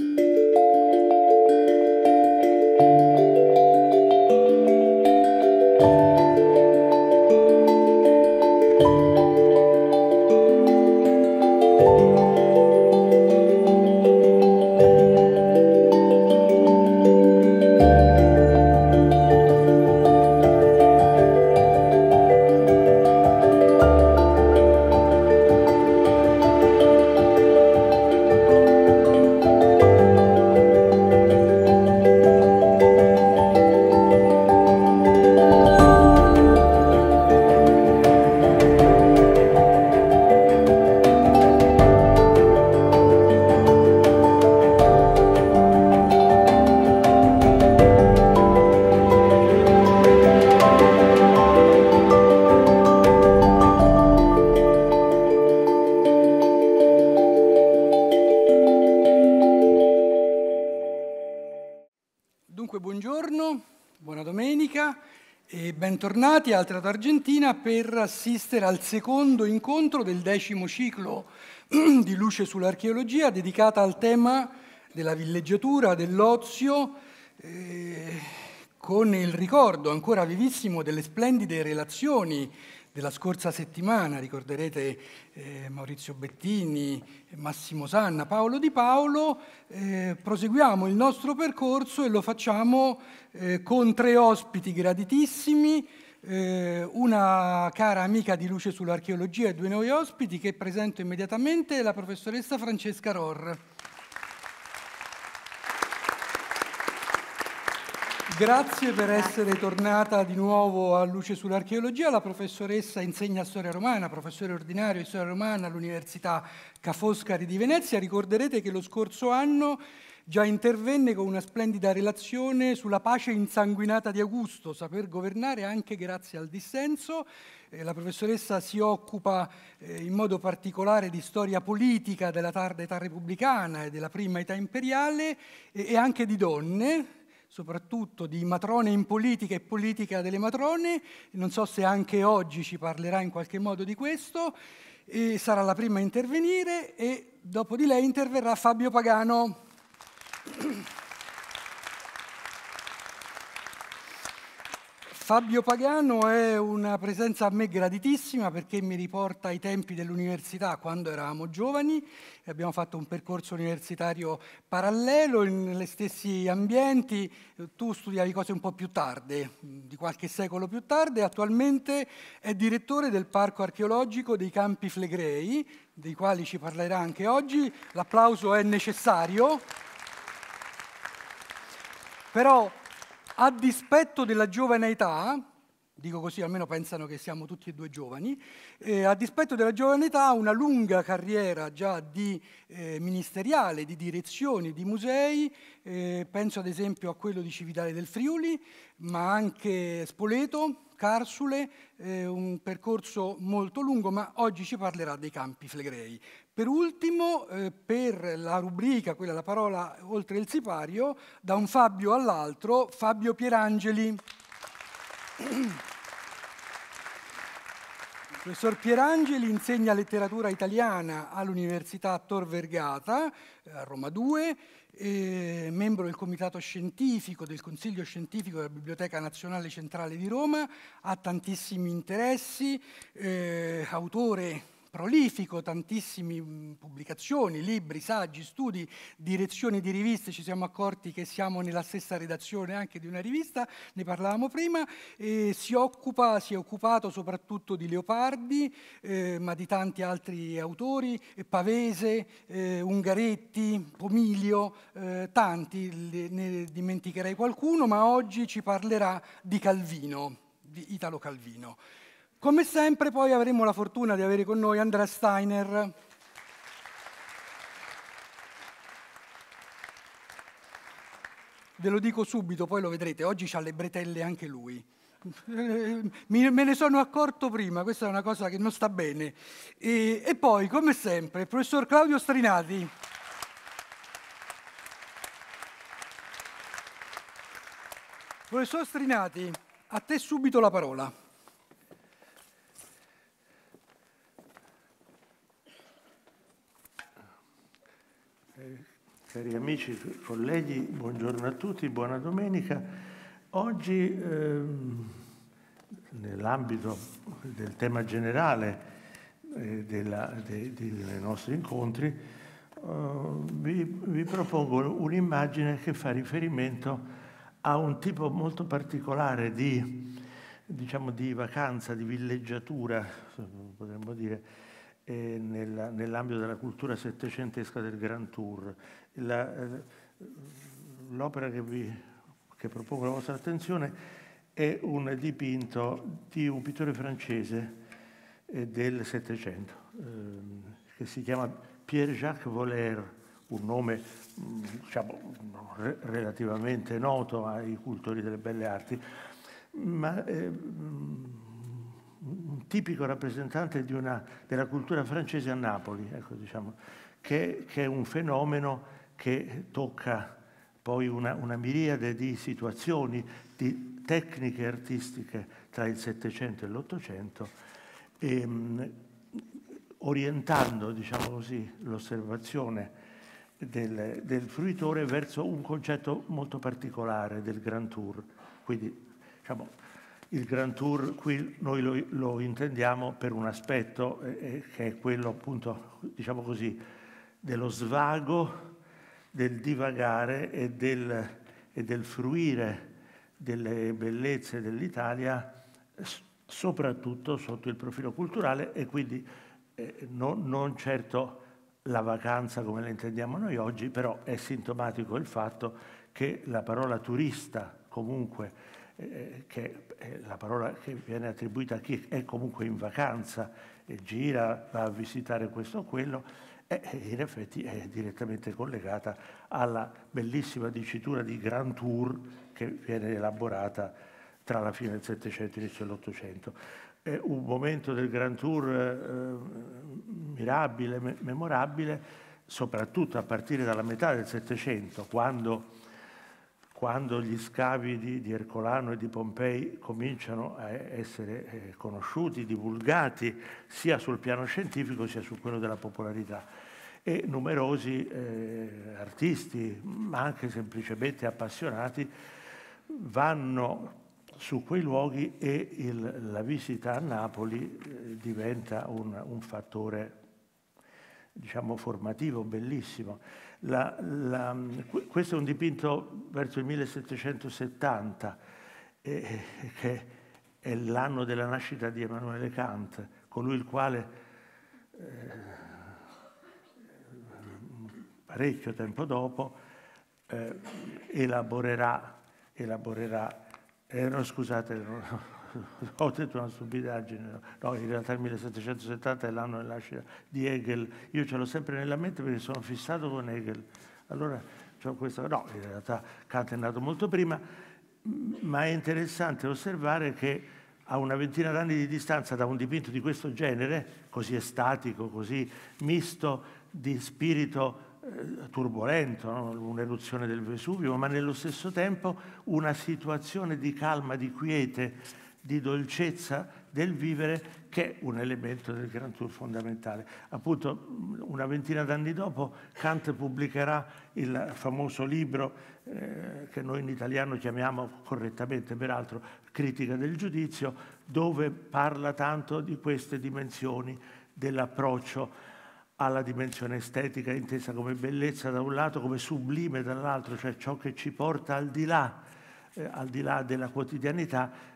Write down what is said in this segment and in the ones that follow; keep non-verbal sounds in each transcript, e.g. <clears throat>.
you tornati al Teatro Argentina per assistere al secondo incontro del decimo ciclo <clears throat> di Luce sull'archeologia dedicata al tema della villeggiatura, dell'ozio, eh, con il ricordo ancora vivissimo delle splendide relazioni della scorsa settimana, ricorderete eh, Maurizio Bettini, Massimo Sanna, Paolo Di Paolo, eh, proseguiamo il nostro percorso e lo facciamo eh, con tre ospiti graditissimi, eh, una cara amica di Luce sull'archeologia e due nuovi ospiti che presento immediatamente, la professoressa Francesca Rohr. Grazie per essere tornata di nuovo a Luce sull'Archeologia. La professoressa insegna storia romana, professore ordinario di storia romana all'Università Ca' Foscari di Venezia. Ricorderete che lo scorso anno già intervenne con una splendida relazione sulla pace insanguinata di Augusto, saper governare anche grazie al dissenso. Eh, la professoressa si occupa eh, in modo particolare di storia politica della tarda età repubblicana e della prima età imperiale e anche di donne soprattutto di matrone in politica e politica delle matrone, non so se anche oggi ci parlerà in qualche modo di questo, e sarà la prima a intervenire e dopo di lei interverrà Fabio Pagano. Fabio Pagano è una presenza a me graditissima perché mi riporta ai tempi dell'università quando eravamo giovani e abbiamo fatto un percorso universitario parallelo negli stessi ambienti, tu studiavi cose un po' più tarde, di qualche secolo più tarde, attualmente è direttore del parco archeologico dei Campi Flegrei, dei quali ci parlerà anche oggi, l'applauso è necessario. Però a dispetto della giovane età, dico così almeno pensano che siamo tutti e due giovani, eh, a dispetto della giovane età una lunga carriera già di eh, ministeriale, di direzioni, di musei, eh, penso ad esempio a quello di Civitale del Friuli, ma anche Spoleto, Carsule, eh, un percorso molto lungo, ma oggi ci parlerà dei Campi Flegrei. Per ultimo, eh, per la rubrica, quella la parola oltre il sipario, da un Fabio all'altro, Fabio Pierangeli. professor Pierangeli insegna letteratura italiana all'Università Tor Vergata, eh, a Roma 2, eh, membro del comitato scientifico del Consiglio scientifico della Biblioteca Nazionale Centrale di Roma, ha tantissimi interessi, eh, autore prolifico, tantissime mm, pubblicazioni, libri, saggi, studi, direzioni di riviste, ci siamo accorti che siamo nella stessa redazione anche di una rivista, ne parlavamo prima, si, occupa, si, è occupato soprattutto di Leopardi, eh, ma di tanti altri autori, eh, Pavese, eh, Ungaretti, Pomilio, eh, tanti, ne dimenticherei qualcuno, ma oggi ci parlerà di Calvino, di Italo Calvino. Come sempre poi avremo la fortuna di avere con noi Andrea Steiner. Ve lo dico subito, poi lo vedrete, oggi ha le bretelle anche lui. Me ne sono accorto prima, questa è una cosa che non sta bene. E, e poi, come sempre, il professor Claudio Strinati. Professor Strinati, a te subito la parola. Cari amici, colleghi, buongiorno a tutti, buona domenica. Oggi, ehm, nell'ambito del tema generale eh, della, de, dei nostri incontri, eh, vi, vi propongo un'immagine che fa riferimento a un tipo molto particolare di, diciamo, di vacanza, di villeggiatura, potremmo dire, eh, nella, nell'ambito della cultura settecentesca del Grand Tour. La, eh, l'opera che, vi, che propongo la vostra attenzione è un dipinto di un pittore francese eh, del Settecento, ehm, che si chiama Pierre-Jacques Voler, un nome mm, diciamo, re- relativamente noto ai cultori delle belle arti, ma eh, mm, un tipico rappresentante una, della cultura francese a Napoli, ecco, diciamo, che, che, è un fenomeno che tocca poi una, una miriade di situazioni, di tecniche artistiche tra il Settecento e l'Ottocento, ehm, orientando diciamo così, l'osservazione del, del, fruitore verso un concetto molto particolare del Grand Tour. Quindi diciamo, il Grand Tour qui noi lo, lo intendiamo per un aspetto eh, eh, che è quello appunto, diciamo così, dello svago, del divagare e del, e del fruire delle bellezze dell'Italia, soprattutto sotto il profilo culturale e quindi eh, no, non certo la vacanza come la intendiamo noi oggi, però è sintomatico il fatto che la parola turista comunque eh, che è la parola che viene attribuita a chi è comunque in vacanza, e eh, gira, va a visitare questo o quello, eh, in effetti è direttamente collegata alla bellissima dicitura di Grand Tour che viene elaborata tra la fine del Settecento e l'inizio dell'Ottocento. Eh, un momento del Grand Tour eh, mirabile, me- memorabile, soprattutto a partire dalla metà del Settecento, quando quando gli scavi di, di, Ercolano e di Pompei cominciano a essere eh, conosciuti, divulgati, sia sul piano scientifico sia su quello della popolarità. E numerosi eh, artisti, ma anche semplicemente appassionati, vanno su quei luoghi e il, la visita a Napoli eh, diventa un, un fattore diciamo, formativo, bellissimo. La, la, questo è un dipinto verso il 1770, eh, eh, che è l'anno della nascita di Emanuele Kant, colui il quale eh, parecchio tempo dopo eh, elaborerà, elaborerà eh, no, scusate, no, ho detto una stupidaggine, no, in realtà il 1770 è l'anno della nascita di Hegel, io ce l'ho sempre nella mente perché sono fissato con Hegel. Allora, cioè questo, no, in realtà Kant è nato molto prima, ma è interessante osservare che a una ventina d'anni di distanza da un dipinto di questo genere, così estatico, così misto di spirito eh, turbolento, no? un'eruzione del Vesuvio, ma nello stesso tempo una situazione di calma, di quiete, di dolcezza del vivere che è un elemento del Grand Tour fondamentale. Appunto, una ventina d'anni dopo Kant pubblicherà il famoso libro eh, che noi in italiano chiamiamo correttamente, peraltro, Critica del giudizio, dove parla tanto di queste dimensioni dell'approccio alla dimensione estetica intesa come bellezza da un lato, come sublime dall'altro, cioè ciò che ci porta al di là, eh, al di là della quotidianità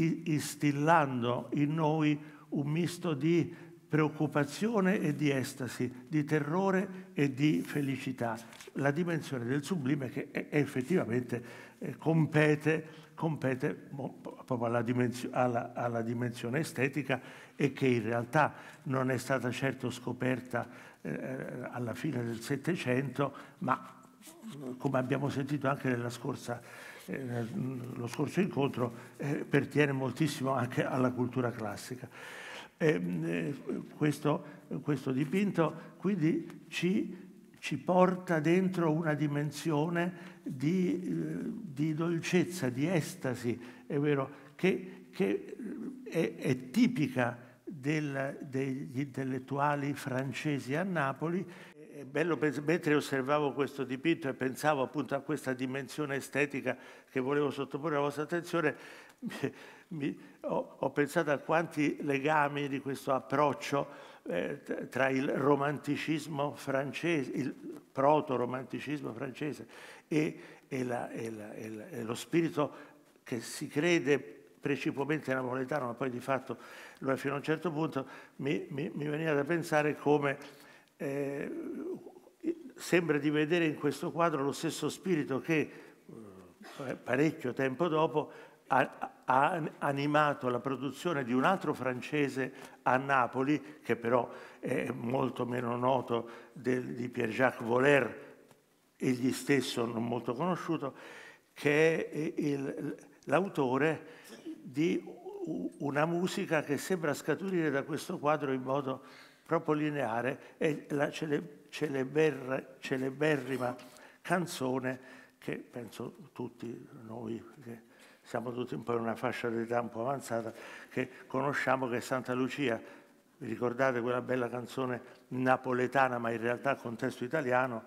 instillando in noi un misto di preoccupazione e di estasi, di terrore e di felicità. La dimensione del sublime che effettivamente eh, compete, compete proprio alla, dimension alla, alla, dimensione estetica e che in realtà non è stata certo scoperta eh, eh alla fine del Settecento, ma come abbiamo sentito anche nella scorsa eh, lo scorso incontro, eh, pertiene moltissimo anche alla cultura classica. E, eh, eh, questo, questo, dipinto quindi ci, ci, porta dentro una dimensione di, di dolcezza, di estasi, è vero, che, che è, è tipica del, degli intellettuali francesi a Napoli è bello, mentre osservavo questo dipinto e pensavo appunto a questa dimensione estetica che volevo sottoporre alla vostra attenzione, mi, mi, ho, ho, pensato a quanti legami di questo approccio eh, tra il romanticismo francese, il proto-romanticismo francese e, e, la, e, la, la, e, lo spirito che si crede principalmente napoletano, ma poi di fatto lo è fino a un certo punto, mi, mi veniva da pensare come eh, sembra di vedere in questo quadro lo stesso spirito che eh, parecchio tempo dopo ha, ha, animato la produzione di un altro francese a Napoli, che però è molto meno noto del, di Pierre-Jacques Voler, egli stesso non molto conosciuto, che è eh, l'autore di una musica che sembra scaturire da questo quadro in modo proprio lineare è la cele, celeber, celeberrima canzone che penso tutti noi che siamo tutti un po' in una fascia d'età un po' avanzata, che conosciamo che è Santa Lucia. Vi ricordate quella bella canzone napoletana, ma in realtà con testo italiano,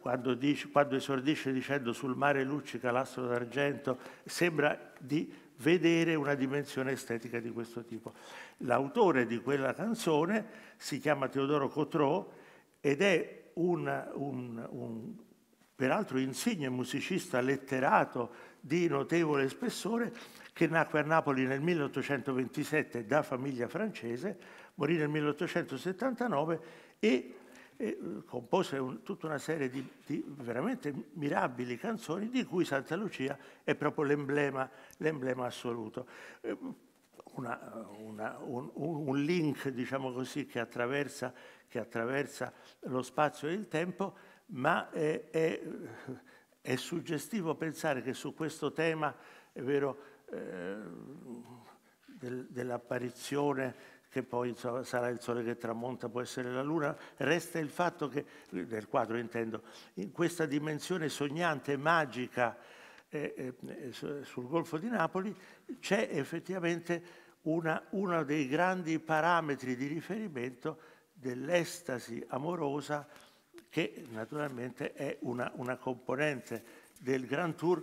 quando, dice, quando esordisce dicendo sul mare luccica l'astro d'argento, sembra di vedere una dimensione estetica di questo tipo. L'autore di quella canzone si chiama Teodoro Cotrò ed è un, un, un peraltro insigne musicista letterato di notevole spessore che nacque a Napoli nel 1827 da famiglia francese, morì nel 1879 e eh, compose un, tutta una serie di, di, veramente mirabili canzoni di cui Santa Lucia è proprio l'emblema, l'emblema assoluto. Eh, una, una, un, un, link, diciamo così, che attraversa, che attraversa, lo spazio e il tempo, ma è, è, è suggestivo pensare che su questo tema, è vero, eh, del, dell'apparizione che poi sarà il sole che tramonta, può essere la luna, resta il fatto che, nel quadro intendo, in questa dimensione sognante, magica eh, eh, sul Golfo di Napoli c'è effettivamente una, uno dei grandi parametri di riferimento dell'estasi amorosa che naturalmente è una, una componente del Grand Tour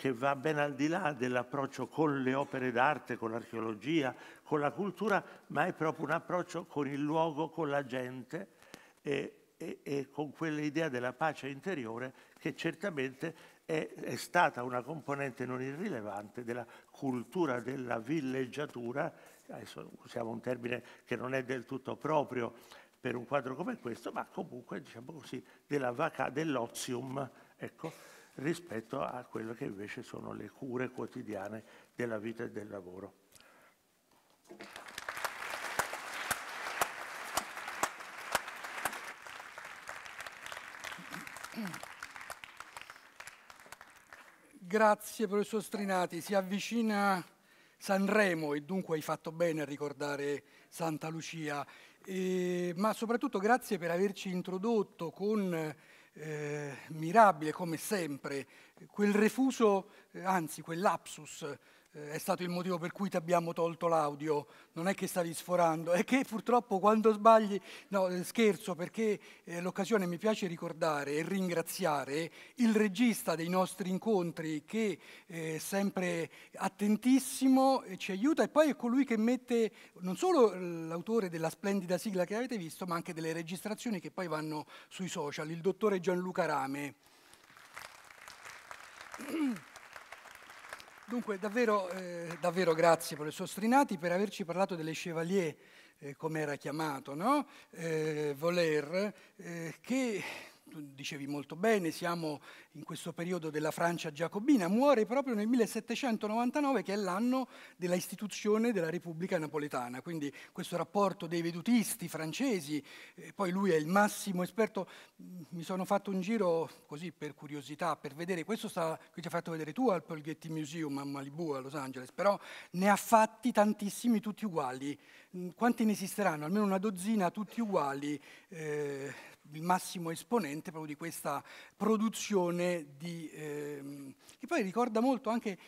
che va ben al di là dell'approccio con le opere d'arte, con l'archeologia, con la cultura, ma è proprio un approccio con il luogo, con la gente e, e, e con quell'idea della pace interiore che certamente è, è, stata una componente non irrilevante della cultura della villeggiatura, adesso usiamo un termine che non è del tutto proprio per un quadro come questo, ma comunque diciamo così, dell'ozium. Ecco rispetto a quelle che invece sono le cure quotidiane della vita e del lavoro. Grazie professor Strinati, si avvicina Sanremo e dunque hai fatto bene a ricordare Santa Lucia, eh, ma soprattutto grazie per averci introdotto con eh, mirabile come sempre, quel refuso, eh, anzi quel lapsus eh, è stato il motivo per cui ti abbiamo tolto l'audio, non è che stavi sforando, è che purtroppo quando sbagli, no eh, scherzo perché eh, l'occasione mi piace ricordare e ringraziare il regista dei nostri incontri che è sempre attentissimo e ci aiuta e poi è colui che mette non solo l'autore della splendida sigla che avete visto ma anche delle registrazioni che poi vanno sui social, il dottore Gianluca Rame. <clears throat> Dunque, davvero, eh, davvero grazie, professor Strinati, per averci parlato delle Chevalier, eh, come era chiamato, no? eh, Voler, eh, che dicevi molto bene, siamo in questo periodo della Francia giacobina, muore proprio nel 1799 che è l'anno della istituzione della Repubblica Napoletana, quindi questo rapporto dei vedutisti francesi, eh, poi lui è il massimo esperto, mm, mi sono fatto un giro così per curiosità, per vedere, questo sta, che ti ha fatto vedere tu al Paul Museum a Malibu, a Los Angeles, però ne ha fatti tantissimi tutti uguali, mm, quanti ne esisteranno? Almeno una dozzina tutti uguali. Eh, il massimo esponente proprio di questa produzione di, ehm, che poi ricorda molto anche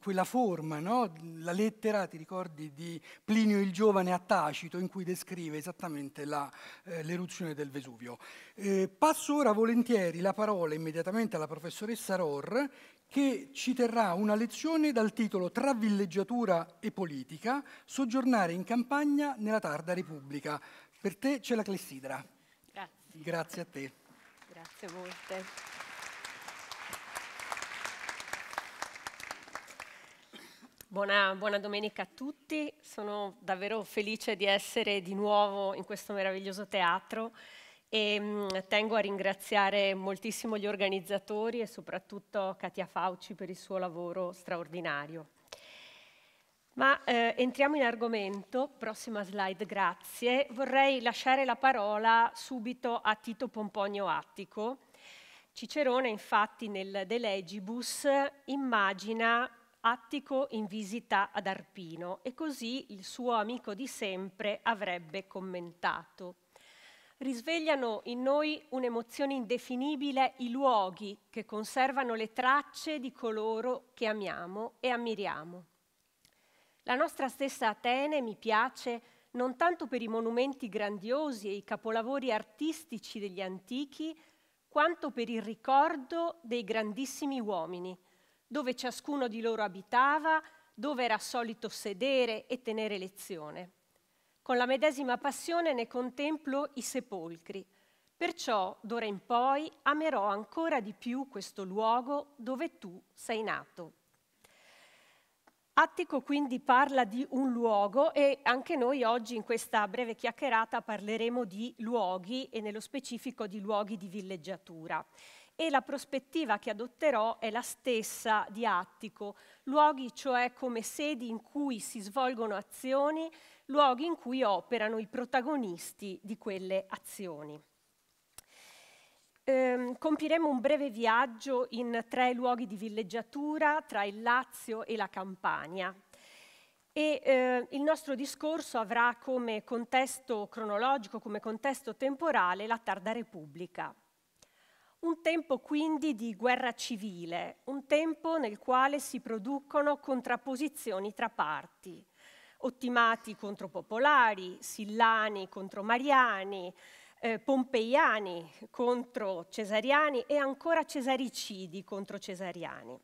quella forma, no? la lettera, ti ricordi, di Plinio il Giovane a Tacito in cui descrive esattamente eh, l'eruzione eh, del Vesuvio. Eh, passo ora volentieri la parola immediatamente alla professoressa Ror che ci terrà una lezione dal titolo Tra villeggiatura e politica, soggiornare in campagna nella tarda Repubblica. Per te c'è la clessidra. Grazie a te. Grazie molte. Buona, buona, domenica a tutti, sono davvero felice di essere di nuovo in questo meraviglioso teatro e mh, mm, tengo a ringraziare moltissimo gli organizzatori e soprattutto Katia Fauci per il suo lavoro straordinario. Ma eh, entriamo in argomento, prossima slide, grazie. Vorrei lasciare la parola subito a Tito Pomponio Attico. Cicerone infatti nel De Legibus immagina Attico in visita ad Arpino e così il suo amico di sempre avrebbe commentato. Risvegliano in noi un'emozione indefinibile i luoghi che conservano le tracce di coloro che amiamo e ammiriamo. La nostra stessa Atene mi piace non tanto per i monumenti grandiosi e i capolavori artistici degli antichi, quanto per il ricordo dei grandissimi uomini, dove ciascuno di loro abitava, dove era solito sedere e tenere lezione. Con la medesima passione ne contemplo i sepolcri, perciò d'ora in poi amerò ancora di più questo luogo dove tu sei nato. Attico quindi parla di un luogo e anche noi oggi in questa breve chiacchierata parleremo di luoghi e nello specifico di luoghi di villeggiatura. E la prospettiva che adotterò è la stessa di Attico, luoghi cioè come sedi in cui si svolgono azioni, luoghi in cui operano i protagonisti di quelle azioni ehm, compiremo un breve viaggio in tre luoghi di villeggiatura tra il Lazio e la Campania. E, eh, il nostro discorso avrà come contesto cronologico, come contesto temporale, la tarda Repubblica. Un tempo quindi di guerra civile, un tempo nel quale si producono contrapposizioni tra parti, ottimati contro popolari, sillani contro mariani, eh, pompeiani contro cesariani e ancora cesaricidi contro cesariani.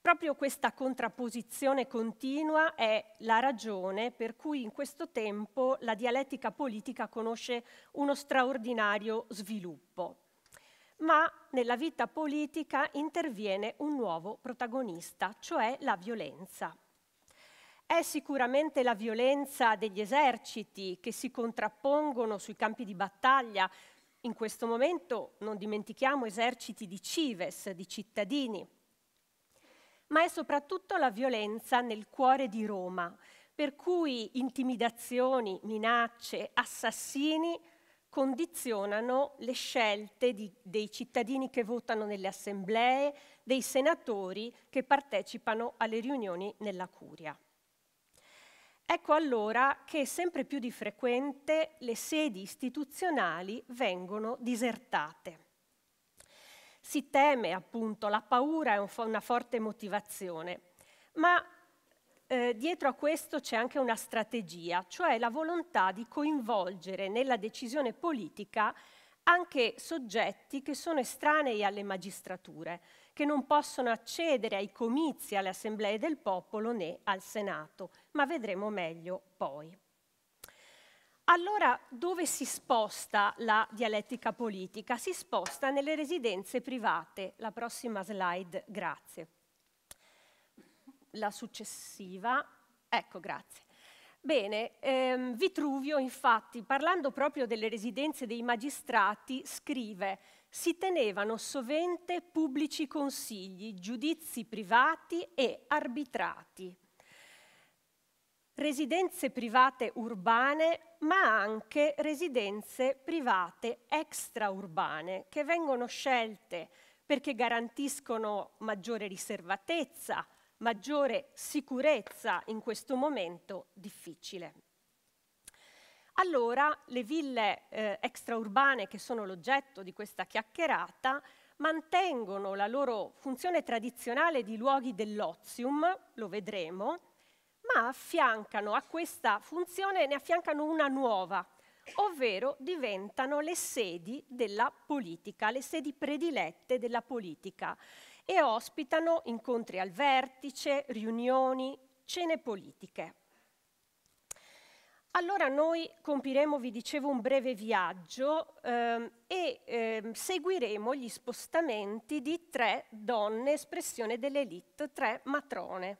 Proprio questa contrapposizione continua è la ragione per cui in questo tempo la dialettica politica conosce uno straordinario sviluppo. Ma nella vita politica interviene un nuovo protagonista, cioè la violenza è sicuramente la violenza degli eserciti che si contrappongono sui campi di battaglia. In questo momento non dimentichiamo eserciti di cives, di cittadini, ma è soprattutto la violenza nel cuore di Roma, per cui intimidazioni, minacce, assassini condizionano le scelte di, dei cittadini che votano nelle assemblee, dei senatori che partecipano alle riunioni nella curia. Ecco allora che sempre più di frequente le sedi istituzionali vengono disertate. Si teme appunto, la paura è un fo una forte motivazione, ma eh, dietro a questo c'è anche una strategia, cioè la volontà di coinvolgere nella decisione politica anche soggetti che sono estranei alle magistrature, che non possono accedere ai comizi, alle assemblee del popolo né al Senato, ma vedremo meglio poi. Allora, dove si sposta la dialettica politica? Si sposta nelle residenze private. La prossima slide, grazie. La successiva, ecco, grazie. Bene, ehm, Vitruvio infatti, parlando proprio delle residenze dei magistrati, scrive si tenevano sovente pubblici consigli, giudizi privati e arbitrati, residenze private urbane, ma anche residenze private extraurbane, che vengono scelte perché garantiscono maggiore riservatezza, maggiore sicurezza in questo momento difficile allora le ville eh, extraurbane che sono l'oggetto di questa chiacchierata mantengono la loro funzione tradizionale di luoghi dell'ozium, lo vedremo, ma affiancano a questa funzione, ne affiancano una nuova, ovvero diventano le sedi della politica, le sedi predilette della politica e ospitano incontri al vertice, riunioni, cene politiche. Allora noi compiremo, vi dicevo, un breve viaggio ehm, e ehm, seguiremo gli spostamenti di tre donne, espressione dell'elite, tre matrone.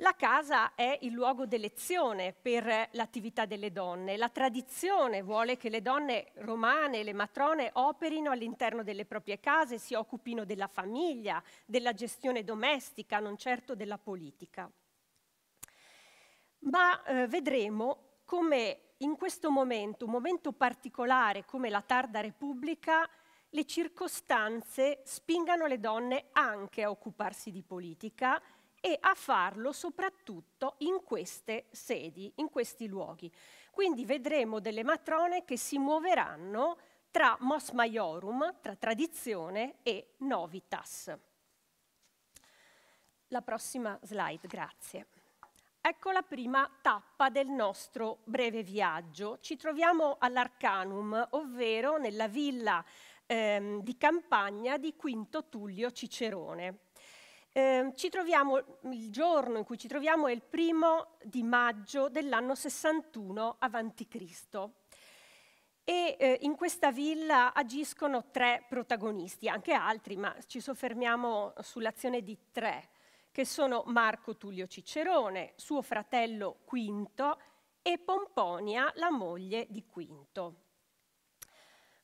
La casa è il luogo d'elezione per l'attività delle donne. La tradizione vuole che le donne romane, le matrone, operino all'interno delle proprie case, si occupino della famiglia, della gestione domestica, non certo della politica ma eh, vedremo come in questo momento, un momento particolare come la tarda Repubblica, le circostanze spingano le donne anche a occuparsi di politica e a farlo soprattutto in queste sedi, in questi luoghi. Quindi vedremo delle matrone che si muoveranno tra mos maiorum, tra tradizione e novitas. La prossima slide, grazie. Ecco la prima tappa del nostro breve viaggio. Ci troviamo all'Arcanum, ovvero nella villa ehm, di campagna di Quinto Tullio Cicerone. Eh, troviamo, il giorno in cui ci troviamo è il primo di maggio dell'anno 61 a.C. E eh, in questa villa agiscono tre protagonisti, anche altri, ma ci soffermiamo sull'azione di tre che sono Marco Tullio Cicerone, suo fratello Quinto e Pomponia, la moglie di Quinto.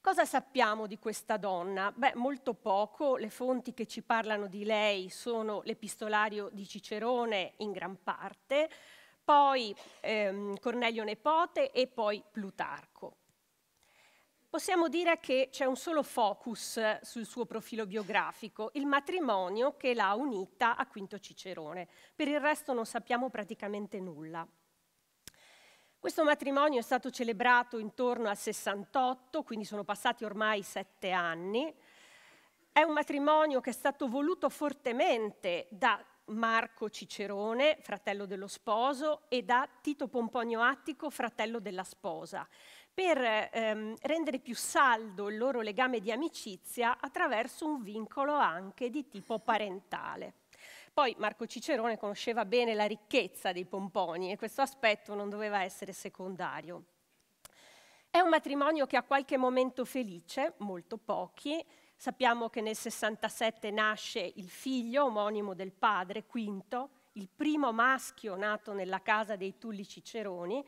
Cosa sappiamo di questa donna? Beh, molto poco, le fonti che ci parlano di lei sono l'epistolario di Cicerone in gran parte, poi ehm, Cornelio Nepote e poi Plutarco possiamo dire che c'è un solo focus eh, sul suo profilo biografico, il matrimonio che l'ha unita a Quinto Cicerone. Per il resto non sappiamo praticamente nulla. Questo matrimonio è stato celebrato intorno al 68, quindi sono passati ormai sette anni. È un matrimonio che è stato voluto fortemente da Marco Cicerone, fratello dello sposo, e da Tito Pomponio Attico, fratello della sposa per ehm, rendere più saldo il loro legame di amicizia attraverso un vincolo anche di tipo parentale. Poi Marco Cicerone conosceva bene la ricchezza dei pomponi e questo aspetto non doveva essere secondario. È un matrimonio che ha qualche momento felice, molto pochi. Sappiamo che nel 67 nasce il figlio omonimo del padre, Quinto, il primo maschio nato nella casa dei Tulli Ciceroni,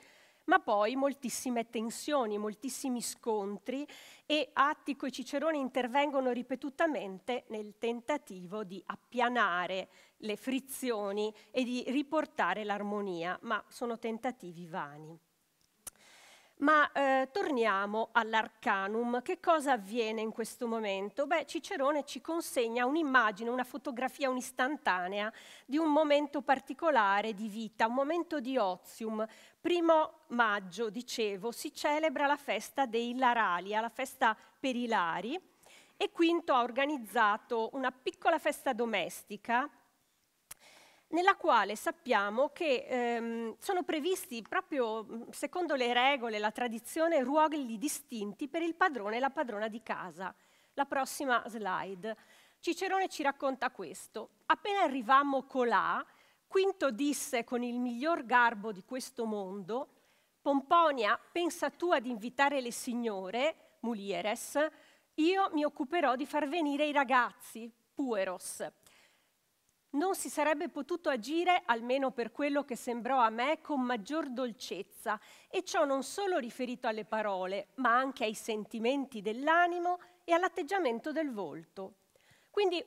ma poi moltissime tensioni, moltissimi scontri e Attico e Cicerone intervengono ripetutamente nel tentativo di appianare le frizioni e di riportare l'armonia, ma sono tentativi vani. Ma eh, torniamo all'arcanum. Che cosa avviene in questo momento? Beh, Cicerone ci consegna un'immagine, una fotografia un'istantanea di un momento particolare di vita, un momento di ozium, primo maggio, dicevo, si celebra la festa dei Laralia, la festa per i Lari, e Quinto ha organizzato una piccola festa domestica nella quale sappiamo che ehm, sono previsti proprio secondo le regole, la tradizione, ruoli distinti per il padrone e la padrona di casa. La prossima slide. Cicerone ci racconta questo. Appena arrivammo colà, Quinto disse con il miglior garbo di questo mondo, Pomponia, pensa tu ad invitare le signore, Mulieres, io mi occuperò di far venire i ragazzi, Pueros. Non si sarebbe potuto agire, almeno per quello che sembrò a me, con maggior dolcezza, e ciò non solo riferito alle parole, ma anche ai sentimenti dell'animo e all'atteggiamento del volto. Quindi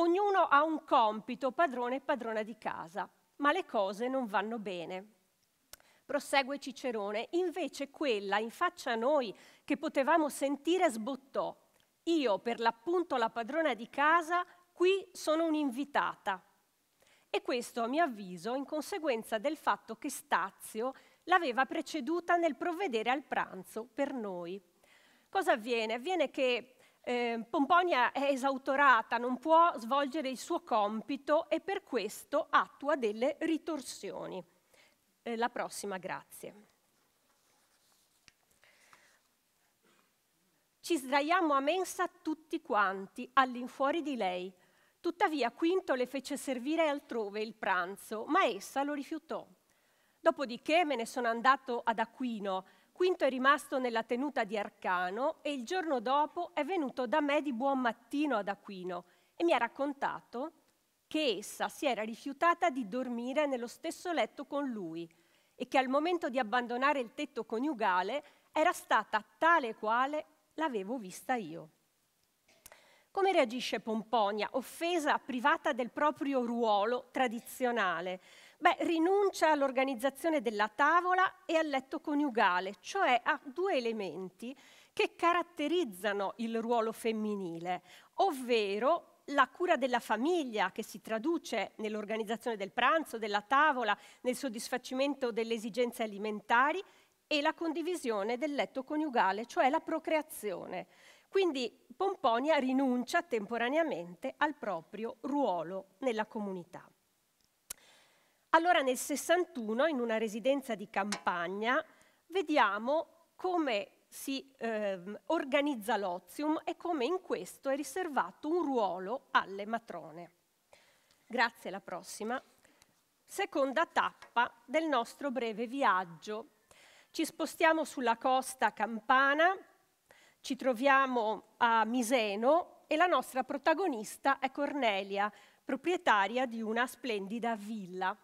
Ognuno ha un compito, padrone e padrona di casa, ma le cose non vanno bene. Prosegue Cicerone, invece quella in faccia a noi che potevamo sentire sbottò. Io, per l'appunto la padrona di casa, qui sono un'invitata. E questo, a mio avviso, in conseguenza del fatto che Stazio l'aveva preceduta nel provvedere al pranzo per noi. Cosa avviene? Avviene che eh, Pomponia è esautorata, non può svolgere il suo compito e per questo attua delle ritorsioni. Eh, la prossima, grazie. Ci sdraiamo a mensa tutti quanti, all'infuori di lei. Tuttavia Quinto le fece servire altrove il pranzo, ma essa lo rifiutò. Dopodiché me ne sono andato ad Aquino, Quinto è rimasto nella tenuta di Arcano e il giorno dopo è venuto da me di buon mattino ad Aquino e mi ha raccontato che essa si era rifiutata di dormire nello stesso letto con lui e che al momento di abbandonare il tetto coniugale era stata tale quale l'avevo vista io. Come reagisce Pomponia, offesa, privata del proprio ruolo tradizionale? Beh, rinuncia all'organizzazione della tavola e al letto coniugale, cioè a due elementi che caratterizzano il ruolo femminile, ovvero la cura della famiglia che si traduce nell'organizzazione del pranzo, della tavola, nel soddisfacimento delle esigenze alimentari e la condivisione del letto coniugale, cioè la procreazione. Quindi Pomponia rinuncia temporaneamente al proprio ruolo nella comunità. Allora nel 61, in una residenza di campagna, vediamo come si eh, organizza l'ozium e come in questo è riservato un ruolo alle matrone. Grazie, la prossima. Seconda tappa del nostro breve viaggio. Ci spostiamo sulla costa campana, ci troviamo a Miseno e la nostra protagonista è Cornelia, proprietaria di una splendida villa.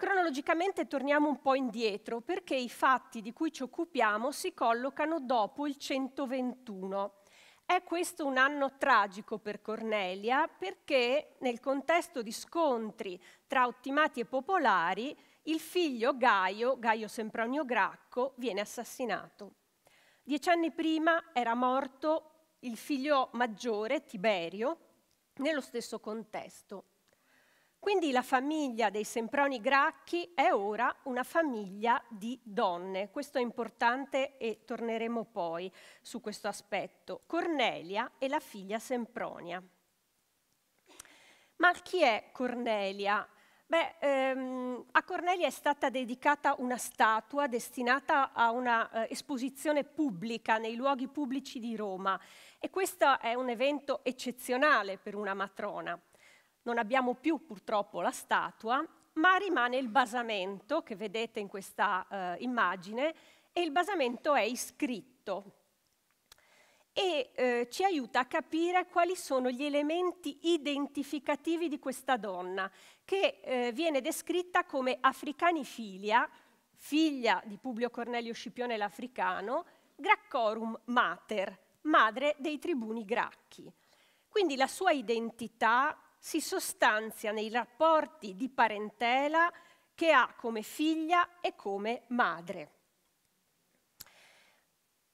Cronologicamente torniamo un po' indietro perché i fatti di cui ci occupiamo si collocano dopo il 121. È questo un anno tragico per Cornelia perché nel contesto di scontri tra ottimati e popolari il figlio Gaio, Gaio Sempronio Gracco, viene assassinato. Dieci anni prima era morto il figlio maggiore Tiberio nello stesso contesto. Quindi la famiglia dei Semproni Gracchi è ora una famiglia di donne. Questo è importante e torneremo poi su questo aspetto. Cornelia e la figlia Sempronia. Ma chi è Cornelia? Beh, ehm, a Cornelia è stata dedicata una statua destinata a una eh, esposizione pubblica nei luoghi pubblici di Roma e questo è un evento eccezionale per una matrona. Non abbiamo più purtroppo la statua, ma rimane il basamento che vedete in questa eh, immagine e il basamento è iscritto e eh, ci aiuta a capire quali sono gli elementi identificativi di questa donna, che eh, viene descritta come africanifilia, figlia di Publio Cornelio Scipione l'Africano, Graccorum Mater, madre dei tribuni gracchi. Quindi la sua identità si sostanzia nei rapporti di parentela che ha come figlia e come madre.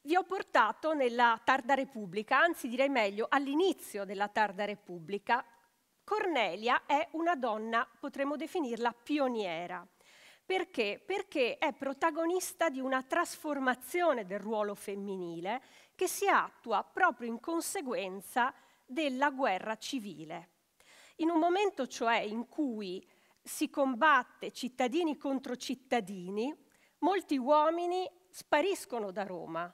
Vi ho portato nella tarda Repubblica, anzi direi meglio all'inizio della tarda Repubblica. Cornelia è una donna, potremmo definirla pioniera. Perché? Perché è protagonista di una trasformazione del ruolo femminile che si attua proprio in conseguenza della guerra civile. In un momento cioè in cui si combatte cittadini contro cittadini, molti uomini spariscono da Roma,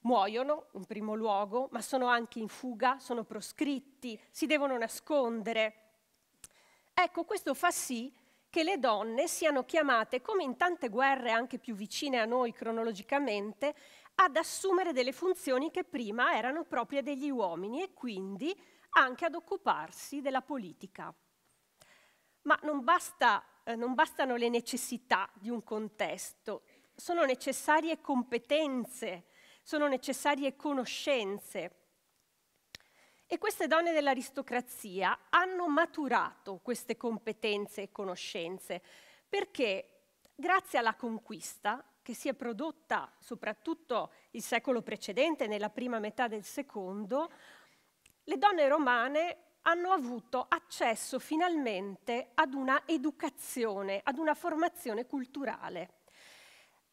muoiono in primo luogo, ma sono anche in fuga, sono proscritti, si devono nascondere. Ecco, questo fa sì che le donne siano chiamate, come in tante guerre anche più vicine a noi cronologicamente, ad assumere delle funzioni che prima erano proprie degli uomini e quindi anche ad occuparsi della politica. Ma non, basta, eh, non bastano le necessità di un contesto, sono necessarie competenze, sono necessarie conoscenze. E queste donne dell'aristocrazia hanno maturato queste competenze e conoscenze perché grazie alla conquista che si è prodotta soprattutto il secolo precedente, nella prima metà del secondo, le donne romane hanno avuto accesso finalmente ad una educazione, ad una formazione culturale.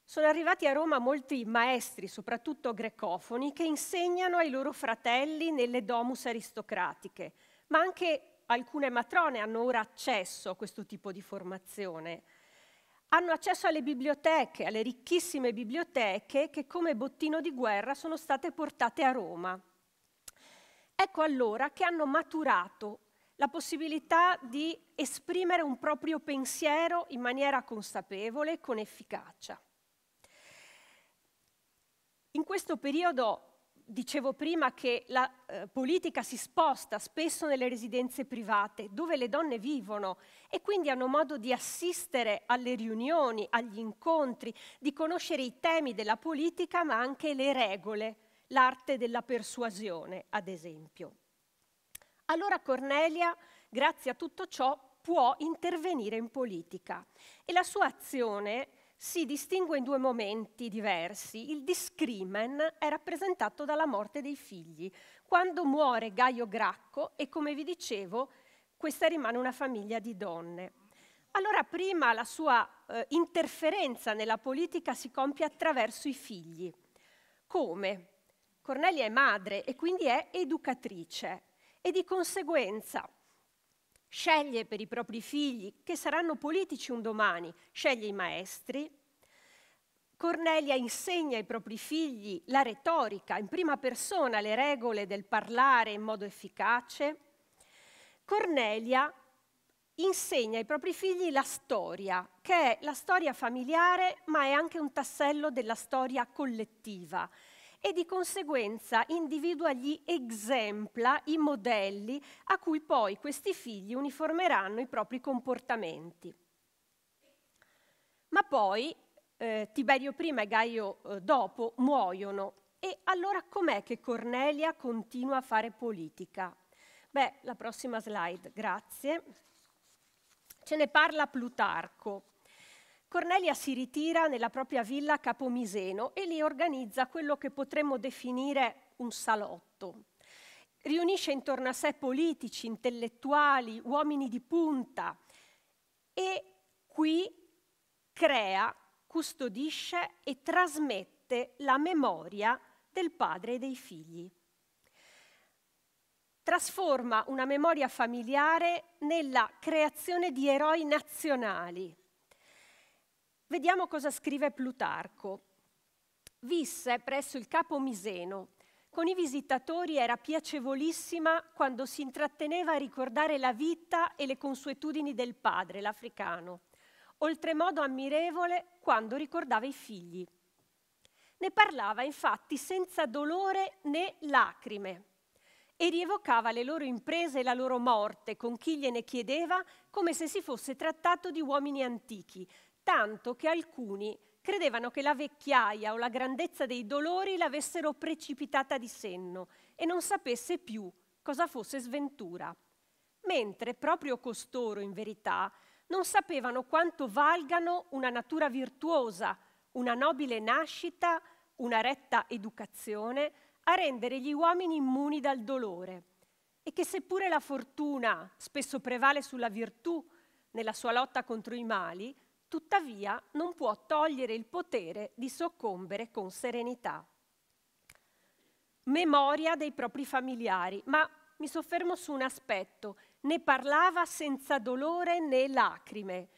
Sono arrivati a Roma molti maestri, soprattutto grecofoni, che insegnano ai loro fratelli nelle domus aristocratiche, ma anche alcune matrone hanno ora accesso a questo tipo di formazione. Hanno accesso alle biblioteche, alle ricchissime biblioteche che come bottino di guerra sono state portate a Roma. Ecco allora che hanno maturato la possibilità di esprimere un proprio pensiero in maniera consapevole e con efficacia. In questo periodo dicevo prima che la eh, politica si sposta spesso nelle residenze private dove le donne vivono e quindi hanno modo di assistere alle riunioni, agli incontri, di conoscere i temi della politica ma anche le regole l'arte della persuasione, ad esempio. Allora Cornelia, grazie a tutto ciò, può intervenire in politica e la sua azione si distingue in due momenti diversi. Il discrimen è rappresentato dalla morte dei figli, quando muore Gaio Gracco e come vi dicevo questa rimane una famiglia di donne. Allora prima la sua eh, interferenza nella politica si compie attraverso i figli. Come? Cornelia è madre e quindi è educatrice e di conseguenza sceglie per i propri figli, che saranno politici un domani, sceglie i maestri. Cornelia insegna ai propri figli la retorica, in prima persona le regole del parlare in modo efficace. Cornelia insegna ai propri figli la storia, che è la storia familiare, ma è anche un tassello della storia collettiva, e di conseguenza individua gli esempla, i modelli a cui poi questi figli uniformeranno i propri comportamenti. Ma poi eh, Tiberio prima e Gaio eh, dopo muoiono e allora com'è che Cornelia continua a fare politica? Beh, la prossima slide, grazie. Ce ne parla Plutarco. Cornelia si ritira nella propria villa a Capomiseno e lì organizza quello che potremmo definire un salotto. Riunisce intorno a sé politici, intellettuali, uomini di punta e qui crea, custodisce e trasmette la memoria del padre e dei figli trasforma una memoria familiare nella creazione di eroi nazionali, Vediamo cosa scrive Plutarco. Visse presso il capo Miseno. Con i visitatori era piacevolissima quando si intratteneva a ricordare la vita e le consuetudini del padre, l'africano, oltremodo ammirevole quando ricordava i figli. Ne parlava infatti senza dolore né lacrime e rievocava le loro imprese e la loro morte con chi gliene chiedeva come se si fosse trattato di uomini antichi, tanto che alcuni credevano che la vecchiaia o la grandezza dei dolori l'avessero precipitata di senno e non sapesse più cosa fosse sventura, mentre proprio costoro, in verità, non sapevano quanto valgano una natura virtuosa, una nobile nascita, una retta educazione a rendere gli uomini immuni dal dolore e che seppure la fortuna spesso prevale sulla virtù nella sua lotta contro i mali, tuttavia non può togliere il potere di soccombere con serenità. Memoria dei propri familiari, ma mi soffermo su un aspetto, ne parlava senza dolore né lacrime.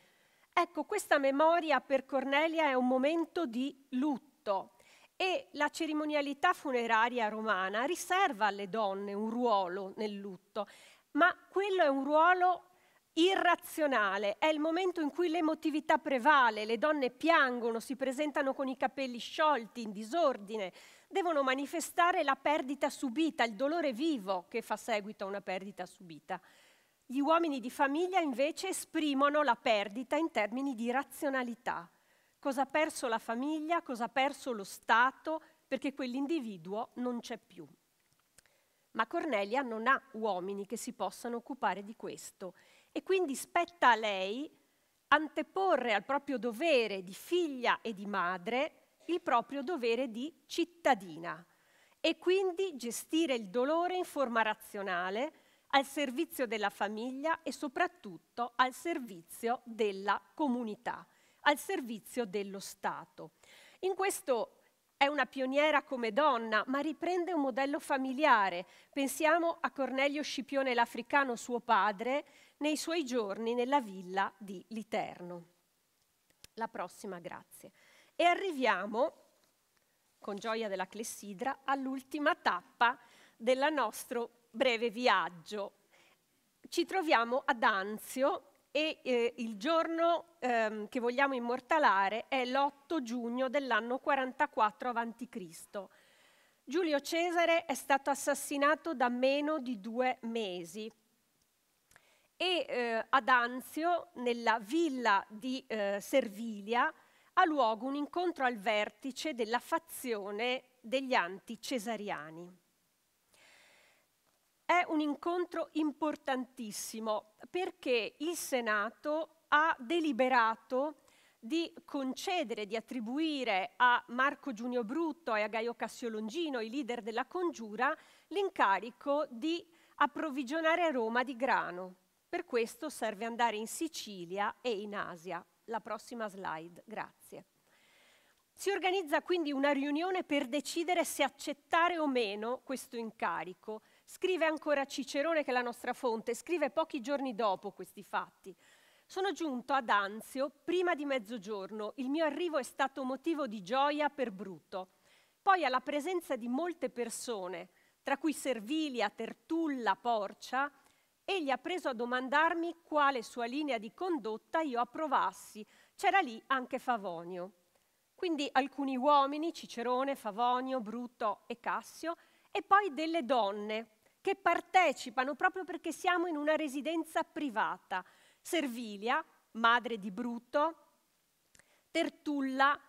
Ecco, questa memoria per Cornelia è un momento di lutto e la cerimonialità funeraria romana riserva alle donne un ruolo nel lutto, ma quello è un ruolo irrazionale, è il momento in cui l'emotività prevale, le donne piangono, si presentano con i capelli sciolti, in disordine, devono manifestare la perdita subita, il dolore vivo che fa seguito a una perdita subita. Gli uomini di famiglia invece esprimono la perdita in termini di razionalità. Cosa ha perso la famiglia, cosa ha perso lo Stato, perché quell'individuo non c'è più. Ma Cornelia non ha uomini che si possano occupare di questo e quindi spetta a lei anteporre al proprio dovere di figlia e di madre il proprio dovere di cittadina e quindi gestire il dolore in forma razionale al servizio della famiglia e soprattutto al servizio della comunità, al servizio dello Stato. In questo è una pioniera come donna, ma riprende un modello familiare. Pensiamo a Cornelio Scipione l'Africano, suo padre, nei suoi giorni nella villa di Literno. La prossima, grazie. E arriviamo, con gioia della clessidra, all'ultima tappa del nostro breve viaggio. Ci troviamo ad Anzio, e eh, il giorno ehm, che vogliamo immortalare è l'8 giugno dell'anno 44 a.C. Giulio Cesare è stato assassinato da meno di due mesi e eh, ad Anzio, nella villa di eh, Servilia, ha luogo un incontro al vertice della fazione degli anticesariani. È un incontro importantissimo perché il Senato ha deliberato di concedere, di attribuire a Marco Giunio Brutto e a Gaio Cassio Longino, i leader della congiura, l'incarico di approvvigionare Roma di grano. Per questo serve andare in Sicilia e in Asia. La prossima slide, grazie. Si organizza quindi una riunione per decidere se accettare o meno questo incarico Scrive ancora Cicerone, che è la nostra fonte, scrive pochi giorni dopo questi fatti. Sono giunto ad Anzio prima di mezzogiorno. Il mio arrivo è stato motivo di gioia per Bruto. Poi alla presenza di molte persone, tra cui Servilia, Tertulla, Porcia, egli ha preso a domandarmi quale sua linea di condotta io approvassi. C'era lì anche Favonio. Quindi alcuni uomini, Cicerone, Favonio, Bruto e Cassio, e poi delle donne, che partecipano proprio perché siamo in una residenza privata. Servilia, madre di Bruto, Tertulla,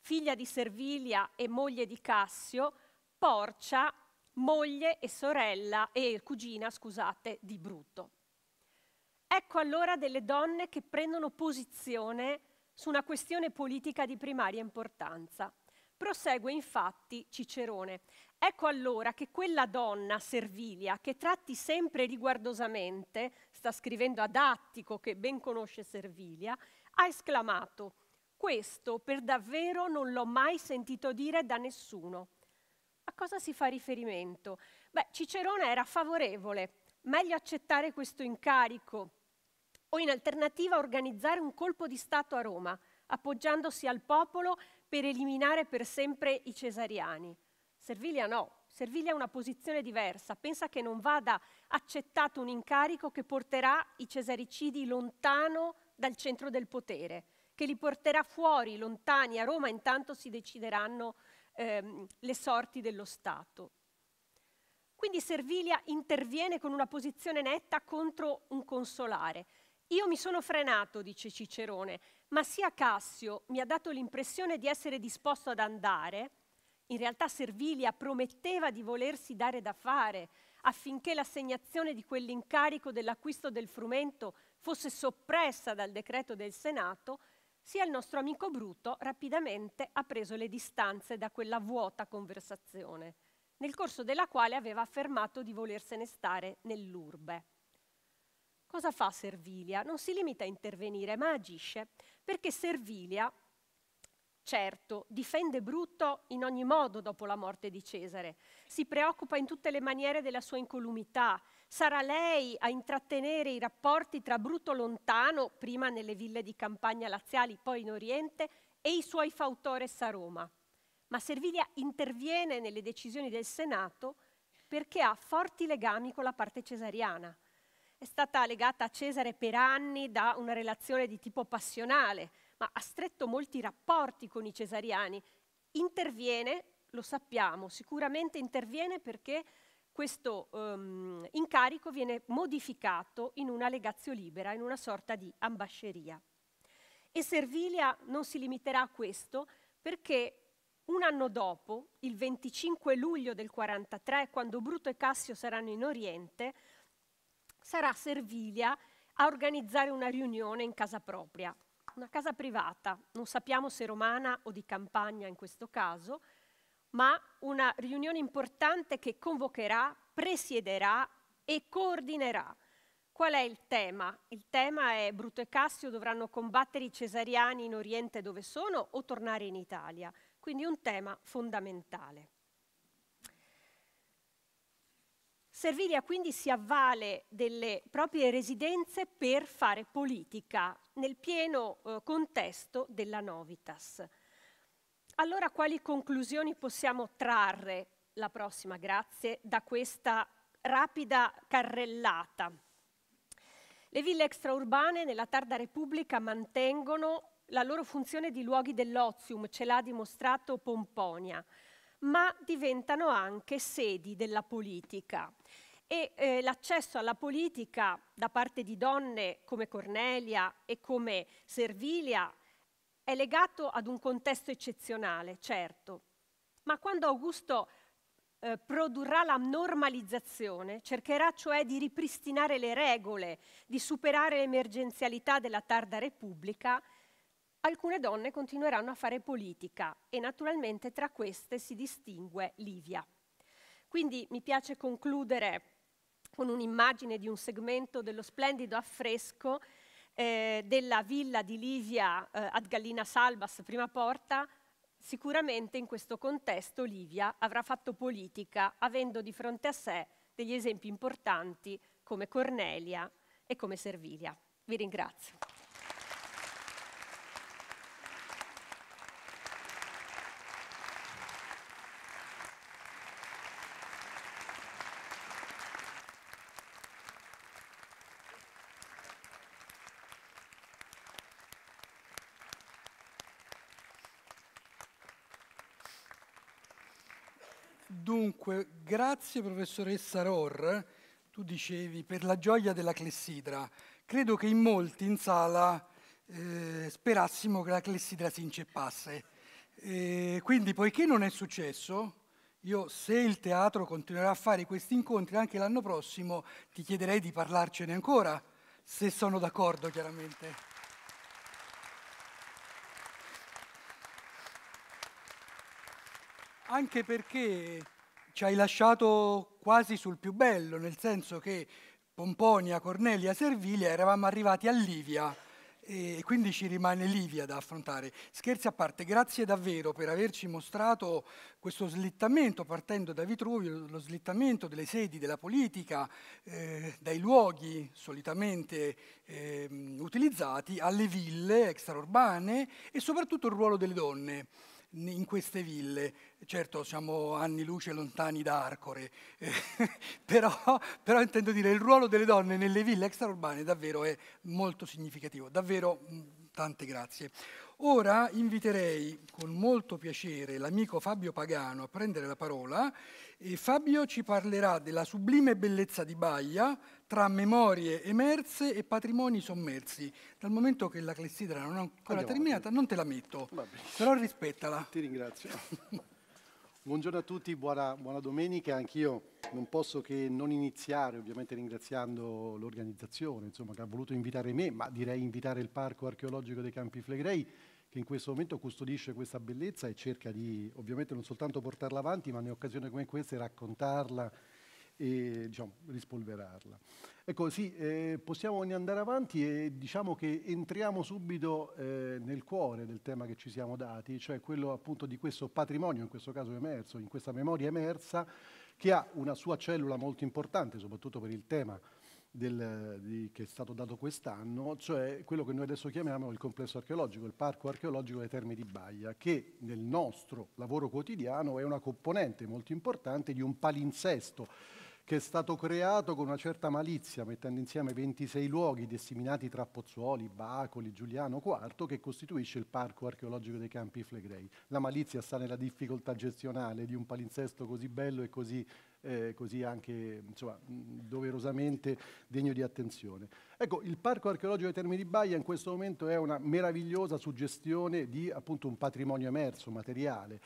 figlia di Servilia e moglie di Cassio, Porcia, moglie e sorella e cugina, scusate, di Bruto. Ecco allora delle donne che prendono posizione su una questione politica di primaria importanza. Prosegue infatti Cicerone. Ecco allora che quella donna servilia che tratti sempre riguardosamente, sta scrivendo ad Attico che ben conosce Servilia, ha esclamato questo per davvero non l'ho mai sentito dire da nessuno. A cosa si fa riferimento? Beh, Cicerone era favorevole, meglio accettare questo incarico o in alternativa organizzare un colpo di Stato a Roma, appoggiandosi al popolo per eliminare per sempre i cesariani. Servilia no, Servilia ha una posizione diversa, pensa che non vada accettato un incarico che porterà i cesaricidi lontano dal centro del potere, che li porterà fuori, lontani, a Roma intanto si decideranno ehm, le sorti dello Stato. Quindi Servilia interviene con una posizione netta contro un consolare. Io mi sono frenato, dice Cicerone, ma sia Cassio mi ha dato l'impressione di essere disposto ad andare, in realtà Servilia prometteva di volersi dare da fare affinché l'assegnazione di quell'incarico dell'acquisto del frumento fosse soppressa dal decreto del Senato, sia il nostro amico Bruto rapidamente ha preso le distanze da quella vuota conversazione, nel corso della quale aveva affermato di volersene stare nell'urbe. Cosa fa Servilia? Non si limita a intervenire, ma agisce perché Servilia, Certo, difende Brutto in ogni modo dopo la morte di Cesare, si preoccupa in tutte le maniere della sua incolumità, sarà lei a intrattenere i rapporti tra Brutto lontano, prima nelle ville di campagna laziali, poi in Oriente, e i suoi fautores a Roma. Ma Servilia interviene nelle decisioni del Senato perché ha forti legami con la parte cesariana. È stata legata a Cesare per anni da una relazione di tipo passionale, ma ha stretto molti rapporti con i cesariani. Interviene, lo sappiamo, sicuramente interviene perché questo um, incarico viene modificato in una legazio libera, in una sorta di ambasceria. E Servilia non si limiterà a questo perché un anno dopo, il 25 luglio del 43, quando Bruto e Cassio saranno in Oriente, sarà Servilia a organizzare una riunione in casa propria una casa privata, non sappiamo se romana o di campagna in questo caso, ma una riunione importante che convocherà, presiederà e coordinerà. Qual è il tema? Il tema è Bruto e Cassio dovranno combattere i cesariani in Oriente dove sono o tornare in Italia, quindi un tema fondamentale. Servilia quindi si avvale delle proprie residenze per fare politica nel pieno eh, contesto della Novitas. Allora quali conclusioni possiamo trarre, la prossima grazie, da questa rapida carrellata? Le ville extraurbane nella tarda Repubblica mantengono la loro funzione di luoghi dell'ozium, ce l'ha dimostrato Pomponia, ma diventano anche sedi della politica. E eh, l'accesso alla politica da parte di donne come Cornelia e come Servilia è legato ad un contesto eccezionale, certo, ma quando Augusto eh, produrrà la normalizzazione, cercherà cioè di ripristinare le regole, di superare l'emergenzialità della tarda Repubblica alcune donne continueranno a fare politica e naturalmente tra queste si distingue Livia. Quindi mi piace concludere con un'immagine di un segmento dello splendido affresco eh, della villa di Livia eh, ad Gallina Salvas, prima porta, sicuramente in questo contesto Livia avrà fatto politica avendo di fronte a sé degli esempi importanti come Cornelia e come Servilia. Vi ringrazio. Grazie professoressa Ror, tu dicevi per la gioia della clessidra. Credo che in molti in sala eh, sperassimo che la clessidra si inceppasse. E eh, quindi poiché non è successo, io se il teatro continuerà a fare questi incontri anche l'anno prossimo ti chiederei di parlarcene ancora, se sono d'accordo chiaramente. Anche perché ci hai lasciato quasi sul più bello, nel senso che Pomponia, Cornelia, Servilia eravamo arrivati a Livia e quindi ci rimane Livia da affrontare. Scherzi a parte, grazie davvero per averci mostrato questo slittamento, partendo da Vitruvio, lo slittamento delle sedi, della politica, eh, dai luoghi solitamente eh, utilizzati alle ville extraurbane e soprattutto il ruolo delle donne in queste ville, certo siamo anni luce lontani da Arcore, eh, <laughs> però, però, intendo dire il ruolo delle donne nelle ville extraurbane davvero è molto significativo, davvero mm, tante grazie. Ora inviterei con molto piacere l'amico Fabio Pagano a prendere la parola e Fabio ci parlerà della sublime bellezza di Baia tra memorie emerse e patrimoni sommersi. Dal momento che la clessidra non è ancora Andiamo terminata, non te la metto, però rispettala. Ti ringrazio. <laughs> Buongiorno a tutti, buona, buona domenica. Anch'io non posso che non iniziare ovviamente ringraziando l'organizzazione insomma, che ha voluto invitare me, ma direi invitare il Parco Archeologico dei Campi Flegrei che in questo momento custodisce questa bellezza e cerca di ovviamente non soltanto portarla avanti, ma in occasioni come queste raccontarla e diciamo, rispolverarla. Ecco, sì, eh, possiamo andare avanti e diciamo che entriamo subito eh, nel cuore del tema che ci siamo dati, cioè quello appunto di questo patrimonio, in questo caso emerso, in questa memoria emersa, che ha una sua cellula molto importante, soprattutto per il tema del, di, che è stato dato quest'anno, cioè quello che noi adesso chiamiamo il complesso archeologico, il parco archeologico dei Terme di Baia, che nel nostro lavoro quotidiano è una componente molto importante di un palinsesto che è stato creato con una certa malizia, mettendo insieme 26 luoghi disseminati tra Pozzuoli, Bacoli, Giuliano IV, che costituisce il Parco archeologico dei Campi Flegrei. La malizia sta nella difficoltà gestionale di un palinsesto così bello e così eh, così anche insomma, doverosamente degno di attenzione. Ecco, il Parco Archeologico dei Termini di Baia in questo momento è una meravigliosa suggestione di appunto un patrimonio emerso, materiale.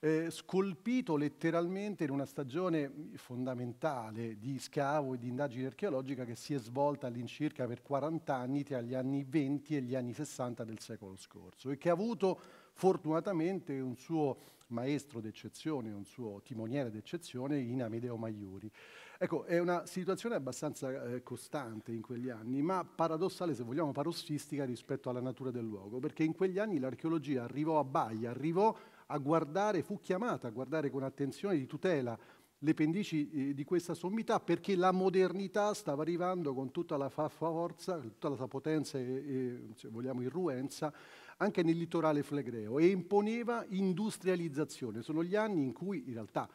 Eh, scolpito letteralmente in una stagione fondamentale di scavo e di indagine archeologica che si è svolta all'incirca per 40 anni tra gli anni 20 e gli anni 60 del secolo scorso e che ha avuto fortunatamente un suo maestro d'eccezione, un suo timoniere d'eccezione in Amedeo Maiuri. Ecco, è una situazione abbastanza eh, costante in quegli anni, ma paradossale, se vogliamo, parossistica rispetto alla natura del luogo, perché in quegli anni l'archeologia arrivò a Baia, arrivò a guardare, fu chiamata a guardare con attenzione di tutela le pendici eh, di questa sommità perché la modernità stava arrivando con tutta la fa forza, tutta la sua potenza e, e se vogliamo irruenza anche nel litorale flegreo e imponeva industrializzazione. Sono gli anni in cui in realtà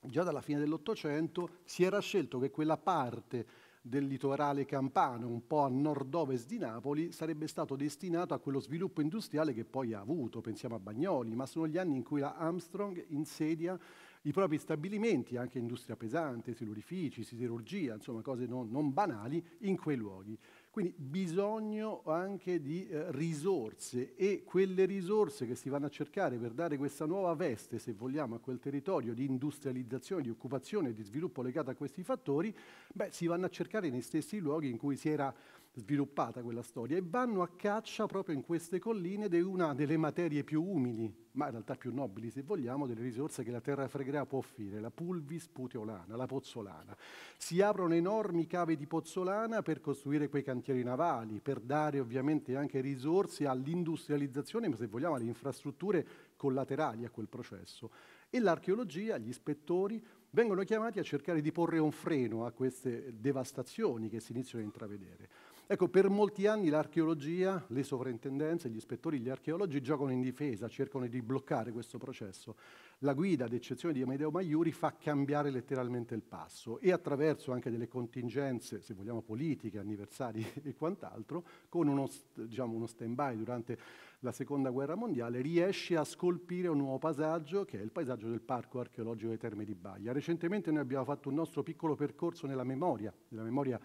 già dalla fine dell'Ottocento si era scelto che quella parte del litorale campano, un po' a nord-ovest di Napoli, sarebbe stato destinato a quello sviluppo industriale che poi ha avuto, pensiamo a Bagnoli, ma sono gli anni in cui la Armstrong insedia i propri stabilimenti, anche industria pesante, silurifici, siderurgia, insomma cose non, non banali, in quei luoghi. Quindi bisogno anche di eh, risorse e quelle risorse che si vanno a cercare per dare questa nuova veste, se vogliamo, a quel territorio di industrializzazione, di occupazione e di sviluppo legato a questi fattori, beh, si vanno a cercare nei stessi luoghi in cui si era sviluppata quella storia, e vanno a caccia proprio in queste colline di una delle materie più umili, ma in realtà più nobili se vogliamo, delle risorse che la terra fregrea può offrire, la pulvis puteolana, la pozzolana. Si aprono enormi cave di pozzolana per costruire quei cantieri navali, per dare ovviamente anche risorse all'industrializzazione, ma se vogliamo alle infrastrutture collaterali a quel processo. E l'archeologia, gli ispettori, vengono chiamati a cercare di porre un freno a queste devastazioni che si iniziano a intravedere. Ecco, per molti anni l'archeologia, le sovrintendenze, gli ispettori, gli archeologi giocano in difesa, cercano di bloccare questo processo. La guida, ad eccezione di Amedeo Maiuri, fa cambiare letteralmente il passo e attraverso anche delle contingenze, se vogliamo politiche, anniversari <laughs> e quant'altro, con uno, diciamo, uno stand-by durante la Seconda Guerra Mondiale, riesce a scolpire un nuovo paesaggio che è il paesaggio del Parco Archeologico dei Terme di Baglia. Recentemente noi abbiamo fatto un nostro piccolo percorso nella memoria, nella memoria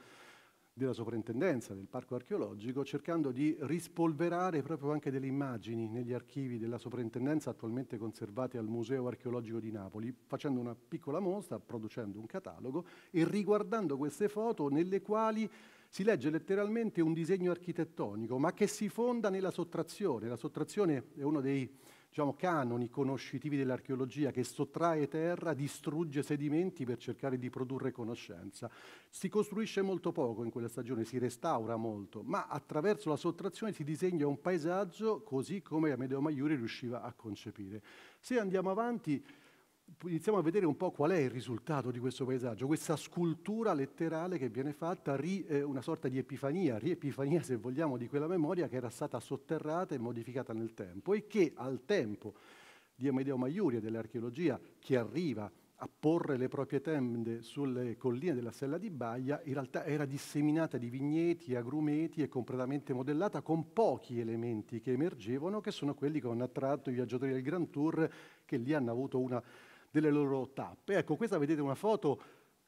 della sovrintendenza del parco archeologico cercando di rispolverare proprio anche delle immagini negli archivi della sovrintendenza attualmente conservate al Museo archeologico di Napoli, facendo una piccola mostra, producendo un catalogo e riguardando queste foto nelle quali si legge letteralmente un disegno architettonico, ma che si fonda nella sottrazione. La sottrazione è uno dei diciamo, canoni conoscitivi dell'archeologia che sottrae terra, distrugge sedimenti per cercare di produrre conoscenza. Si costruisce molto poco in quella stagione, si restaura molto, ma attraverso la sottrazione si disegna un paesaggio così come Amedeo Maiuri riusciva a concepire. Se andiamo avanti, iniziamo a vedere un po' qual è il risultato di questo paesaggio, questa scultura letterale che viene fatta, ri, eh, una sorta di epifania, riepifania se vogliamo di quella memoria che era stata sotterrata e modificata nel tempo e che al tempo di Amedeo Maiuri e dell'archeologia che arriva a porre le proprie tende sulle colline della Sella di Baia, in realtà era disseminata di vigneti, agrumeti e completamente modellata con pochi elementi che emergevano, che sono quelli che hanno attratto i viaggiatori del Grand Tour, che lì hanno avuto una delle loro tappe. Ecco, questa vedete una foto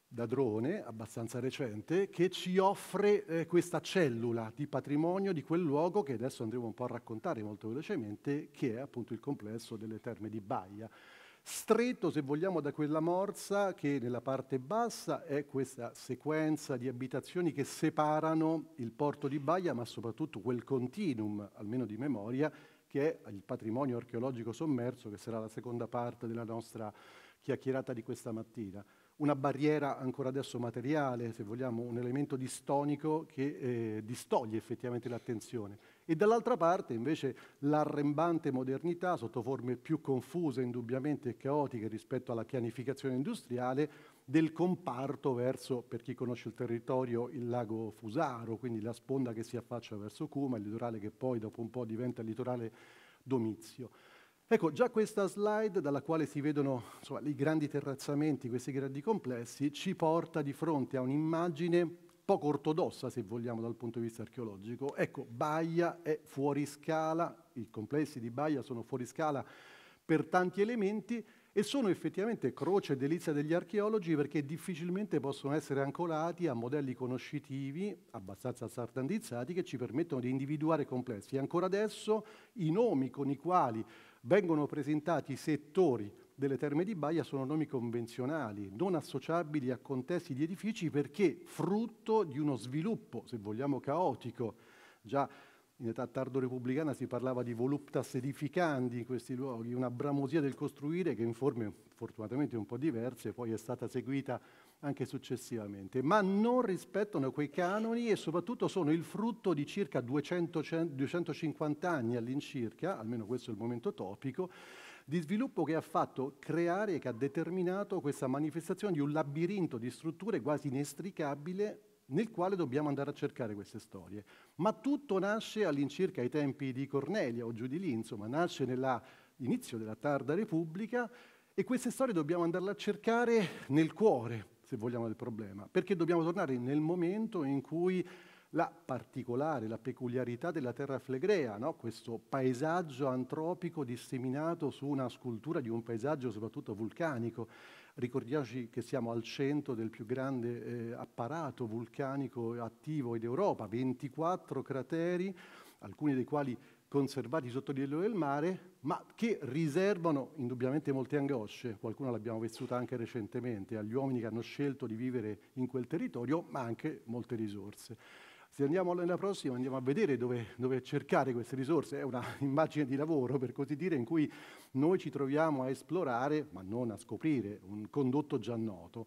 da drone, abbastanza recente, che ci offre eh, questa cellula di patrimonio di quel luogo che adesso andremo un po' a raccontare molto velocemente, che è appunto il complesso delle terme di Baia. Stretto, se vogliamo, da quella morsa che nella parte bassa è questa sequenza di abitazioni che separano il porto di Baia, ma soprattutto quel continuum, almeno di memoria, che è il patrimonio archeologico sommerso, che sarà la seconda parte della nostra chiacchierata di questa mattina. Una barriera ancora adesso materiale, se vogliamo, un elemento distonico che eh, distoglie effettivamente l'attenzione. E dall'altra parte invece l'arrembante modernità, sotto forme più confuse, indubbiamente caotiche rispetto alla pianificazione industriale, del comparto verso, per chi conosce il territorio, il lago Fusaro, quindi la sponda che si affaccia verso Cuma, il litorale che poi dopo un po' diventa il litorale domizio. Ecco, già questa slide, dalla quale si vedono insomma, i grandi terrazzamenti, questi grandi complessi, ci porta di fronte a un'immagine poco ortodossa, se vogliamo, dal punto di vista archeologico. Ecco, Baia è fuori scala, i complessi di Baia sono fuori scala per tanti elementi e sono effettivamente croce e delizia degli archeologi perché difficilmente possono essere ancorati a modelli conoscitivi abbastanza sardandizzati che ci permettono di individuare complessi. E ancora adesso i nomi con i quali vengono presentati i settori delle terme di Baia sono nomi convenzionali, non associabili a contesti di edifici perché frutto di uno sviluppo, se vogliamo, caotico. Già in età tardo-repubblicana si parlava di voluptas edificandi in questi luoghi, una bramosia del costruire che in forme fortunatamente un po' diverse poi è stata seguita anche successivamente, ma non rispettano quei canoni e soprattutto sono il frutto di circa 200, 250 anni all'incirca, almeno questo è il momento topico, di sviluppo che ha fatto creare e che ha determinato questa manifestazione di un labirinto di strutture quasi inestricabile nel quale dobbiamo andare a cercare queste storie. Ma tutto nasce all'incirca ai tempi di Cornelia o giù di lì, insomma, nasce nell'inizio della tarda Repubblica e queste storie dobbiamo andarle a cercare nel cuore se vogliamo, del problema, perché dobbiamo tornare nel momento in cui la particolare, la peculiarità della terra flegrea, no? questo paesaggio antropico disseminato su una scultura di un paesaggio soprattutto vulcanico. Ricordiamoci che siamo al centro del più grande eh, apparato vulcanico attivo in Europa, 24 crateri, alcuni dei quali conservati sotto il livello del mare, ma che riservano indubbiamente molte angosce, qualcuno l'abbiamo vissuta anche recentemente, agli uomini che hanno scelto di vivere in quel territorio, ma anche molte risorse. Se andiamo nella prossima andiamo a vedere dove, dove cercare queste risorse, è un'immagine <laughs> di lavoro per così dire in cui noi ci troviamo a esplorare, ma non a scoprire, un condotto già noto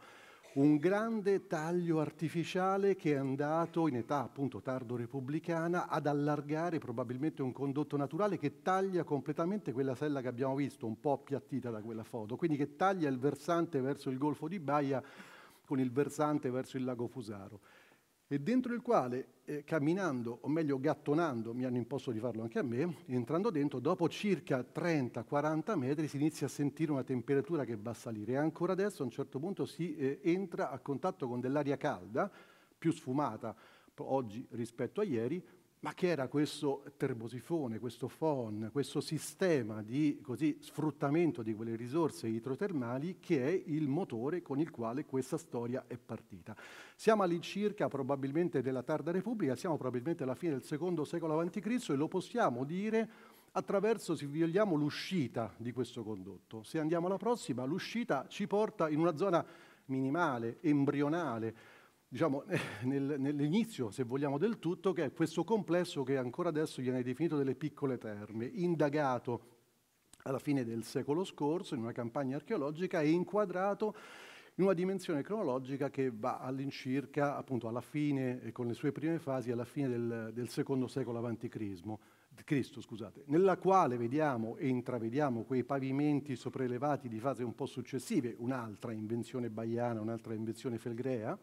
un grande taglio artificiale che è andato in età appunto tardo repubblicana ad allargare probabilmente un condotto naturale che taglia completamente quella sella che abbiamo visto, un po' appiattita da quella foto, quindi che taglia il versante verso il Golfo di Baia con il versante verso il lago Fusaro e dentro il quale, eh, camminando, o meglio gattonando, mi hanno imposto di farlo anche a me, entrando dentro, dopo circa 30-40 metri si inizia a sentire una temperatura che va a salire. E ancora adesso a un certo punto si eh, entra a contatto con dell'aria calda, più sfumata oggi rispetto a ieri, ma che era questo termosifone, questo FON, questo sistema di così, sfruttamento di quelle risorse idrotermali che è il motore con il quale questa storia è partita. Siamo all'incirca probabilmente della tarda Repubblica, siamo probabilmente alla fine del secondo secolo a.C. e lo possiamo dire attraverso, se vogliamo, l'uscita di questo condotto. Se andiamo alla prossima, l'uscita ci porta in una zona minimale, embrionale, diciamo, <laughs> nel, nell'inizio, se vogliamo, del tutto, che è questo complesso che ancora adesso viene definito delle piccole terme, indagato alla fine del secolo scorso in una campagna archeologica e inquadrato in una dimensione cronologica che va all'incirca, appunto alla fine, con le sue prime fasi, alla fine del, del secondo secolo a.C., Cristo, scusate, nella quale vediamo e intravediamo quei pavimenti sopraelevati di fasi un po' successive, un'altra invenzione baiana, un'altra invenzione felgrea,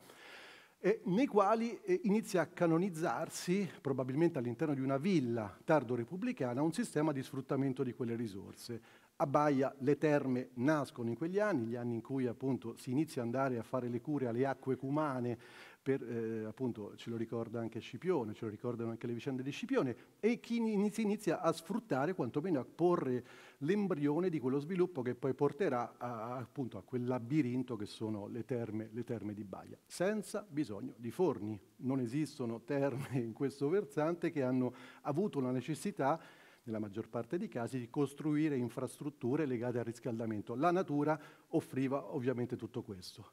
eh, nei quali eh, inizia a canonizzarsi, probabilmente all'interno di una villa tardo-repubblicana, un sistema di sfruttamento di quelle risorse. A Baia le terme nascono in quegli anni, gli anni in cui appunto si inizia ad andare a fare le cure alle acque cumane, per, eh, appunto ce lo ricorda anche Scipione, ce lo ricordano anche le vicende di Scipione, e chi inizia, inizia a sfruttare, quantomeno a porre l'embrione di quello sviluppo che poi porterà a, appunto a quel labirinto che sono le terme, le terme di Baia, senza bisogno di forni. Non esistono terme in questo versante che hanno avuto la necessità di nella maggior parte dei casi, di costruire infrastrutture legate al riscaldamento. La natura offriva ovviamente tutto questo.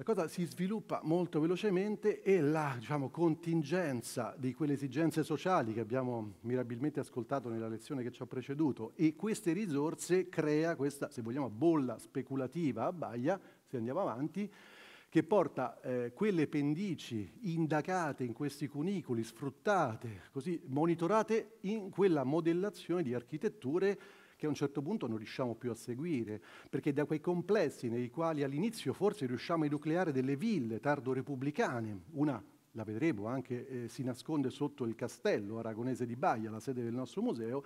La cosa si sviluppa molto velocemente e la diciamo, contingenza di quelle esigenze sociali che abbiamo mirabilmente ascoltato nella lezione che ci ha preceduto e queste risorse crea questa, se vogliamo, bolla speculativa a baia, se andiamo avanti, che porta eh, quelle pendici indagate in questi cunicoli, sfruttate, così monitorate in quella modellazione di architetture che a un certo punto non riusciamo più a seguire, perché da quei complessi nei quali all'inizio forse riusciamo a nucleare delle ville tardo-repubblicane, una la vedremo anche eh, si nasconde sotto il castello aragonese di Baia, la sede del nostro museo,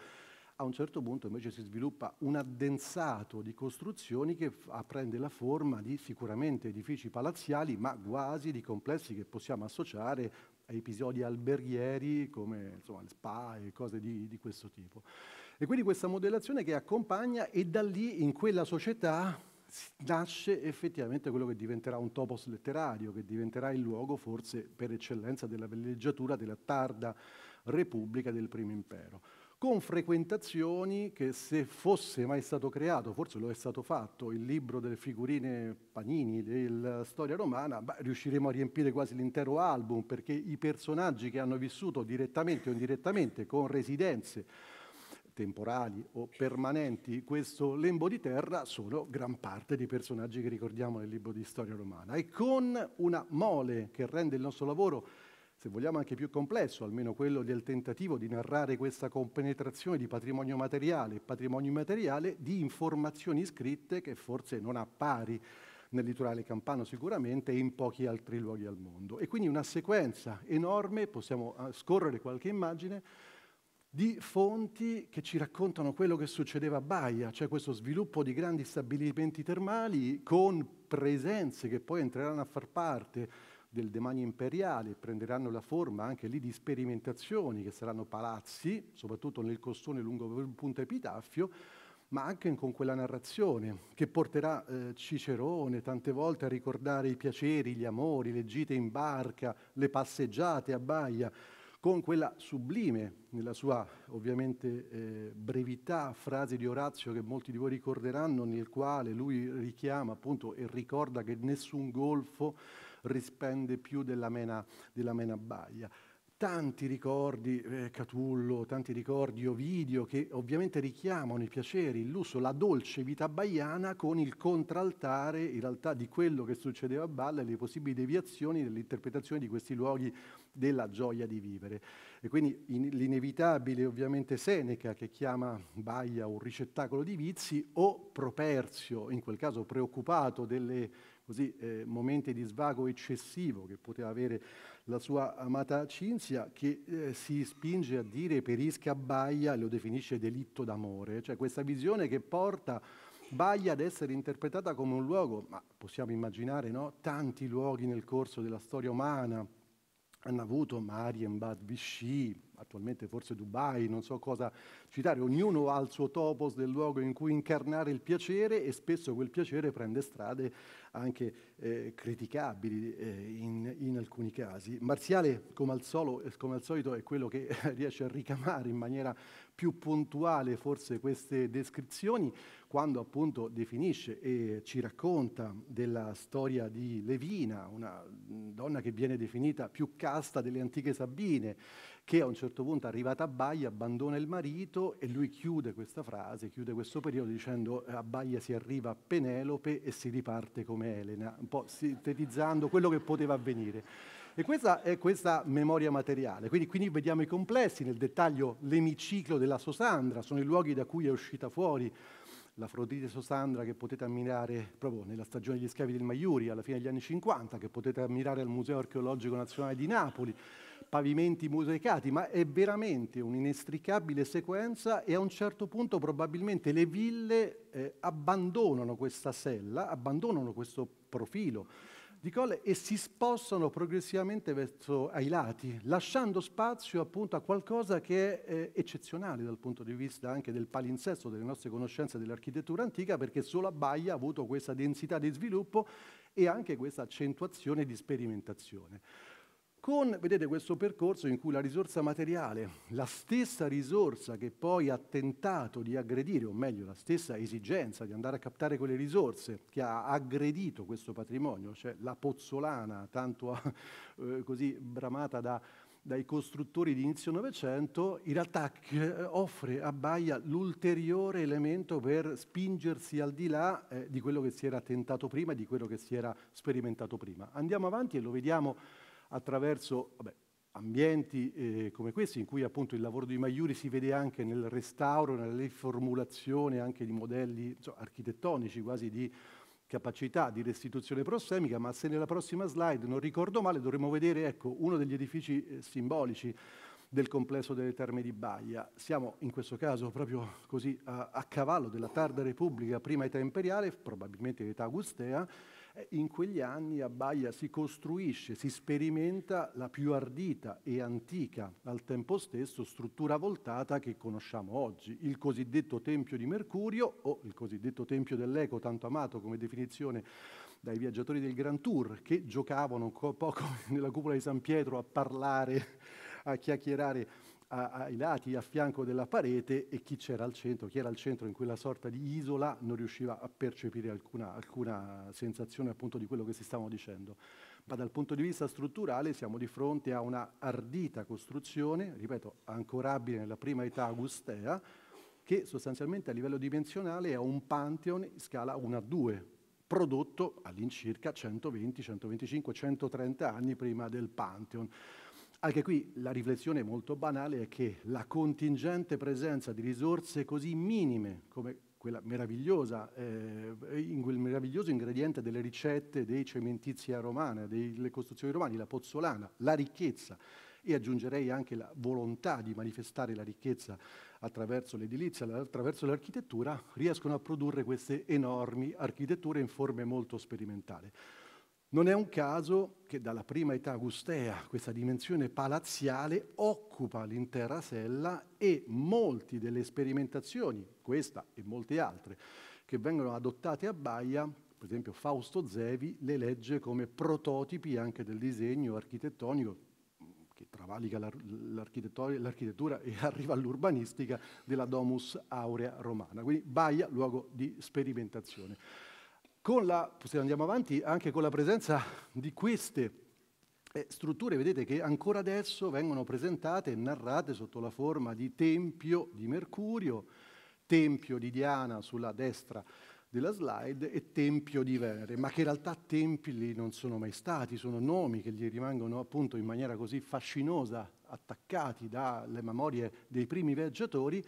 a un certo punto invece si sviluppa un addensato di costruzioni che prende la forma di sicuramente edifici palazziali, ma quasi di complessi che possiamo associare a episodi alberghieri come insomma, il spa e cose di, di questo tipo. E quindi questa modellazione che accompagna e da lì in quella società nasce effettivamente quello che diventerà un topos letterario, che diventerà il luogo forse per eccellenza della villeggiatura della tarda Repubblica del Primo Impero con frequentazioni che se fosse mai stato creato, forse lo è stato fatto, il libro delle figurine Panini della storia romana, beh, riusciremo a riempire quasi l'intero album perché i personaggi che hanno vissuto direttamente o indirettamente con residenze temporali o permanenti questo lembo di terra sono gran parte dei personaggi che ricordiamo nel libro di storia romana e con una mole che rende il nostro lavoro se vogliamo anche più complesso, almeno quello del tentativo di narrare questa compenetrazione di patrimonio materiale e patrimonio immateriale, di informazioni scritte che forse non ha pari nel litorale campano sicuramente e in pochi altri luoghi al mondo. E quindi una sequenza enorme, possiamo eh, scorrere qualche immagine, di fonti che ci raccontano quello che succedeva a Baia, cioè questo sviluppo di grandi stabilimenti termali con presenze che poi entreranno a far parte del demanio imperiale prenderanno la forma anche lì di sperimentazioni che saranno palazzi, soprattutto nel costone lungo il punto epitaffio, ma anche con quella narrazione che porterà eh, Cicerone tante volte a ricordare i piaceri, gli amori, le gite in barca, le passeggiate a baia, con quella sublime, nella sua ovviamente eh, brevità, frase di Orazio che molti di voi ricorderanno, nel quale lui richiama appunto e ricorda che nessun golfo rispende più della mena, della mena Baia tanti ricordi, eh, Catullo, tanti ricordi Ovidio, che ovviamente richiamano i piaceri, il lusso, la dolce vita baiana con il contraltare in realtà di quello che succedeva a Balla e le possibili deviazioni dell'interpretazione di questi luoghi della gioia di vivere. E quindi in, l'inevitabile ovviamente Seneca che chiama Baia un ricettacolo di vizi o Properzio, in quel caso preoccupato delle così, eh, momenti di svago eccessivo che poteva avere la sua amata Cinzia, che eh, si spinge a dire perisca Baia, lo definisce delitto d'amore, cioè questa visione che porta Baia ad essere interpretata come un luogo, ma possiamo immaginare no? tanti luoghi nel corso della storia umana, hanno avuto Marienbad, Vichy, attualmente forse Dubai, non so cosa citare, ognuno ha il suo topos del luogo in cui incarnare il piacere e spesso quel piacere prende strade anche eh, criticabili eh, in, in, alcuni casi. Marziale, come al, solo, eh, come al solito, è quello che <laughs> riesce a ricamare in maniera più puntuale forse queste descrizioni quando appunto definisce e ci racconta della storia di Levina, una mm, donna che viene definita più casta delle antiche Sabine, che a un certo punto arrivata a Baia abbandona il marito e lui chiude questa frase, chiude questo periodo dicendo a Baia si arriva a Penelope e si riparte come Elena, un po' sintetizzando quello che poteva avvenire. E questa è questa memoria materiale, quindi, quindi vediamo i complessi, nel dettaglio l'emiciclo della Sosandra, sono i luoghi da cui è uscita fuori l'Afrodite Sosandra che potete ammirare proprio nella stagione degli scavi del Maiuri alla fine degli anni 50, che potete ammirare al Museo Archeologico Nazionale di Napoli, pavimenti musicati, ma è veramente un'inestricabile sequenza e a un certo punto probabilmente le ville eh, abbandonano questa sella, abbandonano questo profilo di colle e si spostano progressivamente verso ai lati, lasciando spazio appunto a qualcosa che è eh, eccezionale dal punto di vista anche del palinsesto delle nostre conoscenze dell'architettura antica, perché solo a Baia ha avuto questa densità di sviluppo e anche questa accentuazione di sperimentazione con vedete, questo percorso in cui la risorsa materiale, la stessa risorsa che poi ha tentato di aggredire, o meglio la stessa esigenza di andare a captare quelle risorse che ha aggredito questo patrimonio, cioè la pozzolana tanto <laughs> eh, così bramata da, dai costruttori di inizio Novecento, in realtà eh, offre a Baia l'ulteriore elemento per spingersi al di là eh, di quello che si era tentato prima e di quello che si era sperimentato prima. Andiamo avanti e lo vediamo attraverso vabbè, ambienti eh, come questi, in cui appunto il lavoro di Maiuri si vede anche nel restauro, nella riformulazione anche di modelli insomma, architettonici, quasi di capacità di restituzione prossemica, ma se nella prossima slide non ricordo male dovremo vedere ecco, uno degli edifici eh, simbolici del complesso delle terme di Baia. Siamo in questo caso proprio così a, a cavallo della tarda Repubblica, prima età imperiale, probabilmente l'età augustea, in quegli anni a Baia si costruisce, si sperimenta la più ardita e antica, al tempo stesso, struttura voltata che conosciamo oggi, il cosiddetto Tempio di Mercurio o il cosiddetto Tempio dell'Eco, tanto amato come definizione dai viaggiatori del Grand Tour, che giocavano poco <laughs> nella cupola di San Pietro a parlare, a chiacchierare a, ai lati, a fianco della parete e chi c'era al centro, chi era al centro in quella sorta di isola non riusciva a percepire alcuna, alcuna sensazione appunto di quello che si stava dicendo. Ma dal punto di vista strutturale siamo di fronte a una ardita costruzione, ripeto, ancorabile nella prima età augustea, che sostanzialmente a livello dimensionale è un pantheon in scala 1 a 2, prodotto all'incirca 120, 125, 130 anni prima del Pantheon. Anche qui la riflessione molto banale è che la contingente presenza di risorse così minime come quella meravigliosa, eh, in quel meraviglioso ingrediente delle ricette dei cementizia romana, delle costruzioni romane, la pozzolana, la ricchezza e aggiungerei anche la volontà di manifestare la ricchezza attraverso l'edilizia, attraverso l'architettura, riescono a produrre queste enormi architetture in forme molto sperimentali. Non è un caso che dalla prima età augustea questa dimensione palaziale occupa l'intera sella e molti delle sperimentazioni, questa e molte altre, che vengono adottate a Baia, per esempio Fausto Zevi le legge come prototipi anche del disegno architettonico che travalica l'architettura e <laughs> arriva all'urbanistica della Domus Aurea Romana. Quindi Baia, luogo di sperimentazione con la, se andiamo avanti, anche con la presenza di queste eh, strutture, vedete che ancora adesso vengono presentate e narrate sotto la forma di tempio di Mercurio, tempio di Diana sulla destra della slide e tempio di Venere, ma che in realtà templi non sono mai stati, sono nomi che gli rimangono appunto in maniera così fascinosa attaccati dalle memorie dei primi viaggiatori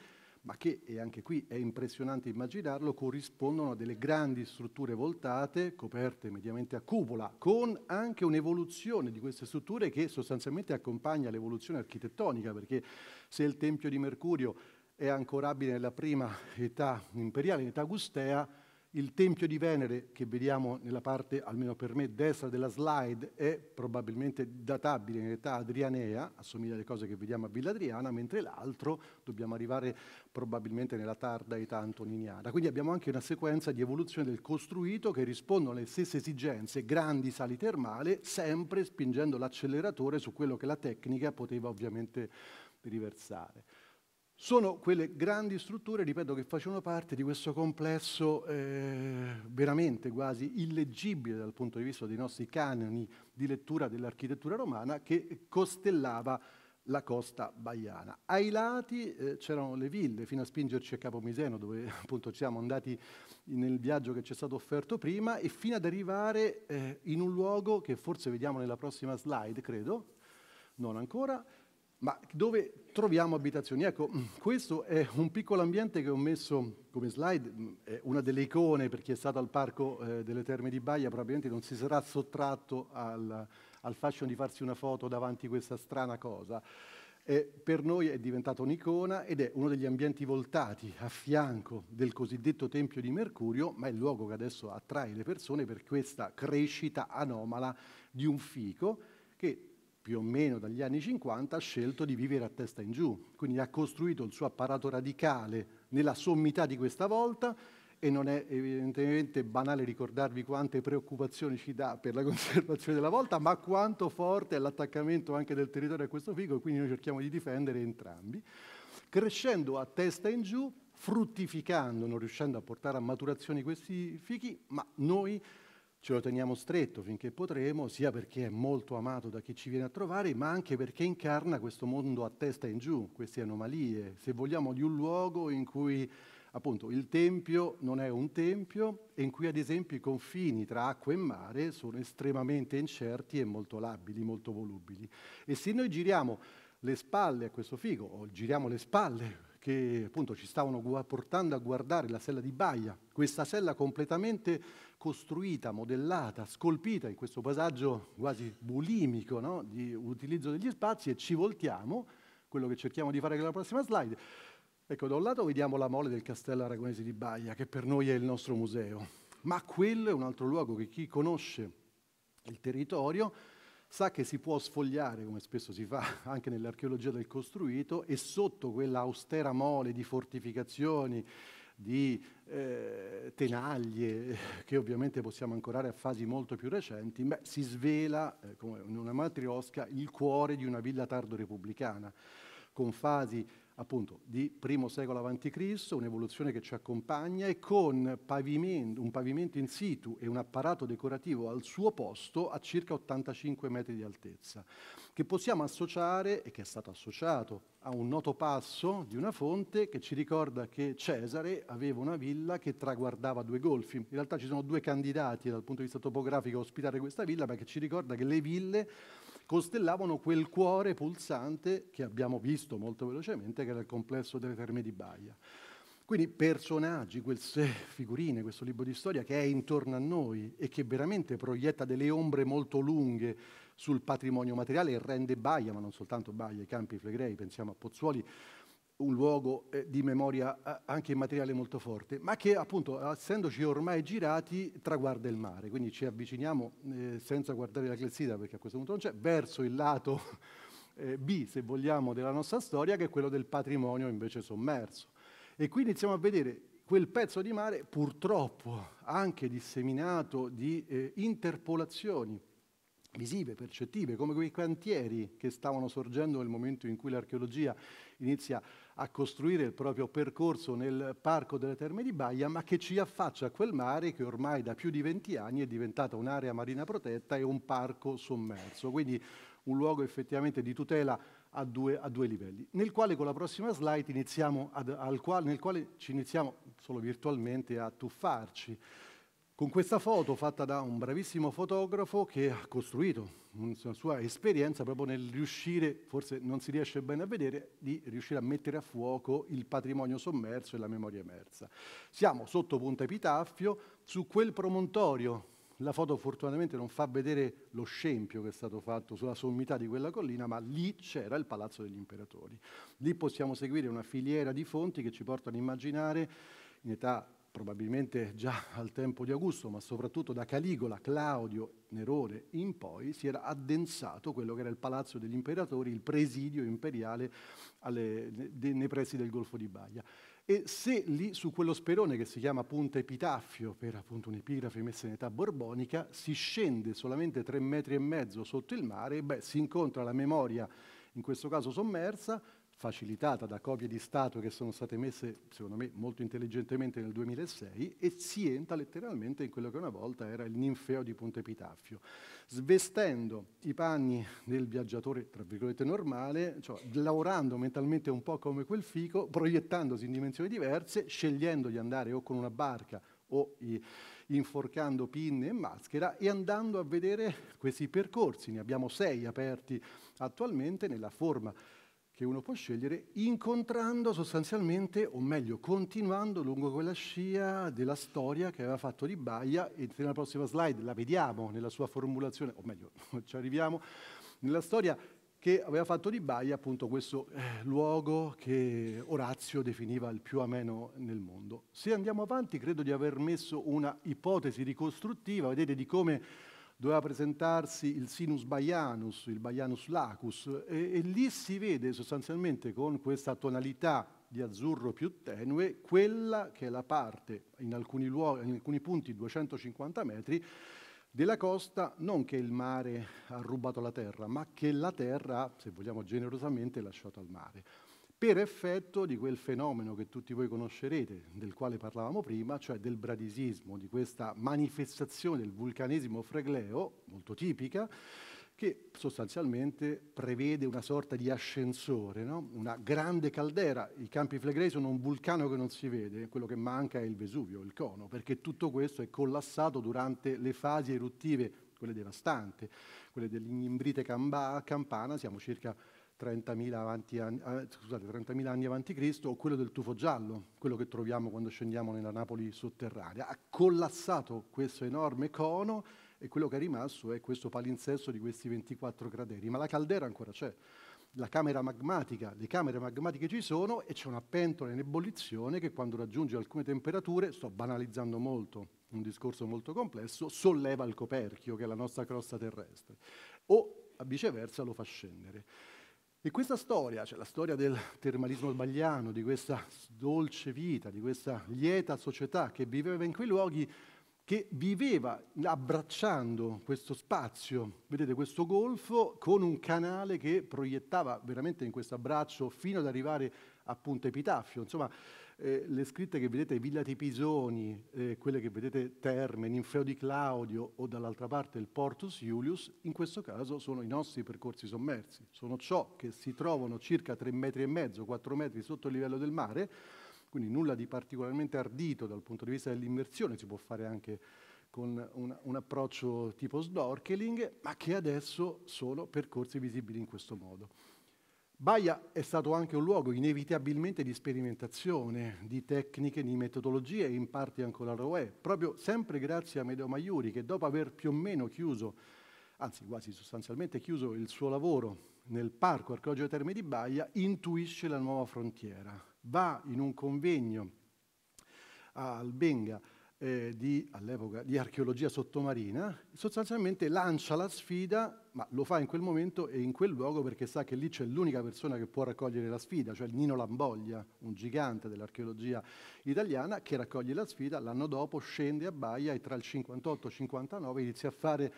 ma che, e anche qui è impressionante immaginarlo, corrispondono a delle grandi strutture voltate, coperte mediamente a cupola, con anche un'evoluzione di queste strutture che sostanzialmente accompagna l'evoluzione architettonica, perché se il Tempio di Mercurio è ancorabile nella prima età imperiale, in età augustea, il Tempio di Venere, che vediamo nella parte, almeno per me, destra della slide, è probabilmente databile in età adrianea, assomiglia alle cose che vediamo a Villa Adriana, mentre l'altro dobbiamo arrivare probabilmente nella tarda età antoniniana. Quindi abbiamo anche una sequenza di evoluzione del costruito che rispondono alle stesse esigenze, grandi sali termale, sempre spingendo l'acceleratore su quello che la tecnica poteva ovviamente riversare sono quelle grandi strutture, ripeto, che facevano parte di questo complesso eh, veramente quasi illeggibile dal punto di vista dei nostri canoni di lettura dell'architettura romana che costellava la costa baiana. Ai lati eh, c'erano le ville, fino a spingerci a Capomiseno, dove <laughs> appunto siamo andati nel viaggio che ci è stato offerto prima, e fino ad arrivare eh, in un luogo che forse vediamo nella prossima slide, credo, non ancora, ma dove troviamo abitazioni. Ecco, mm, questo è un piccolo ambiente che ho messo come slide, mm, è una delle icone per chi è stato al parco eh, delle Terme di Baia, probabilmente non si sarà sottratto al, al fashion di farsi una foto davanti a questa strana cosa. Eh, per noi è diventata un'icona ed è uno degli ambienti voltati a fianco del cosiddetto Tempio di Mercurio, ma è il luogo che adesso attrae le persone per questa crescita anomala di un fico che più o meno dagli anni 50, ha scelto di vivere a testa in giù, quindi ha costruito il suo apparato radicale nella sommità di questa volta e non è evidentemente banale ricordarvi quante preoccupazioni ci dà per la <laughs> conservazione della volta, ma quanto forte è l'attaccamento anche del territorio a questo figo e quindi noi cerchiamo di difendere entrambi, crescendo a testa in giù, fruttificando, non riuscendo a portare a maturazione questi fichi, ma noi ce lo teniamo stretto finché potremo, sia perché è molto amato da chi ci viene a trovare, ma anche perché incarna questo mondo a testa in giù, queste anomalie, se vogliamo, di un luogo in cui appunto il tempio non è un tempio e in cui ad esempio i confini tra acqua e mare sono estremamente incerti e molto labili, molto volubili. E se noi giriamo le spalle a questo figo, o giriamo le spalle che appunto ci stavano portando a guardare la sella di Baia, questa sella completamente costruita, modellata, scolpita in questo passaggio quasi bulimico no? di utilizzo degli spazi e ci voltiamo, quello che cerchiamo di fare con la prossima slide. Ecco, da un lato vediamo la mole del castello aragonese di Baia, che per noi è il nostro museo, ma quello è un altro luogo che chi conosce il territorio sa che si può sfogliare, come spesso si fa <laughs> anche nell'archeologia del costruito, e sotto quella austera mole di fortificazioni, di eh, tenaglie, <laughs> che ovviamente possiamo ancorare a fasi molto più recenti, beh, si svela, eh, come in una matriosca, il cuore di una villa tardo-repubblicana, con fasi appunto di primo secolo a.C., un'evoluzione che ci accompagna e con pavimento, un pavimento in situ e un apparato decorativo al suo posto a circa 85 metri di altezza, che possiamo associare e che è stato associato a un noto passo di una fonte che ci ricorda che Cesare aveva una villa che traguardava due golfi. In realtà ci sono due candidati dal punto di vista topografico a ospitare questa villa, ma che ci ricorda che le ville costellavano quel cuore pulsante che abbiamo visto molto velocemente, che era il complesso delle terme di Baia. Quindi personaggi, queste figurine, questo libro di storia che è intorno a noi e che veramente proietta delle ombre molto lunghe sul patrimonio materiale e rende Baia, ma non soltanto Baia, i Campi Flegrei, pensiamo a Pozzuoli, un luogo eh, di memoria anche immateriale molto forte, ma che appunto, essendoci ormai girati, traguarda il mare. Quindi ci avviciniamo eh, senza guardare la clessida, perché a questo punto non c'è, verso il lato <laughs> eh, B, se vogliamo, della nostra storia, che è quello del patrimonio invece sommerso. E qui iniziamo a vedere quel pezzo di mare, purtroppo anche disseminato di eh, interpolazioni visive, percettive, come quei cantieri che stavano sorgendo nel momento in cui l'archeologia inizia a costruire il proprio percorso nel parco delle Terme di Baia, ma che ci affaccia a quel mare che ormai da più di 20 anni è diventata un'area marina protetta e un parco sommerso, quindi un luogo effettivamente di tutela a due, a due livelli, nel quale con la prossima slide ad, quale, nel quale ci iniziamo solo virtualmente a tuffarci con questa foto fatta da un bravissimo fotografo che ha costruito una sua esperienza proprio nel riuscire, forse non si riesce bene a vedere, di riuscire a mettere a fuoco il patrimonio sommerso e la memoria emersa. Siamo sotto Punta Epitaffio, su quel promontorio, la foto fortunatamente non fa vedere lo scempio che è stato fatto sulla sommità di quella collina, ma lì c'era il Palazzo degli Imperatori. Lì possiamo seguire una filiera di fonti che ci portano a immaginare in età probabilmente già al tempo di Augusto, ma soprattutto da Caligola, Claudio, Nerone in poi, si era addensato quello che era il palazzo degli imperatori, il presidio imperiale alle, de, nei pressi del Golfo di Baia. E se lì su quello sperone che si chiama Punta Epitaffio, per appunto un'epigrafe messa in età borbonica, si scende solamente tre metri e mezzo sotto il mare, beh, si incontra la memoria, in questo caso sommersa, facilitata da copie di Stato che sono state messe, secondo me, molto intelligentemente nel 2006 e si entra letteralmente in quello che una volta era il ninfeo di Ponte Pitaffio, svestendo i panni del viaggiatore, tra virgolette, normale, cioè lavorando mentalmente un po' come quel fico, proiettandosi in dimensioni diverse, scegliendo di andare o con una barca o i, inforcando pinne e maschera e andando a vedere questi percorsi. Ne abbiamo sei aperti attualmente nella forma che uno può scegliere incontrando sostanzialmente, o meglio, continuando lungo quella scia della storia che aveva fatto Di Baia e nella prossima slide la vediamo nella sua formulazione, o meglio, <laughs> ci arriviamo, nella storia che aveva fatto Di Baia appunto questo eh, luogo che Orazio definiva il più ameno nel mondo. Se andiamo avanti credo di aver messo una ipotesi ricostruttiva, vedete di come doveva presentarsi il sinus baianus, il baianus lacus, e, e lì si vede sostanzialmente con questa tonalità di azzurro più tenue, quella che è la parte, in alcuni, luoghi, in alcuni punti 250 metri, della costa, non che il mare ha rubato la terra, ma che la terra, se vogliamo generosamente, ha lasciato al mare per effetto di quel fenomeno che tutti voi conoscerete, del quale parlavamo prima, cioè del bradisismo, di questa manifestazione del vulcanesimo fregleo, molto tipica, che sostanzialmente prevede una sorta di ascensore, no? una grande caldera. I campi flegrei sono un vulcano che non si vede, quello che manca è il Vesuvio, il cono, perché tutto questo è collassato durante le fasi eruttive, quelle devastanti, quelle dell'ignimbrite campana, siamo circa 30.000, avanti, ah, scusate, 30.000 anni avanti Cristo, o quello del tufo giallo, quello che troviamo quando scendiamo nella Napoli sotterranea. Ha collassato questo enorme cono e quello che è rimasto è questo palinsesto di questi 24 crateri, ma la caldera ancora c'è. La camera magmatica, le camere magmatiche ci sono e c'è una pentola in ebollizione che quando raggiunge alcune temperature, sto banalizzando molto, un discorso molto complesso, solleva il coperchio che è la nostra crosta terrestre o viceversa lo fa scendere. E questa storia, cioè la storia del termalismo albagliano, di questa dolce vita, di questa lieta società che viveva in quei luoghi, che viveva abbracciando questo spazio, vedete questo golfo, con un canale che proiettava veramente in questo abbraccio fino ad arrivare appunto a Epitafio. Insomma, eh, le scritte che vedete Villa Tipisoni, eh, quelle che vedete Terme, Ninfeo di Claudio o dall'altra parte il Portus Iulius, in questo caso sono i nostri percorsi sommersi, sono ciò che si trovano circa 3 metri e mezzo, 4 metri sotto il livello del mare, quindi nulla di particolarmente ardito dal punto di vista dell'immersione, si può fare anche con un, un approccio tipo snorkeling, ma che adesso sono percorsi visibili in questo modo. Baia è stato anche un luogo inevitabilmente di sperimentazione, di tecniche, di metodologie e in parte ancora Roe, proprio sempre grazie a Medeo Maiuri che dopo aver più o meno chiuso, anzi quasi sostanzialmente chiuso il suo lavoro nel parco archeologico Terme di Baia, intuisce la nuova frontiera. Va in un convegno a Albenga eh, di, all'epoca di archeologia sottomarina, sostanzialmente lancia la sfida, ma lo fa in quel momento e in quel luogo perché sa che lì c'è l'unica persona che può raccogliere la sfida, cioè Nino Lamboglia, un gigante dell'archeologia italiana, che raccoglie la sfida, l'anno dopo scende a Baia e tra il 58 e il 59 inizia a fare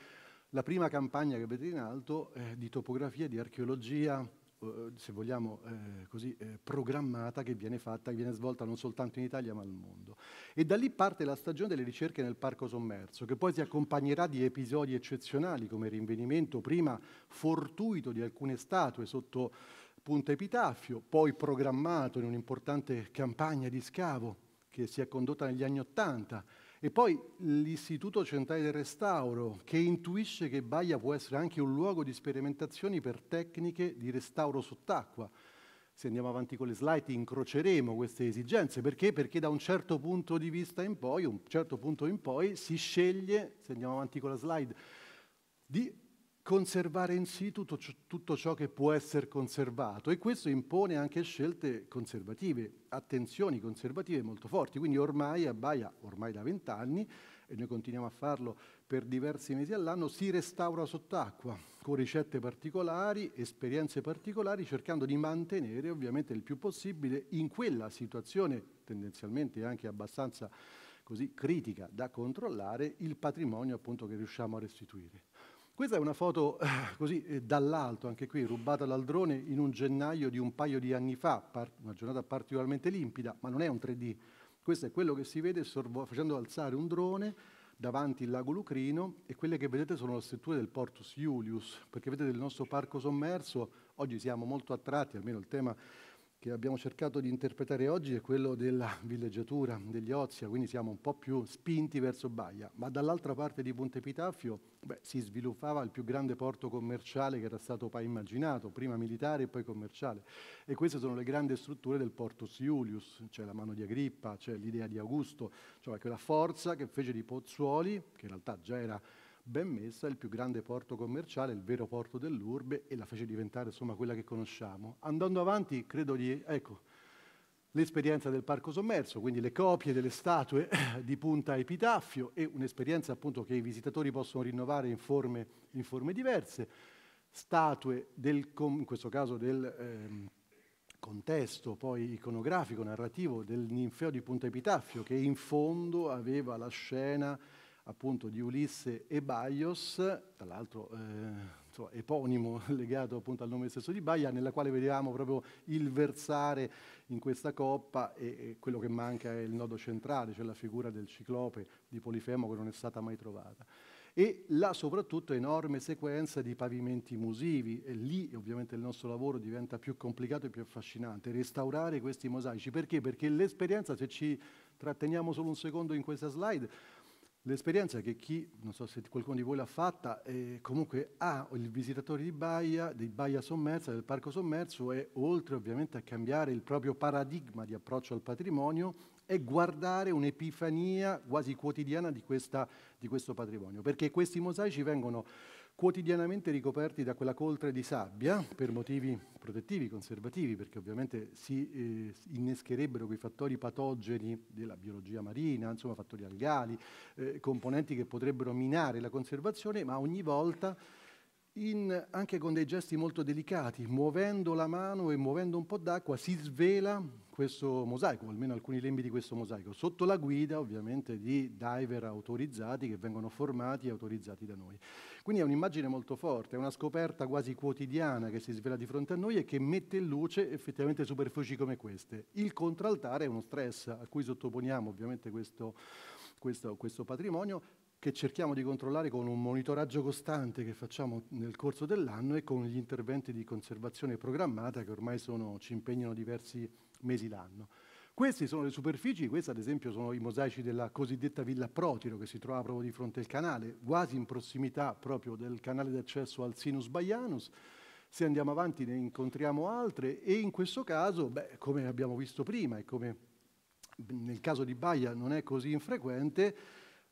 la prima campagna che vedete in alto eh, di topografia, di archeologia eh, se vogliamo, eh, così, eh, programmata che viene fatta, che viene svolta non soltanto in Italia ma al mondo. E da lì parte la stagione delle ricerche nel parco sommerso, che poi si accompagnerà di episodi eccezionali come il rinvenimento prima fortuito di alcune statue sotto Punta Epitaffio, poi programmato in un'importante campagna di scavo che si è condotta negli anni Ottanta e poi l'Istituto Centrale del Restauro, che intuisce che Baia può essere anche un luogo di sperimentazioni per tecniche di restauro sott'acqua. Se andiamo avanti con le slide incroceremo queste esigenze. Perché? Perché da un certo punto di vista in poi, un certo punto in poi, si sceglie, se andiamo avanti con la slide, di conservare in sì tutto, tutto, ciò che può essere conservato e questo impone anche scelte conservative, attenzioni conservative molto forti. Quindi ormai Abbaia, ormai da vent'anni, e noi continuiamo a farlo per diversi mesi all'anno, si restaura sott'acqua con ricette particolari, esperienze particolari, cercando di mantenere ovviamente il più possibile in quella situazione tendenzialmente anche abbastanza così critica da controllare il patrimonio appunto che riusciamo a restituire. Questa è una foto eh, così eh, dall'alto, anche qui rubata dal drone in un gennaio di un paio di anni fa, una giornata particolarmente limpida, ma non è un 3D. Questo è quello che si vede facendo alzare un drone davanti il lago Lucrino e quelle che vedete sono le strutture del Portus Iulius, perché vedete il nostro parco sommerso, oggi siamo molto attratti, almeno il tema che abbiamo cercato di interpretare oggi è quello della villeggiatura, degli Ozia, quindi siamo un po' più spinti verso Baia, ma dall'altra parte di Ponte Pitafio beh, si sviluppava il più grande porto commerciale che era stato poi immaginato, prima militare e poi commerciale. E queste sono le grandi strutture del Portus Iulius, c'è cioè la mano di Agrippa, c'è cioè l'idea di Augusto, cioè quella forza che fece di Pozzuoli, che in realtà già era ben messa, il più grande porto commerciale, il vero porto dell'urbe e la fece diventare insomma quella che conosciamo. Andando avanti, credo di, ecco, l'esperienza del parco sommerso, quindi le copie delle statue <coughs> di punta epitaffio e un'esperienza appunto che i visitatori possono rinnovare in forme, in forme diverse, statue del, in questo caso del ehm, contesto poi iconografico, narrativo del ninfeo di punta epitaffio che in fondo aveva la scena appunto di Ulisse e Baios, tra l'altro eh, eponimo <laughs> legato appunto al nome stesso di Baia, nella quale vediamo proprio il versare in questa coppa e, e quello che manca è il nodo centrale, cioè la figura del ciclope di Polifemo che non è stata mai trovata e la soprattutto enorme sequenza di pavimenti musivi e lì ovviamente il nostro lavoro diventa più complicato e più affascinante, restaurare questi mosaici, perché? Perché l'esperienza, se ci tratteniamo solo un secondo in questa slide, L'esperienza che chi, non so se qualcuno di voi l'ha fatta, eh, comunque ha il visitatore di Baia, di Baia sommersa, del parco sommerso, è oltre ovviamente a cambiare il proprio paradigma di approccio al patrimonio, è guardare un'epifania quasi quotidiana di, questa, di questo patrimonio, perché questi mosaici vengono quotidianamente ricoperti da quella coltre di sabbia per motivi protettivi, conservativi, perché ovviamente si eh, innescherebbero quei fattori patogeni della biologia marina, insomma fattori algali, eh, componenti che potrebbero minare la conservazione, ma ogni volta in, anche con dei gesti molto delicati, muovendo la mano e muovendo un po' d'acqua, si svela questo mosaico, almeno alcuni lembi di questo mosaico, sotto la guida ovviamente di diver autorizzati che vengono formati e autorizzati da noi. Quindi è un'immagine molto forte, è una scoperta quasi quotidiana che si svela di fronte a noi e che mette in luce effettivamente superfici come queste. Il contraltare è uno stress a cui sottoponiamo ovviamente questo, questo, questo patrimonio, che cerchiamo di controllare con un monitoraggio costante che facciamo nel corso dell'anno e con gli interventi di conservazione programmata che ormai sono, ci impegnano diversi mesi l'anno. Queste sono le superfici, questi ad esempio sono i mosaici della cosiddetta Villa Protiro che si trova proprio di fronte al canale, quasi in prossimità proprio del canale d'accesso al Sinus Baianus. Se andiamo avanti ne incontriamo altre e in questo caso, beh, come abbiamo visto prima e come nel caso di Baia non è così infrequente,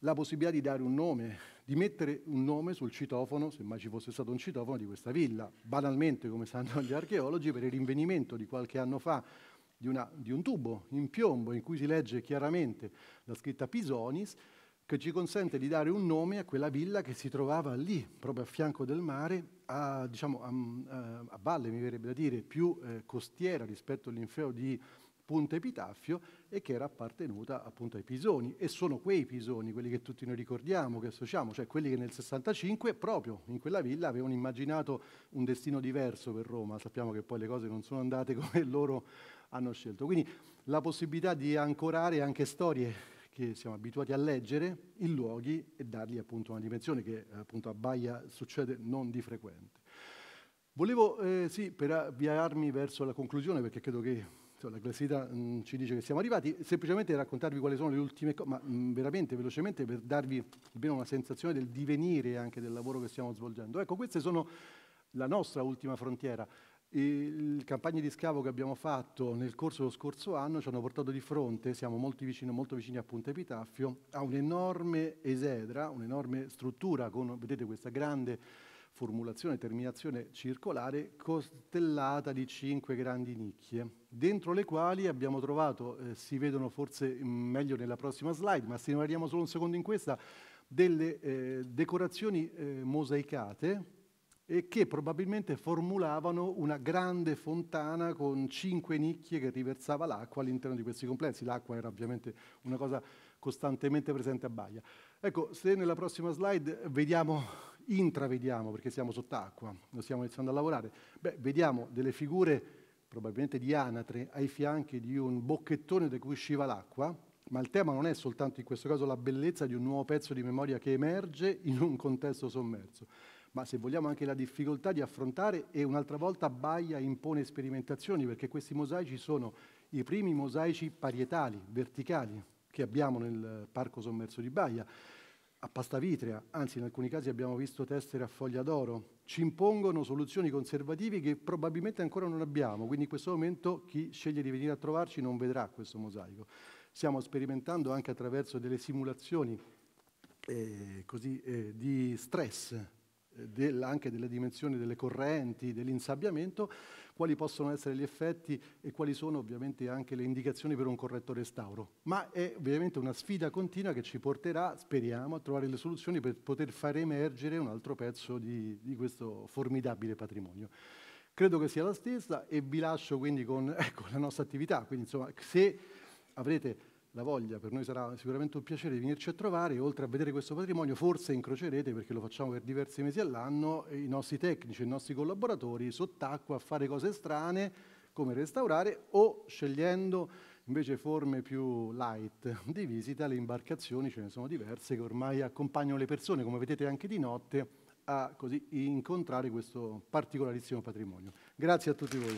la possibilità di dare un nome, di mettere un nome sul citofono, se mai ci fosse stato un citofono, di questa villa. Banalmente, come sanno gli archeologi, per il rinvenimento di qualche anno fa di, una, di un tubo in piombo in cui si legge chiaramente la scritta Pisonis, che ci consente di dare un nome a quella villa che si trovava lì, proprio a fianco del mare, a, diciamo, a, a, valle, mi verrebbe da dire, più eh, costiera rispetto all'infeo di Ponte Epitaffio e che era appartenuta appunto ai Pisoni e sono quei Pisoni, quelli che tutti noi ricordiamo, che associamo, cioè quelli che nel 65 proprio in quella villa avevano immaginato un destino diverso per Roma, sappiamo che poi le cose non sono andate <laughs> come loro hanno scelto. Quindi la possibilità di ancorare anche storie che siamo abituati a leggere in luoghi e dargli appunto una dimensione che appunto a Baia succede non di frequente. Volevo, eh, sì, per avviarmi verso la conclusione, perché credo che la classifica mm, ci dice che siamo arrivati, semplicemente raccontarvi quali sono le ultime cose, ma mm, veramente velocemente per darvi almeno una sensazione del divenire anche del lavoro che stiamo svolgendo. Ecco, queste sono la nostra ultima frontiera. Le campagne di scavo che abbiamo fatto nel corso dello scorso anno ci hanno portato di fronte, siamo molto vicini, molto vicini a Punta Epitaffio, a un'enorme esedra, un'enorme struttura con, vedete, questa grande formulazione, terminazione circolare costellata di cinque grandi nicchie dentro le quali abbiamo trovato, eh, si vedono forse mm, meglio nella prossima slide, ma se ne guardiamo solo un secondo in questa, delle eh, decorazioni eh, mosaicate e che probabilmente formulavano una grande fontana con cinque nicchie che riversava l'acqua all'interno di questi complessi. L'acqua era ovviamente una cosa costantemente presente a Baia. Ecco, se nella prossima slide vediamo, intravediamo, perché siamo sott'acqua, lo stiamo iniziando a lavorare, beh, vediamo delle figure probabilmente di anatre, ai fianchi di un bocchettone da cui usciva l'acqua, ma il tema non è soltanto in questo caso la bellezza di un nuovo pezzo di memoria che emerge in un contesto sommerso, ma se vogliamo anche la difficoltà di affrontare e un'altra volta Baia impone sperimentazioni perché questi mosaici sono i primi mosaici parietali, verticali, che abbiamo nel parco sommerso di Baia a pasta vitrea, anzi in alcuni casi abbiamo visto tessere a foglia d'oro, ci impongono soluzioni conservative che probabilmente ancora non abbiamo, quindi in questo momento chi sceglie di venire a trovarci non vedrà questo mosaico. Stiamo sperimentando anche attraverso delle simulazioni eh, così, eh, di stress, eh, del, anche delle dimensioni delle correnti, dell'insabbiamento, quali possono essere gli effetti e quali sono ovviamente anche le indicazioni per un corretto restauro. Ma è ovviamente una sfida continua che ci porterà, speriamo, a trovare le soluzioni per poter far emergere un altro pezzo di, di questo formidabile patrimonio. Credo che sia la stessa e vi lascio quindi con <laughs> ecco, la nostra attività. Quindi insomma, se avrete la voglia, per noi sarà sicuramente un piacere di venirci a trovare oltre a vedere questo patrimonio forse incrocerete, perché lo facciamo per diversi mesi all'anno, i nostri tecnici, i nostri collaboratori sott'acqua a fare cose strane come restaurare o scegliendo invece forme più light di visita, le imbarcazioni ce ne sono diverse che ormai accompagnano le persone, come vedete anche di notte, a così incontrare questo particolarissimo patrimonio. Grazie a tutti voi.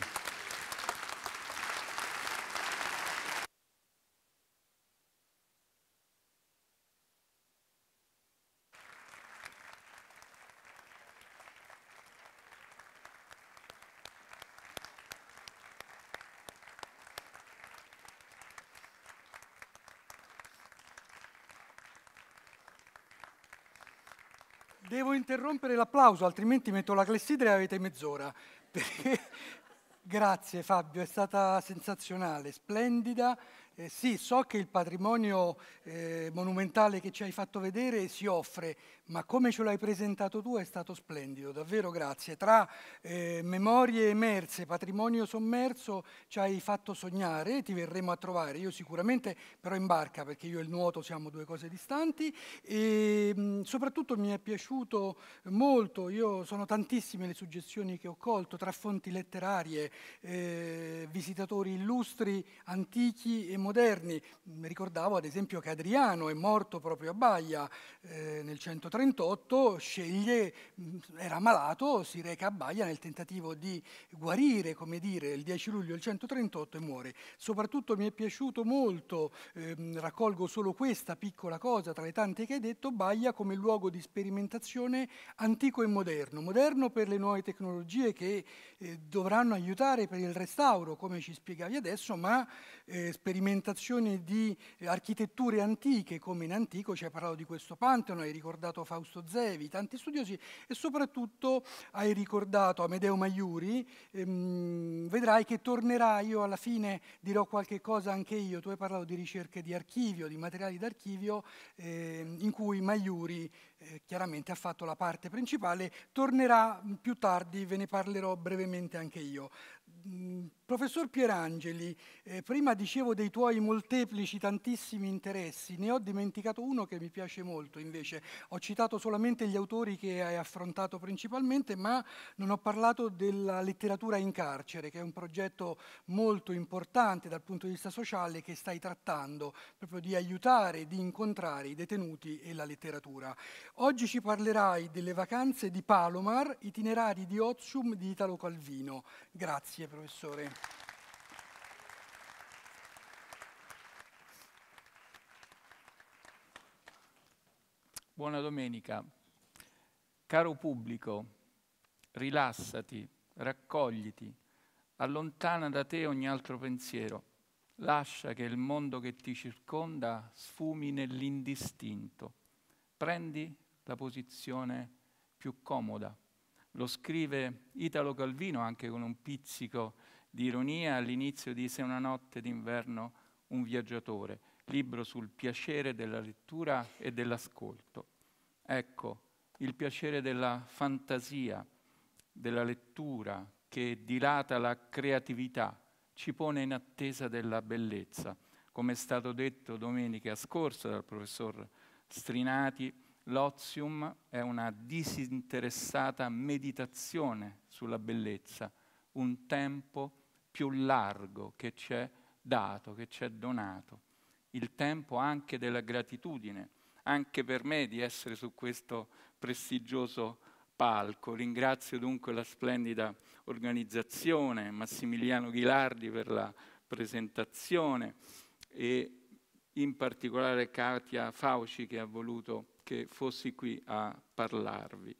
interrompere l'applauso, altrimenti metto la clessidra e avete mezz'ora. <laughs> Perché... Grazie Fabio, è stata sensazionale, splendida, eh, sì, so che il patrimonio eh, monumentale che ci hai fatto vedere si offre, ma come ce l'hai presentato tu è stato splendido, davvero grazie. Tra eh, memorie emerse, patrimonio sommerso, ci hai fatto sognare, ti verremo a trovare, io sicuramente, però in barca, perché io e il nuoto siamo due cose distanti, e mh, mm, soprattutto mi è piaciuto molto, io, sono tantissime le suggestioni che ho colto, tra fonti letterarie, eh, visitatori illustri, antichi e moderni, moderni. Ricordavo ad esempio che Adriano è morto proprio a Baia eh, nel 138, sceglie, mm, era malato, si reca a Baia nel tentativo di guarire, come dire, il 10 luglio del 138 e muore. Soprattutto mi è piaciuto molto, ehm, raccolgo solo questa piccola cosa tra le tante che hai detto, Baia come luogo di sperimentazione antico e moderno. Moderno per le nuove tecnologie che eh, dovranno aiutare per il restauro, come ci spiegavi adesso, ma eh, sperimentazione rappresentazioni di architetture antiche, come in antico ci hai parlato di questo Pantheon, hai ricordato Fausto Zevi, tanti studiosi e soprattutto hai ricordato Amedeo Maiuri, ehm, vedrai che tornerà, io alla fine dirò qualche cosa anche io, tu hai parlato di ricerche di archivio, di materiali d'archivio, ehm, in cui Maiuri eh, chiaramente ha fatto la parte principale, tornerà più tardi, ve ne parlerò brevemente anche io. Mm, Professor Pierangeli, eh, prima dicevo dei tuoi molteplici, tantissimi interessi, ne ho dimenticato uno che mi piace molto invece. Ho citato solamente gli autori che hai affrontato principalmente, ma non ho parlato della letteratura in carcere, che è un progetto molto importante dal punto di vista sociale che stai trattando, proprio di aiutare, di incontrare i detenuti e la letteratura. Oggi ci parlerai delle vacanze di Palomar, itinerari di Ozium di Italo Calvino. Grazie professore. buona domenica. Caro pubblico, rilassati, raccogliti, allontana da te ogni altro pensiero. Lascia che il mondo che ti circonda sfumi nell'indistinto. Prendi la posizione più comoda. Lo scrive Italo Calvino anche con un pizzico di ironia all'inizio di Se una notte d'inverno un viaggiatore libro sul piacere della lettura e dell'ascolto. Ecco, il piacere della fantasia, della lettura che dilata la creatività, ci pone in attesa della bellezza. Come è stato detto domenica scorsa dal professor Strinati, l'ozium è una disinteressata meditazione sulla bellezza, un tempo più largo che ci è dato, che ci è donato il tempo anche della gratitudine, anche per me di essere su questo prestigioso palco. Ringrazio dunque la splendida organizzazione, Massimiliano Ghilardi per la presentazione e in particolare Katia Fauci che ha voluto che fossi qui a parlarvi.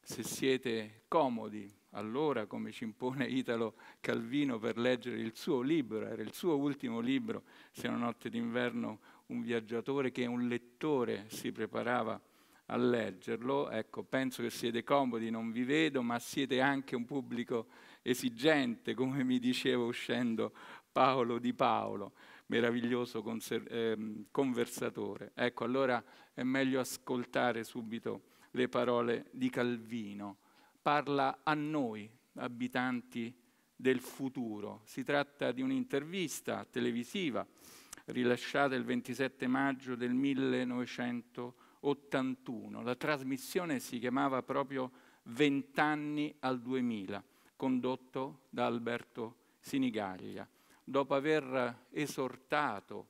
Se siete comodi, allora, come ci impone Italo Calvino per leggere il suo libro, era il suo ultimo libro, Se una notte d'inverno, un viaggiatore che un lettore si preparava a leggerlo. Ecco, penso che siete comodi, non vi vedo, ma siete anche un pubblico esigente, come mi diceva uscendo Paolo di Paolo, meraviglioso conser- ehm, conversatore. Ecco, allora è meglio ascoltare subito le parole di Calvino parla a noi, abitanti del futuro. Si tratta di un'intervista televisiva rilasciata il 27 maggio del 1981. La trasmissione si chiamava proprio Vent'anni al 2000, condotto da Alberto Sinigaglia, dopo aver esortato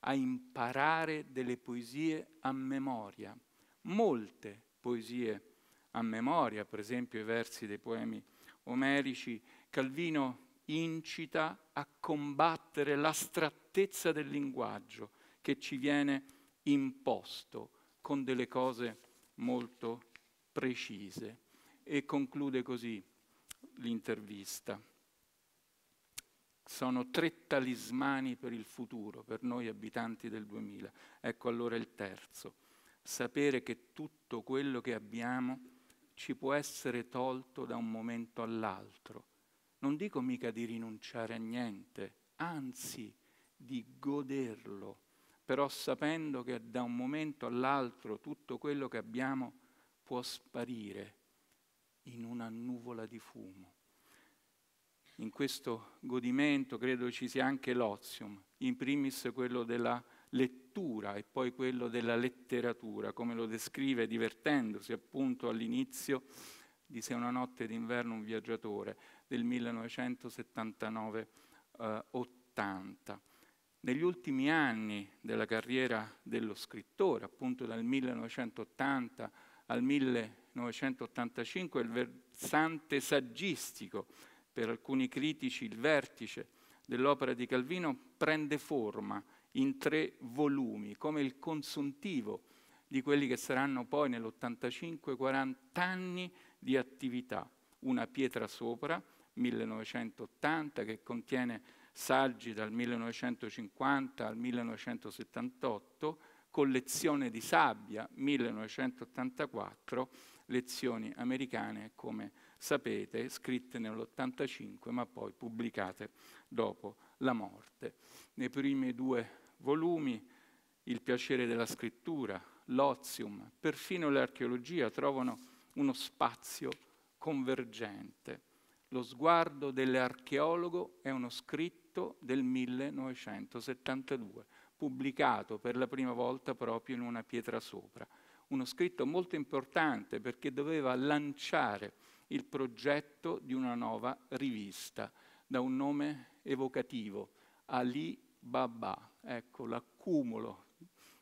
a imparare delle poesie a memoria, molte poesie a memoria, a memoria, per esempio, i versi dei poemi omerici, Calvino incita a combattere l'astrattezza del linguaggio che ci viene imposto con delle cose molto precise. E conclude così l'intervista. Sono tre talismani per il futuro, per noi abitanti del 2000. Ecco allora il terzo, sapere che tutto quello che abbiamo ci può essere tolto da un momento all'altro. Non dico mica di rinunciare a niente, anzi di goderlo, però sapendo che da un momento all'altro tutto quello che abbiamo può sparire in una nuvola di fumo. In questo godimento credo ci sia anche l'ozium, in primis quello della lettura e poi quello della letteratura, come lo descrive divertendosi appunto all'inizio di Se una notte d'inverno un viaggiatore del 1979-80. Eh, negli ultimi anni della carriera dello scrittore, appunto dal 1980 al 1985, il versante saggistico, per alcuni critici il vertice dell'opera di Calvino, prende forma in tre volumi, come il consuntivo di quelli che saranno poi nell'85-40 anni di attività. Una pietra sopra, 1980, che contiene saggi dal 1950 al 1978, collezione di sabbia 1984, lezioni americane come sapete, scritte nell'85 ma poi pubblicate dopo la morte. Nei primi due volumi, il piacere della scrittura, l'ozium, perfino l'archeologia trovano uno spazio convergente. Lo sguardo dell'archeologo è uno scritto del 1972, pubblicato per la prima volta proprio in una pietra sopra. Uno scritto molto importante perché doveva lanciare il progetto di una nuova rivista da un nome evocativo, Ali Baba, ecco, l'accumulo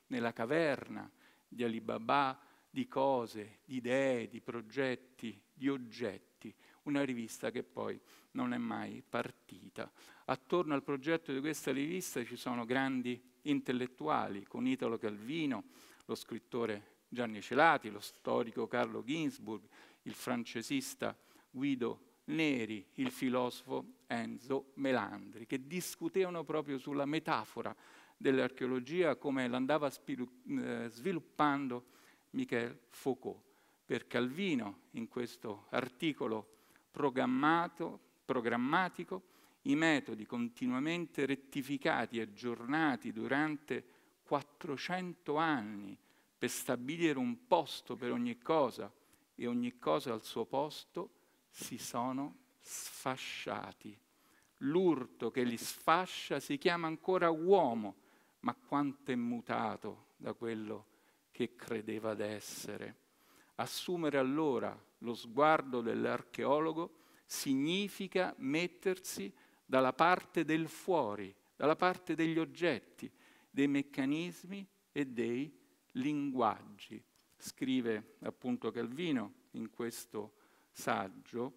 nella caverna di Alibaba di cose, di idee, di progetti, di oggetti, una rivista che poi non è mai partita. Attorno al progetto di questa rivista ci sono grandi intellettuali, con Italo Calvino, lo scrittore Gianni Celati, lo storico Carlo Ginsburg, il francesista Guido Neri, il filosofo Enzo Melandri, che discutevano proprio sulla metafora dell'archeologia come l'andava eh, sviluppando Michel Foucault. Per Calvino, in questo articolo programmatico, i metodi continuamente rettificati e aggiornati durante 400 anni per stabilire un posto per ogni cosa e ogni cosa al suo posto si sono sfasciati. L'urto che li sfascia si chiama ancora uomo, ma quanto è mutato da quello che credeva d'essere. Assumere allora lo sguardo dell'archeologo significa mettersi dalla parte del fuori, dalla parte degli oggetti, dei meccanismi e dei linguaggi. Scrive appunto Calvino in questo saggio,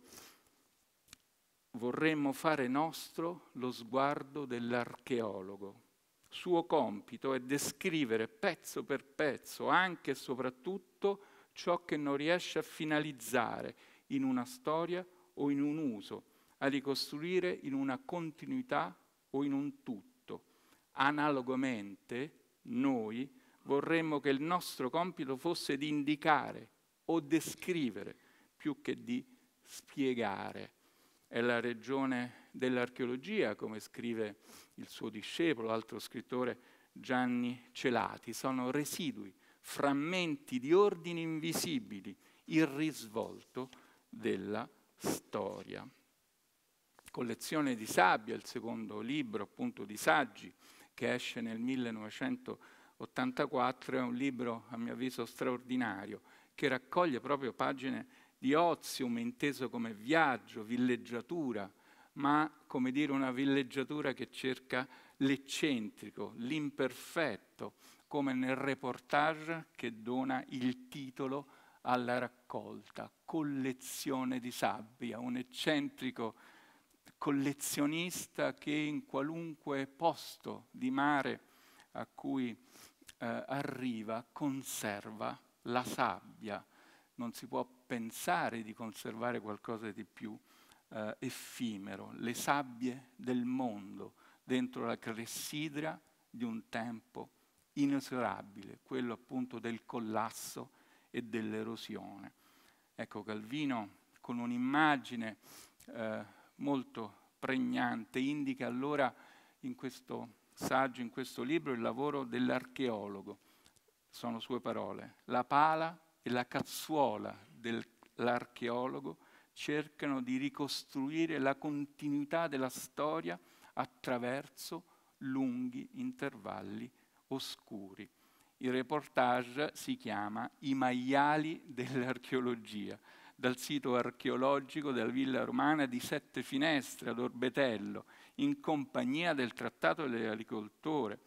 vorremmo fare nostro lo sguardo dell'archeologo. Suo compito è descrivere pezzo per pezzo, anche e soprattutto, ciò che non riesce a finalizzare in una storia o in un uso, a ricostruire in una continuità o in un tutto. Analogamente, noi vorremmo che il nostro compito fosse di indicare o descrivere più che di spiegare è la regione dell'archeologia, come scrive il suo discepolo, l'altro scrittore Gianni Celati, sono residui, frammenti di ordini invisibili, il risvolto della storia. Collezione di sabbia, il secondo libro appunto di saggi che esce nel 1984, è un libro a mio avviso straordinario che raccoglie proprio pagine di ozium inteso come viaggio, villeggiatura, ma come dire una villeggiatura che cerca l'eccentrico, l'imperfetto, come nel reportage che dona il titolo alla raccolta, collezione di sabbia, un eccentrico collezionista che in qualunque posto di mare a cui eh, arriva conserva la sabbia, non si può pensare di conservare qualcosa di più eh, effimero, le sabbie del mondo dentro la cressidra di un tempo inesorabile, quello appunto del collasso e dell'erosione. Ecco Calvino con un'immagine eh, molto pregnante indica allora in questo saggio, in questo libro, il lavoro dell'archeologo. Sono sue parole. La pala e la cazzuola dell'archeologo cercano di ricostruire la continuità della storia attraverso lunghi intervalli oscuri. Il reportage si chiama I maiali dell'archeologia, dal sito archeologico della villa romana di Sette Finestre ad Orbetello, in compagnia del trattato dell'agricoltore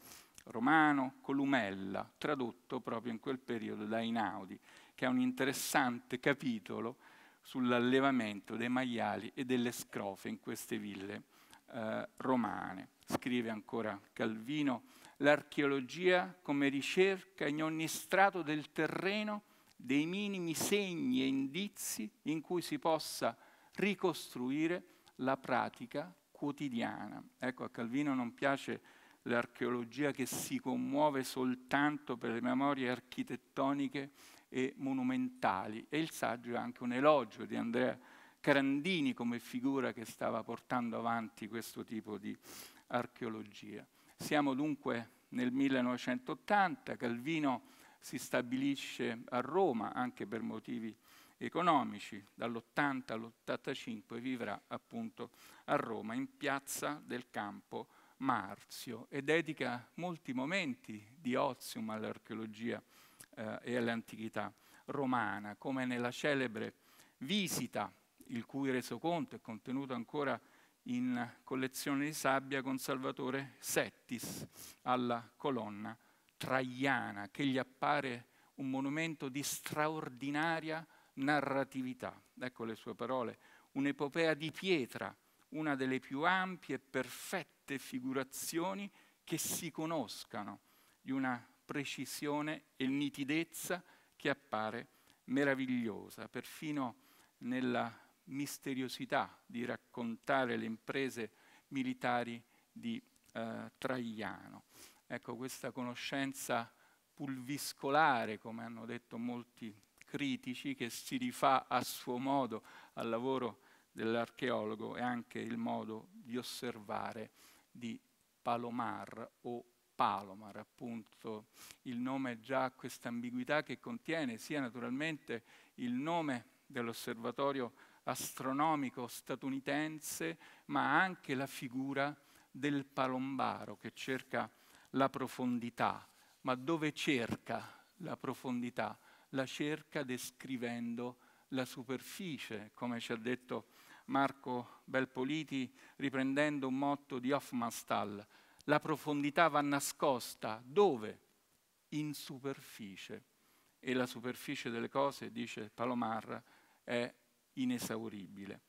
romano Columella, tradotto proprio in quel periodo da Inaudi, che ha un interessante capitolo sull'allevamento dei maiali e delle scrofe in queste ville eh, romane. Scrive ancora Calvino, l'archeologia come ricerca in ogni strato del terreno dei minimi segni e indizi in cui si possa ricostruire la pratica quotidiana. Ecco, a Calvino non piace l'archeologia che si commuove soltanto per le memorie architettoniche e monumentali. E il saggio è anche un elogio di Andrea Carandini come figura che stava portando avanti questo tipo di archeologia. Siamo dunque nel 1980, Calvino si stabilisce a Roma anche per motivi economici, dall'80 all'85 vivrà appunto a Roma in piazza del campo Marzio e dedica molti momenti di ozium all'archeologia eh, e all'antichità romana, come nella celebre visita, il cui resoconto è contenuto ancora in collezione di sabbia con Salvatore Settis alla colonna traiana, che gli appare un monumento di straordinaria narratività. Ecco le sue parole, un'epopea di pietra, una delle più ampie e perfette figurazioni che si conoscano di una precisione e nitidezza che appare meravigliosa, perfino nella misteriosità di raccontare le imprese militari di eh, Traiano. Ecco, questa conoscenza pulviscolare, come hanno detto molti critici, che si rifà a suo modo al lavoro dell'archeologo, e anche il modo di osservare di Palomar o Palomar, appunto il nome già questa ambiguità che contiene sia naturalmente il nome dell'osservatorio astronomico statunitense, ma anche la figura del palombaro che cerca la profondità. Ma dove cerca la profondità? La cerca descrivendo la superficie, come ci ha detto Marco Belpoliti riprendendo un motto di Hofmannsthal, la profondità va nascosta dove? In superficie. E la superficie delle cose, dice Palomar, è inesauribile.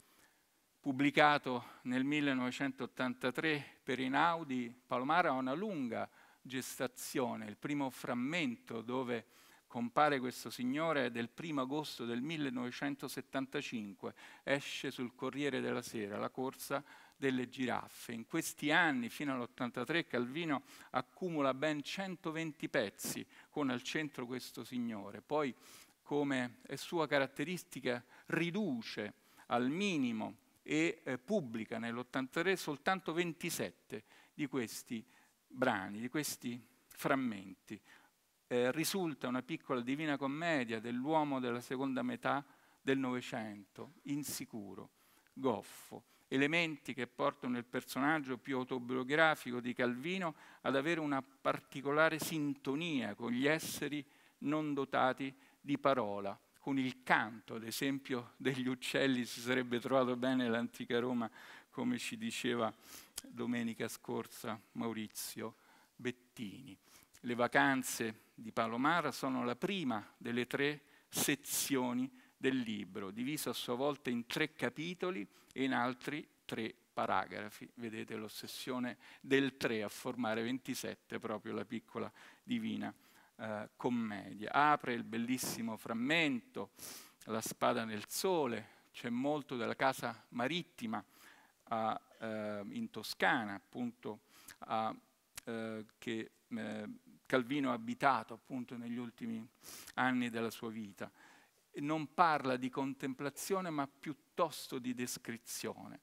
Pubblicato nel 1983 per Inaudi, Palomar ha una lunga gestazione, il primo frammento dove compare questo signore è del 1 agosto del 1975, esce sul Corriere della Sera, la corsa delle giraffe. In questi anni, fino all'83, Calvino accumula ben 120 pezzi con al centro questo signore. Poi, come è sua caratteristica, riduce al minimo e eh, pubblica nell'83 soltanto 27 di questi brani, di questi frammenti. Eh, risulta una piccola divina commedia dell'uomo della seconda metà del Novecento, insicuro, goffo, elementi che portano il personaggio più autobiografico di Calvino ad avere una particolare sintonia con gli esseri non dotati di parola, con il canto, ad esempio, degli uccelli si sarebbe trovato bene l'antica Roma, come ci diceva domenica scorsa Maurizio Bettini. Le vacanze di Palomara sono la prima delle tre sezioni del libro, diviso a sua volta in tre capitoli e in altri tre paragrafi. Vedete l'ossessione del tre a formare 27, proprio la piccola divina eh, commedia. Apre il bellissimo frammento, la spada nel sole, c'è molto della casa marittima a, eh, in Toscana, appunto, a, eh, che eh, Calvino ha abitato appunto negli ultimi anni della sua vita non parla di contemplazione ma piuttosto di descrizione.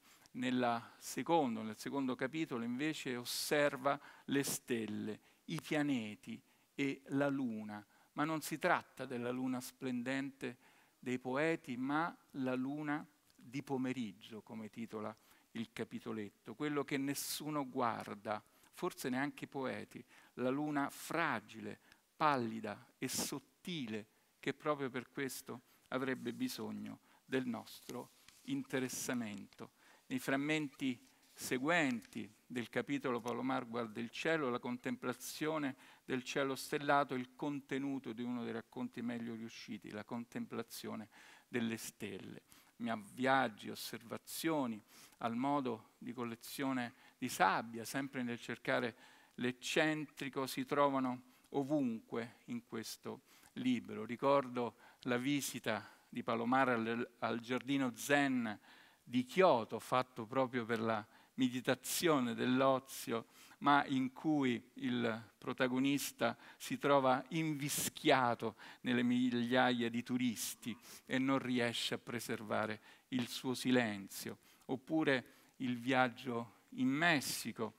Secondo, nel secondo capitolo invece osserva le stelle, i pianeti e la luna, ma non si tratta della luna splendente dei poeti, ma la luna di pomeriggio, come titola il capitoletto, quello che nessuno guarda, forse neanche i poeti, la luna fragile, pallida e sottile che proprio per questo avrebbe bisogno del nostro interessamento. Nei frammenti seguenti del capitolo Paolo Marguard del cielo, la contemplazione del cielo stellato è il contenuto di uno dei racconti meglio riusciti, la contemplazione delle stelle. Mi avviaggi, osservazioni al modo di collezione di sabbia, sempre nel cercare l'eccentrico, si trovano ovunque in questo libero. Ricordo la visita di Palomar al, al giardino Zen di Kyoto, fatto proprio per la meditazione dell'ozio, ma in cui il protagonista si trova invischiato nelle migliaia di turisti e non riesce a preservare il suo silenzio. Oppure il viaggio in Messico,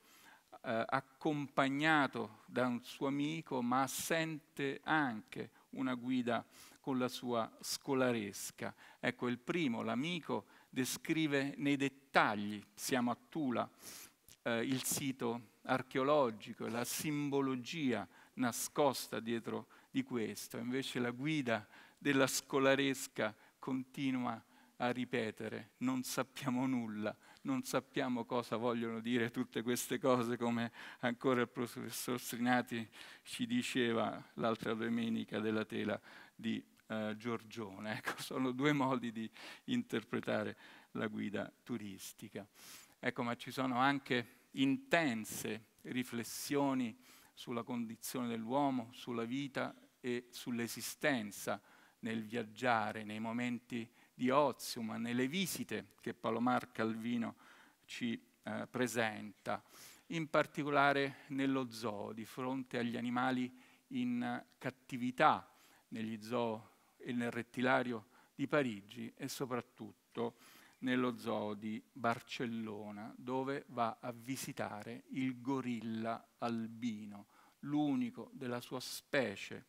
eh, accompagnato da un suo amico, ma assente anche una guida con la sua scolaresca. Ecco, il primo, l'amico, descrive nei dettagli, siamo a Tula, eh, il sito archeologico e la simbologia nascosta dietro di questo. Invece la guida della scolaresca continua a ripetere, non sappiamo nulla, non sappiamo cosa vogliono dire tutte queste cose, come ancora il professor Strinati ci diceva l'altra domenica della tela di eh, Giorgione. <laughs> Ecco, sono due modi di interpretare la guida turistica. Ecco, ma ci sono anche intense riflessioni sulla condizione dell'uomo, sulla vita e sull'esistenza nel viaggiare, nei momenti di Ozium, nelle visite che Palomar Calvino ci eh, presenta, in particolare nello zoo, di fronte agli animali in cattività negli zoo e nel rettilario di Parigi e soprattutto nello zoo di Barcellona, dove va a visitare il gorilla albino, l'unico della sua specie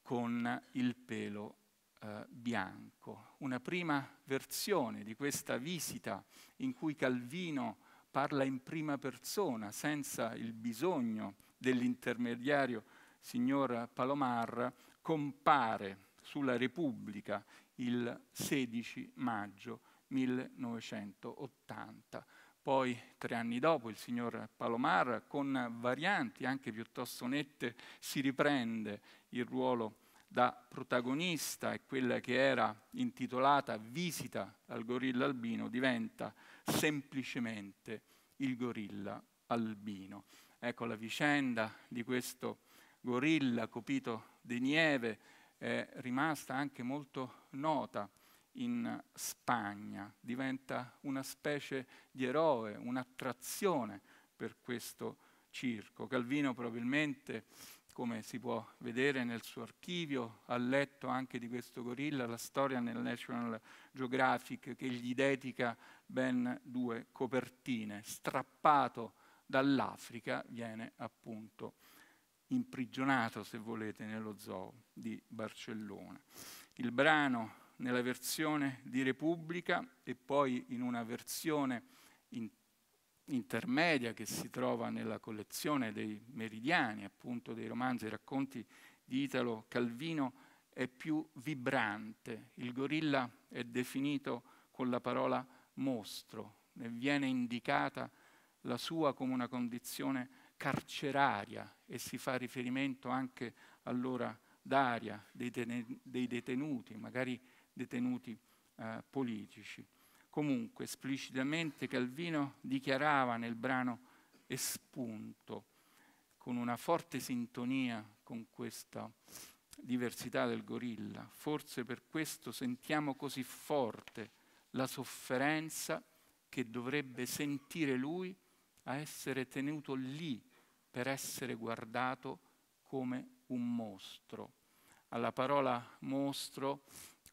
con il pelo eh, bianco, una prima versione di questa visita in cui Calvino parla in prima persona, senza il bisogno dell'intermediario signor Palomar, compare sulla Repubblica il 16 maggio 1980. Poi, tre anni dopo, il signor Palomar, con varianti anche piuttosto nette, si riprende il ruolo da protagonista e quella che era intitolata Visita al gorilla albino diventa semplicemente il gorilla albino. Ecco la vicenda di questo gorilla copito di neve è rimasta anche molto nota in Spagna, diventa una specie di eroe, un'attrazione per questo circo. Calvino probabilmente come si può vedere nel suo archivio, ha letto anche di questo gorilla la storia nel National Geographic che gli dedica ben due copertine. Strappato dall'Africa viene appunto imprigionato, se volete, nello zoo di Barcellona. Il brano nella versione di Repubblica e poi in una versione intermedia che si trova nella collezione dei meridiani, appunto dei romanzi e racconti di Italo Calvino, è più vibrante. Il gorilla è definito con la parola mostro, ne viene indicata la sua come una condizione carceraria e si fa riferimento anche all'ora d'aria dei, dei detenuti, magari detenuti eh, politici. Comunque, esplicitamente Calvino dichiarava nel brano espunto, con una forte sintonia con questa diversità del gorilla, forse per questo sentiamo così forte la sofferenza che dovrebbe sentire lui a essere tenuto lì per essere guardato come un mostro. Alla parola mostro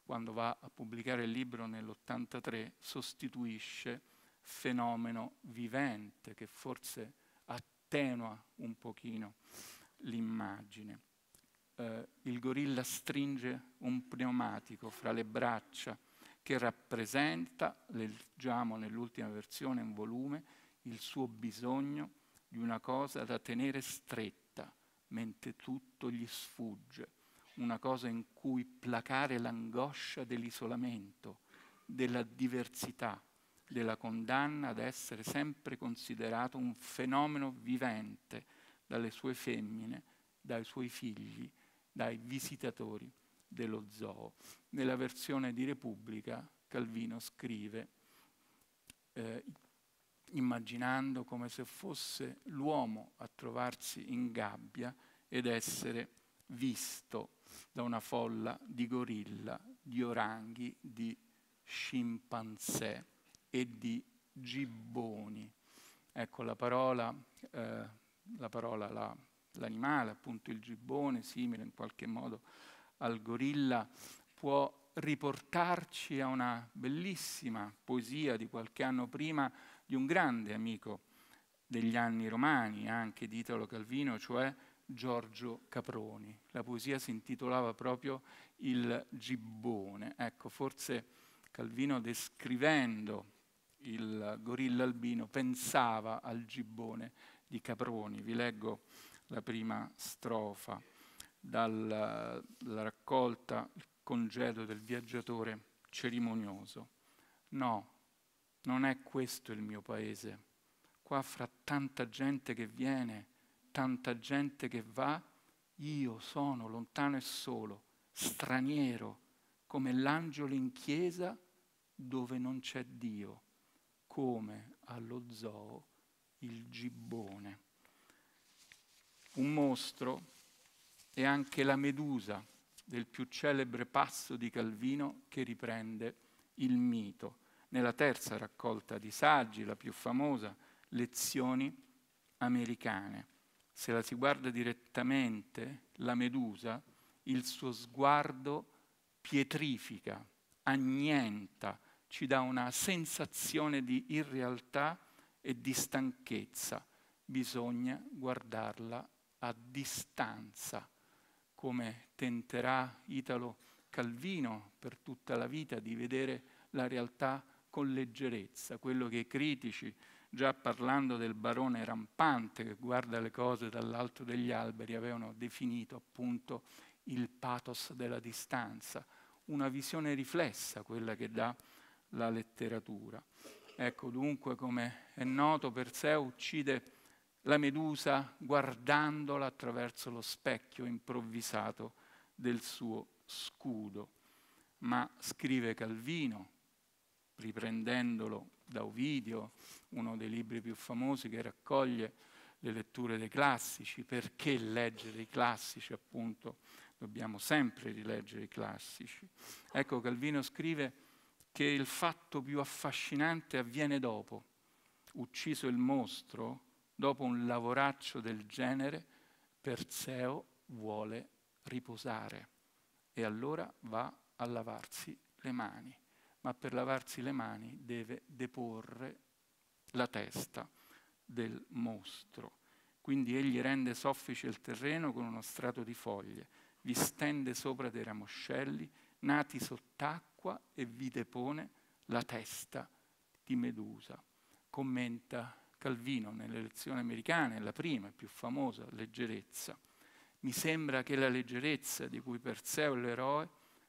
quando va a pubblicare il libro nell'83, sostituisce fenomeno vivente che forse attenua un pochino l'immagine. Eh, il gorilla stringe un pneumatico fra le braccia che rappresenta, leggiamo nell'ultima versione in volume, il suo bisogno di una cosa da tenere stretta mentre tutto gli sfugge una cosa in cui placare l'angoscia dell'isolamento, della diversità, della condanna ad essere sempre considerato un fenomeno vivente dalle sue femmine, dai suoi figli, dai visitatori dello zoo. Nella versione di Repubblica Calvino scrive, eh, immaginando come se fosse l'uomo a trovarsi in gabbia ed essere visto da una folla di gorilla, di oranghi, di scimpanzé e di gibboni. Ecco la parola, eh, la parola la, l'animale, appunto il gibbone, simile in qualche modo al gorilla, può riportarci a una bellissima poesia di qualche anno prima di un grande amico degli anni romani, anche di Italo Calvino, cioè Giorgio Caproni. La poesia si intitolava proprio Il gibbone. Ecco, forse Calvino descrivendo il gorilla albino pensava al gibbone di Caproni. Vi leggo la prima strofa dalla raccolta Il congedo del viaggiatore cerimonioso. No, non è questo il mio paese. Qua fra tanta gente che viene tanta gente che va, io sono lontano e solo, straniero, come l'angelo in chiesa dove non c'è Dio, come allo zoo il gibbone. Un mostro è anche la medusa del più celebre passo di Calvino che riprende il mito. Nella terza raccolta di saggi, la più famosa, Lezioni americane se la si guarda direttamente, la Medusa, il suo sguardo pietrifica, annienta, ci dà una sensazione di irrealtà e di stanchezza. Bisogna guardarla a distanza, come tenterà Italo Calvino per tutta la vita di vedere la realtà con leggerezza, quello che i critici già parlando del barone rampante che guarda le cose dall'alto degli alberi, avevano definito appunto il pathos della distanza, una visione riflessa quella che dà la letteratura. Ecco dunque, come è noto, Perseo uccide la Medusa guardandola attraverso lo specchio improvvisato del suo scudo. Ma scrive Calvino, riprendendolo da Ovidio, uno dei libri più famosi che raccoglie le letture dei classici, perché leggere i classici appunto, dobbiamo sempre rileggere i classici. Ecco, Calvino scrive che il fatto più affascinante avviene dopo, ucciso il mostro, dopo un lavoraccio del genere, Perseo vuole riposare e allora va a lavarsi le mani ma per lavarsi le mani deve deporre la testa del mostro. Quindi egli rende soffice il terreno con uno strato di foglie, vi stende sopra dei ramoscelli nati sott'acqua e vi depone la testa di Medusa. Commenta Calvino nelle lezioni americane, la prima e più famosa, leggerezza. Mi sembra che la leggerezza di cui Perseo è l'eroe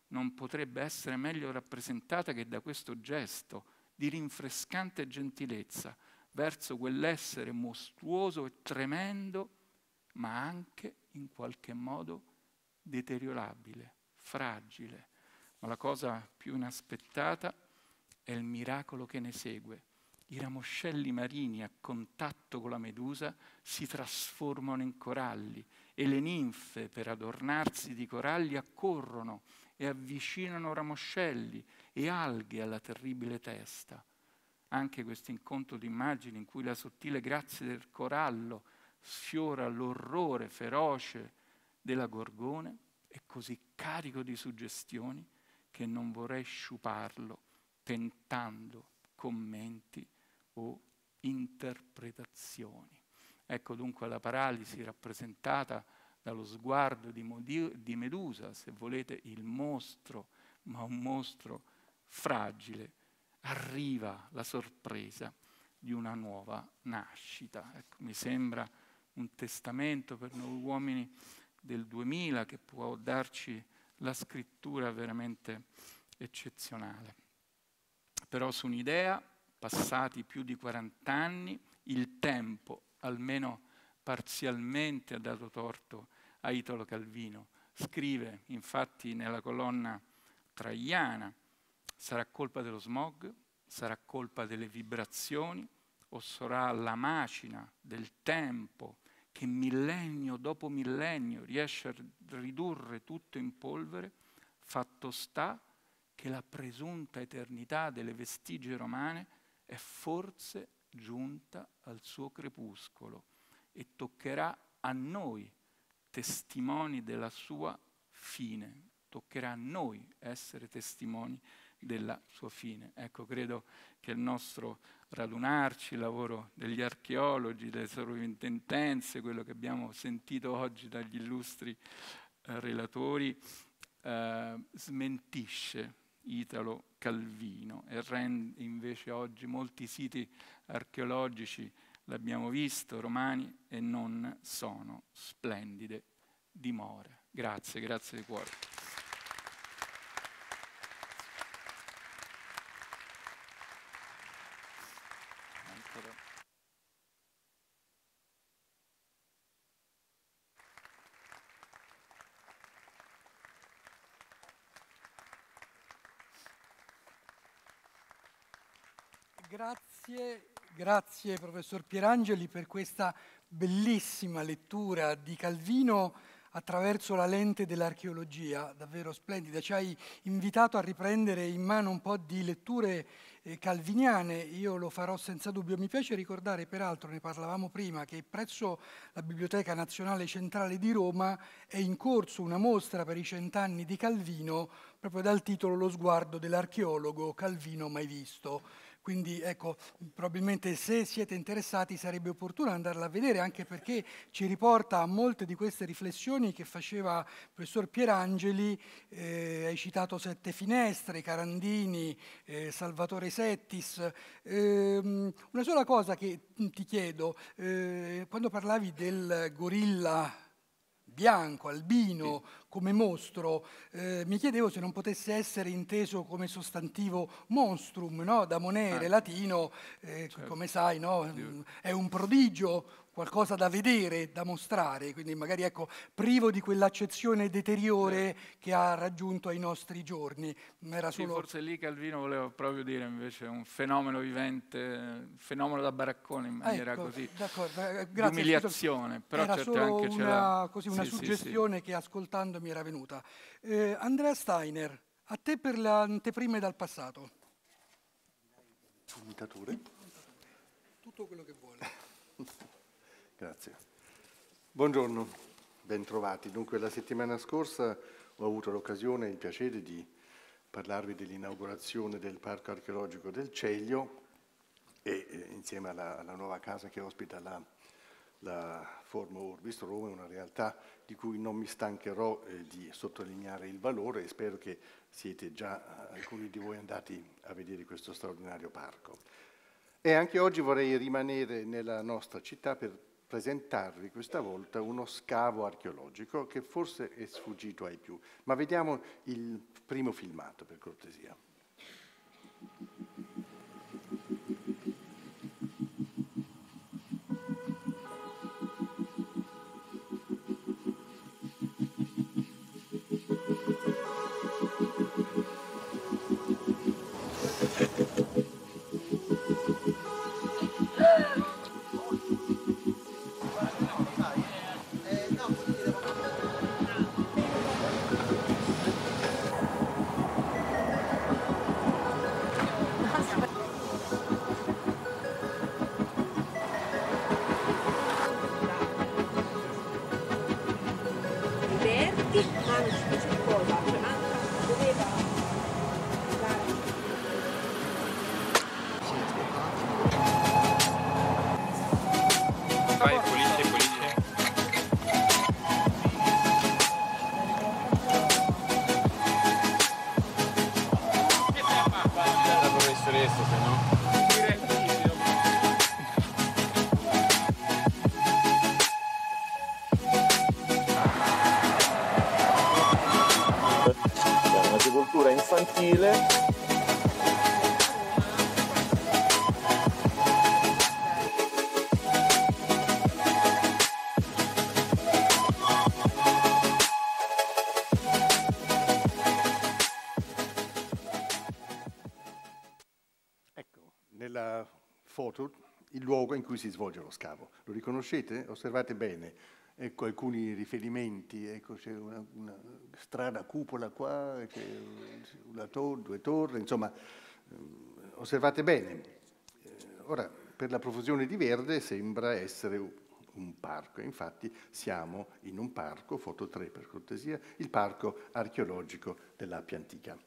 non potrebbe essere meglio rappresentata che da questo gesto di rinfrescante gentilezza verso quell'essere mostruoso e tremendo, ma anche in qualche modo deteriorabile, fragile. Ma la cosa più inaspettata è il miracolo che ne segue. I ramoscelli marini a contatto con la medusa si trasformano in coralli e le ninfe, per adornarsi di coralli, accorrono e avvicinano ramoscelli e alghe alla terribile testa. Anche questo incontro di immagini in cui la sottile grazia del corallo sfiora l'orrore feroce della gorgone è così carico di suggestioni che non vorrei sciuparlo tentando commenti o interpretazioni. Ecco dunque la paralisi rappresentata dallo sguardo di, Modio, di Medusa, se volete, il mostro, ma un mostro fragile, arriva la sorpresa di una nuova nascita. Ecco, mi sembra un testamento per noi uomini del 2000 che può darci la scrittura veramente eccezionale. Però su un'idea, passati più di 40 anni, il tempo, almeno parzialmente, ha dato torto a Italo Calvino. Scrive infatti nella colonna traiana, sarà colpa dello smog, sarà colpa delle vibrazioni o sarà la macina del tempo che millennio dopo millennio riesce a ridurre tutto in polvere, fatto sta che la presunta eternità delle vestigie romane è forse giunta al suo crepuscolo e toccherà a noi testimoni della sua fine. Toccherà a noi essere testimoni della sua fine. Ecco, credo che il nostro radunarci, il lavoro degli archeologi, delle sovrintendenze, quello che abbiamo sentito oggi dagli illustri eh, relatori, eh, smentisce Italo Calvino e rende invece oggi molti siti archeologici l'abbiamo visto, romani, e non sono splendide dimore. Grazie, grazie di cuore. Grazie Grazie professor Pierangeli per questa bellissima lettura di Calvino attraverso la lente dell'archeologia, davvero splendida. Ci hai invitato a riprendere in mano un po' di letture eh, calviniane, io lo farò senza dubbio. Mi piace ricordare, peraltro, ne parlavamo prima, che presso la Biblioteca Nazionale Centrale di Roma è in corso una mostra per i cent'anni di Calvino, proprio dal titolo Lo sguardo dell'archeologo Calvino mai visto quindi ecco, probabilmente se siete interessati sarebbe opportuno andarla a vedere anche perché ci riporta a molte di queste riflessioni che faceva il professor Pierangeli, eh, hai citato Sette Finestre, Carandini, eh, Salvatore Settis. Eh, una sola cosa che ti chiedo, eh, quando parlavi del gorilla bianco, albino, sì. come mostro, eh, mi chiedevo se non potesse essere inteso come sostantivo monstrum, no? da monere, ah. latino, eh, certo. come sai, no? è un prodigio, qualcosa da vedere, da mostrare, quindi magari ecco, privo di quell'accezione deteriore che ha raggiunto ai nostri giorni. Era sì, solo... forse lì Calvino voleva proprio dire invece un fenomeno vivente, un fenomeno da baraccone in maniera ecco, così, eh, grazie, umiliazione. Però era certo solo anche una, così, una sì, suggestione sì, che ascoltando mi era venuta. Eh, Andrea Steiner, a te per le anteprime dal passato. Imitatore. Tutto quello che vuoi. Grazie. Buongiorno, bentrovati. Dunque la settimana scorsa ho avuto l'occasione e il piacere di parlarvi dell'inaugurazione del Parco archeologico del Ceglio e eh, insieme alla, alla, nuova casa che ospita la, la Forma Urbis Roma, una realtà di cui non mi stancherò eh, di sottolineare il valore e spero che siete già eh, alcuni di voi andati a vedere questo straordinario parco. E anche oggi vorrei rimanere nella nostra città per presentarvi questa volta uno scavo archeologico che forse è sfuggito ai più, ma vediamo il primo filmato per cortesia. luogo in cui si svolge lo scavo. Lo riconoscete? Osservate bene. Ecco alcuni riferimenti, ecco c'è una, una, strana cupola qua, tor due torri, insomma, ehm, osservate bene. Eh, ora, per la profusione di verde sembra essere un parco. Infatti siamo in un parco, foto 3 per cortesia, il parco archeologico dell'Appia Antica.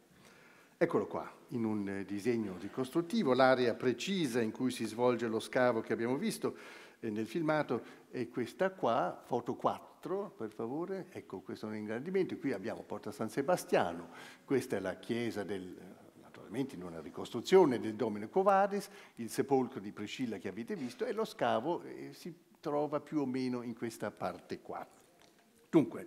Eccolo qua, in un eh, disegno ricostruttivo, l'area precisa in cui si svolge lo scavo che abbiamo visto eh, nel filmato è questa qua, foto 4, per favore, ecco questo è un ingrandimento, qui abbiamo Porta San Sebastiano, questa è la chiesa del, eh, naturalmente in una ricostruzione del Domine Covadis, il sepolcro di Priscilla che avete visto e lo scavo eh, si trova più o meno in questa parte qua. Dunque,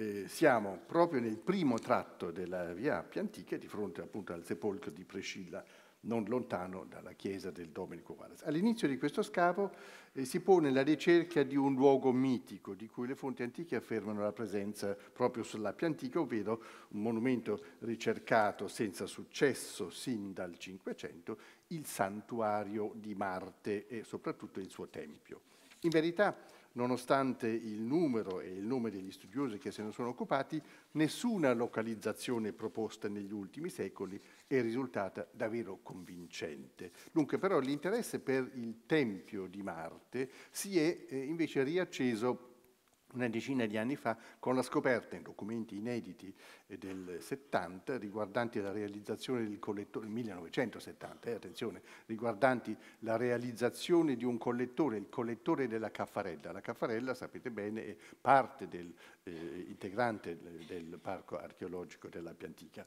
eh, siamo proprio nel primo tratto della via Appia Antica, di fronte appunto al sepolcro di Priscilla, non lontano dalla chiesa del Domenico Wallace. All'inizio di questo scavo eh, si pone la ricerca di un luogo mitico di cui le fonti antiche affermano la presenza proprio sull'Appia Antica, ovvero un monumento ricercato senza successo sin dal Cinquecento, il santuario di Marte e soprattutto il suo tempio. In verità nonostante il numero e il nome degli studiosi che se ne sono occupati, nessuna localizzazione proposta negli ultimi secoli è risultata davvero convincente. Dunque però l'interesse per il Tempio di Marte si è eh, invece riacceso una decina di anni fa con la scoperta in documenti inediti eh, del 70 riguardanti la realizzazione del collettore 1970, eh, attenzione, riguardanti la realizzazione di un collettore, il collettore della Caffarella. La Caffarella, sapete bene, è parte del, eh, integrante del parco archeologico della Piantica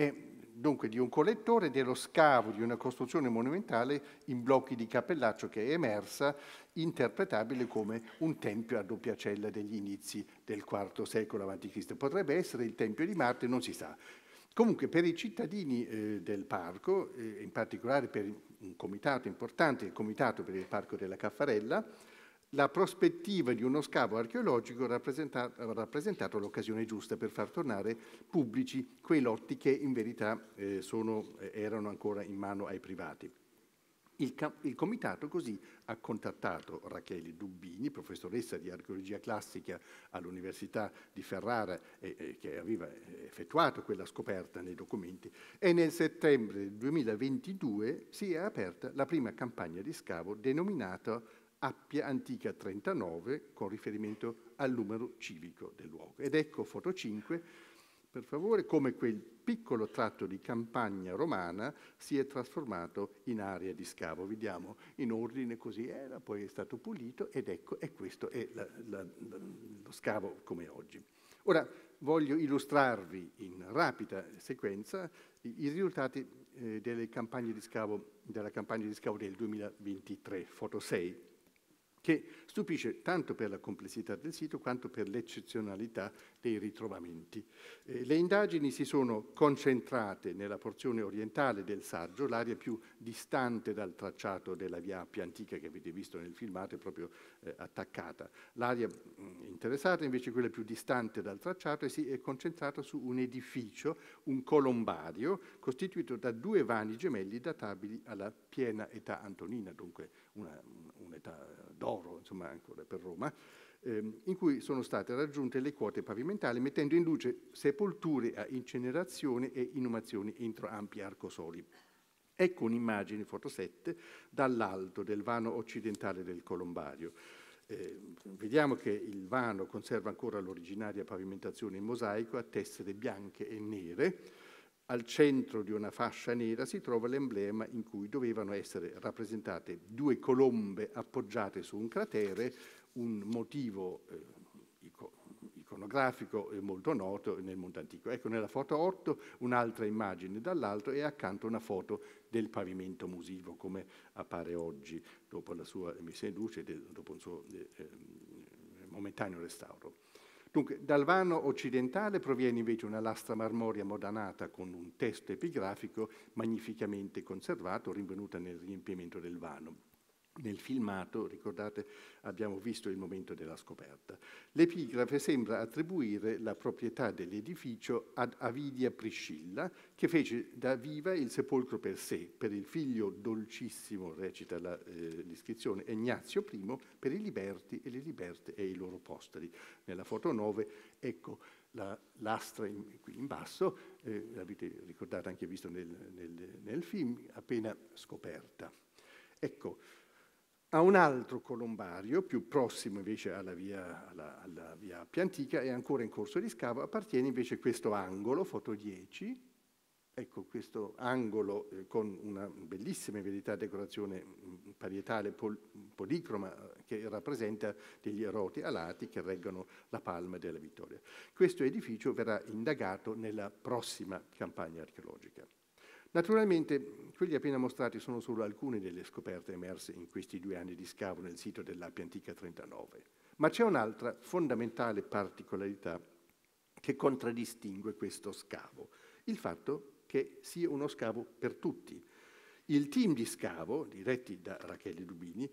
e dunque di un collettore dello scavo di una costruzione monumentale in blocchi di cappellaccio che è emersa, interpretabile come un tempio a doppia cella degli inizi del IV secolo a.C. Potrebbe essere il Tempio di Marte, non si sa. Comunque per i cittadini eh, del parco, eh, in particolare per un comitato importante, il comitato per il Parco della Caffarella, la prospettiva di uno scavo archeologico rappresenta, ha rappresentato l'occasione giusta per far tornare pubblici quei lotti che in verità eh, sono, eh, erano ancora in mano ai privati. Il, il, comitato così ha contattato Rachele Dubbini, professoressa di archeologia classica all'Università di Ferrara, eh, che aveva eh, effettuato quella scoperta nei documenti, e nel settembre 2022 si è aperta la prima campagna di scavo denominata Appia Antica 39 con riferimento al numero civico del luogo. Ed ecco foto 5, per favore, come quel piccolo tratto di campagna romana si è trasformato in area di scavo. Vediamo in ordine così era, poi è stato pulito ed ecco, e questo è la, la, la, lo scavo come oggi. Ora voglio illustrarvi in rapida sequenza i, i risultati eh, delle campagne di scavo, della campagna di scavo del 2023, foto 6 che stupisce tanto per la complessità del sito quanto per l'eccezionalità dei ritrovamenti. Eh, le indagini si sono concentrate nella porzione orientale del saggio, l'area più distante dal tracciato della via Appia Antica che avete visto nel filmato, è proprio eh, attaccata. L'area mm, interessata invece è quella più distante dal tracciato e si è concentrata su un edificio, un colombario, costituito da due vani gemelli databili alla piena età antonina, dunque una, un'età d'oro insomma, ancora per Roma, ehm, in cui sono state raggiunte le quote pavimentali mettendo in luce sepolture a incenerazione e inumazioni entro ampi arcosoli. Ecco un'immagine, foto 7, dall'alto del vano occidentale del Colombario. Eh, vediamo che il vano conserva ancora l'originaria pavimentazione in mosaico a tessere bianche e nere, al centro di una fascia nera si trova l'emblema in cui dovevano essere rappresentate due colombe appoggiate su un cratere, un motivo eh, iconografico molto noto nel mondo antico. Ecco nella foto 8 un'altra immagine dall'alto e accanto una foto del pavimento musivo come appare oggi dopo la sua emissione in luce, dopo il suo eh, ehm, momentaneo restauro. Dunque, dal vano occidentale proviene invece una lastra marmoria modanata con un testo epigrafico magnificamente conservato, rinvenuta nel riempimento del vano. Nel filmato, ricordate, abbiamo visto il momento della scoperta. L'epigrafe sembra attribuire la proprietà dell'edificio ad Avidia Priscilla, che fece da viva il sepolcro per sé, per il figlio dolcissimo, recita la, eh, l'iscrizione, Ignazio I, per i liberti e le liberte e i loro posteri. Nella foto 9, ecco, la lastra in, qui in basso, eh, l'avete ricordata anche visto nel, nel, nel film, appena scoperta. Ecco, a un altro colombario, più prossimo invece alla via, alla, alla via Piantica e ancora in corso di scavo, appartiene invece questo angolo, foto 10, ecco questo angolo eh, con una bellissima in verità decorazione mm, parietale pol policroma eh, che rappresenta degli eroti alati che reggono la palma della vittoria. Questo edificio verrà indagato nella prossima campagna archeologica. Naturalmente quelli appena mostrati sono solo alcune delle scoperte emerse in questi due anni di scavo nel sito dell'Appia Antica 39, ma c'è un'altra fondamentale particolarità che contraddistingue questo scavo, il fatto che sia uno scavo per tutti. Il team di scavo, diretti da Rachele Dubini,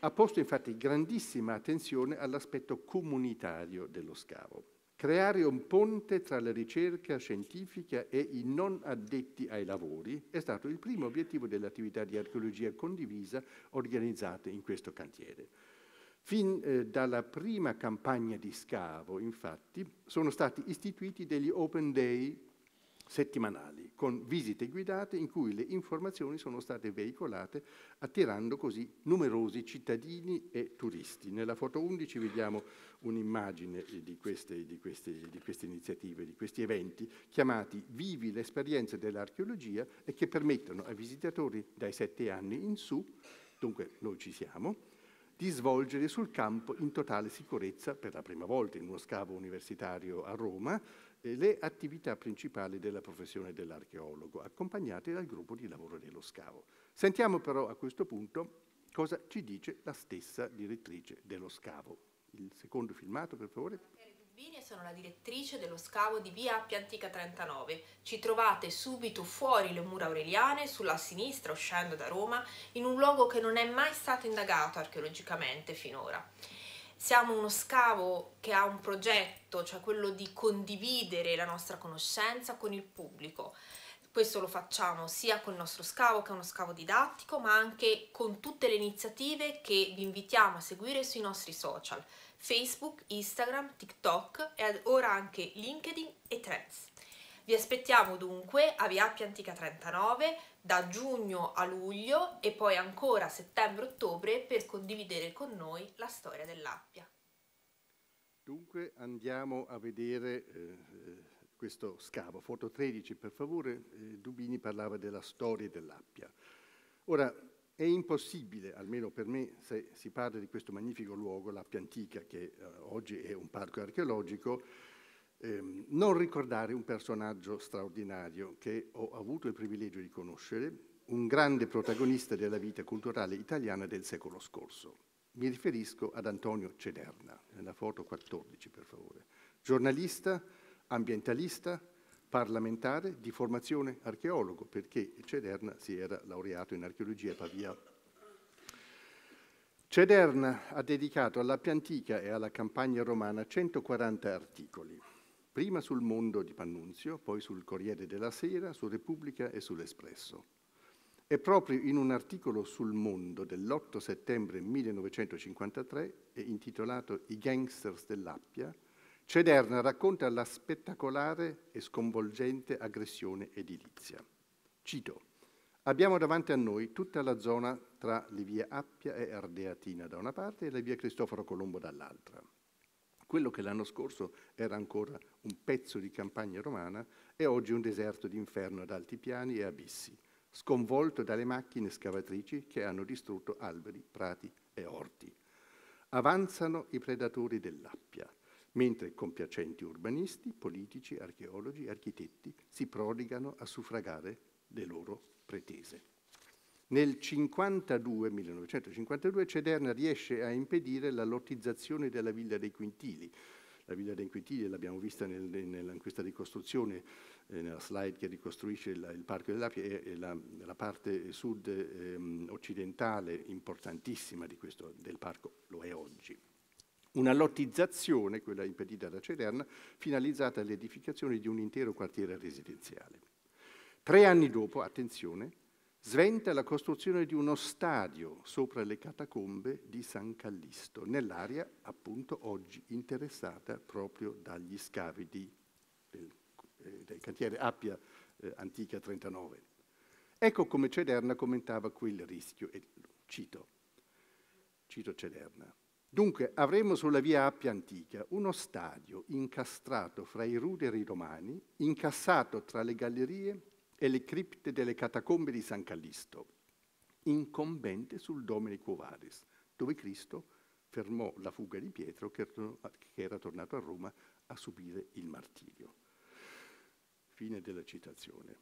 ha posto infatti grandissima attenzione all'aspetto comunitario dello scavo creare un ponte tra la ricerca scientifica e i non addetti ai lavori è stato il primo obiettivo dell'attività di archeologia condivisa organizzata in questo cantiere. Fin eh, dalla prima campagna di scavo, infatti, sono stati istituiti degli open day settimanali con visite guidate in cui le informazioni sono state veicolate attirando così numerosi cittadini e turisti. Nella foto 11 vediamo un'immagine di queste, di di queste iniziative, di questi eventi chiamati Vivi l'esperienza dell'archeologia e che permettono ai visitatori dai sette anni in su, dunque noi ci siamo, di svolgere sul campo in totale sicurezza, per la prima volta in uno scavo universitario a Roma, eh, le attività principali della professione dell'archeologo, accompagnate dal gruppo di lavoro dello scavo. Sentiamo però a questo punto cosa ci dice la stessa direttrice dello scavo. Il secondo filmato, per favore. Bini sono la direttrice dello scavo di via Appia Antica 39. Ci trovate subito fuori le mura aureliane, sulla sinistra uscendo da Roma, in un luogo che non è mai stato indagato archeologicamente finora siamo uno scavo che ha un progetto, cioè quello di condividere la nostra conoscenza con il pubblico. Questo lo facciamo sia con il nostro scavo che è uno scavo didattico, ma anche con tutte le iniziative che vi invitiamo a seguire sui nostri social, Facebook, Instagram, TikTok e ora anche LinkedIn e Threads. Vi aspettiamo dunque a Via Appia Antica 39 da giugno a luglio e poi ancora settembre-ottobre per condividere con noi la storia dell'Appia. Dunque andiamo a vedere eh, questo scavo, foto 13 per favore, eh, Dubini parlava della storia dell'Appia. Ora, è impossibile, almeno per me, se si parla di questo magnifico luogo, l'Appia Antica, che eh, oggi è un parco archeologico, ehm, non ricordare un personaggio straordinario che ho avuto il privilegio di conoscere, un grande protagonista della vita culturale italiana del secolo scorso. Mi riferisco ad Antonio Cederna, nella foto 14 per favore, giornalista, ambientalista, parlamentare di formazione archeologo, perché Cederna si era laureato in archeologia a Pavia. Cederna ha dedicato alla piantica e alla campagna romana 140 articoli, prima sul Mondo di Pannunzio, poi sul Corriere della Sera, su Repubblica e sull'Espresso. E proprio in un articolo sul Mondo dell'8 settembre 1953, intitolato I gangsters dell'Appia, Cederna racconta la spettacolare e sconvolgente aggressione edilizia. Cito, abbiamo davanti a noi tutta la zona tra le vie Appia e Ardeatina da una parte e la via Cristoforo Colombo dall'altra. Quello che l'anno scorso era ancora un pezzo di campagna romana è oggi un deserto d'inferno ad altipiani e abissi, sconvolto dalle macchine scavatrici che hanno distrutto alberi, prati e orti. Avanzano i predatori dell'appia, mentre compiacenti urbanisti, politici, archeologi, architetti si prodigano a suffragare le loro pretese. Nel 52, 1952 Cederna riesce a impedire la lottizzazione della Villa dei Quintili. La Villa dei Quintili l'abbiamo vista nel, nella questa ricostruzione, eh, nella slide che ricostruisce la, il Parco dell'Apia, è, è la, la, parte sud eh, occidentale importantissima questo, del parco, lo è oggi. Una lottizzazione, quella impedita da Cederna, finalizzata all'edificazione di un intero quartiere residenziale. Tre anni dopo, attenzione, sventa la costruzione di uno stadio sopra le catacombe di San Callisto, nell'area appunto oggi interessata proprio dagli scavi di, del, eh, del, cantiere Appia eh, Antica 39. Ecco come Cederna commentava quel rischio, e cito, cito Cederna. Dunque avremo sulla via Appia Antica uno stadio incastrato fra i ruderi romani, incassato tra le gallerie e le cripte delle catacombe di San Callisto, incombente sul Domenico Varis, dove Cristo fermò la fuga di Pietro che era tornato a Roma a subire il martirio. Fine della citazione.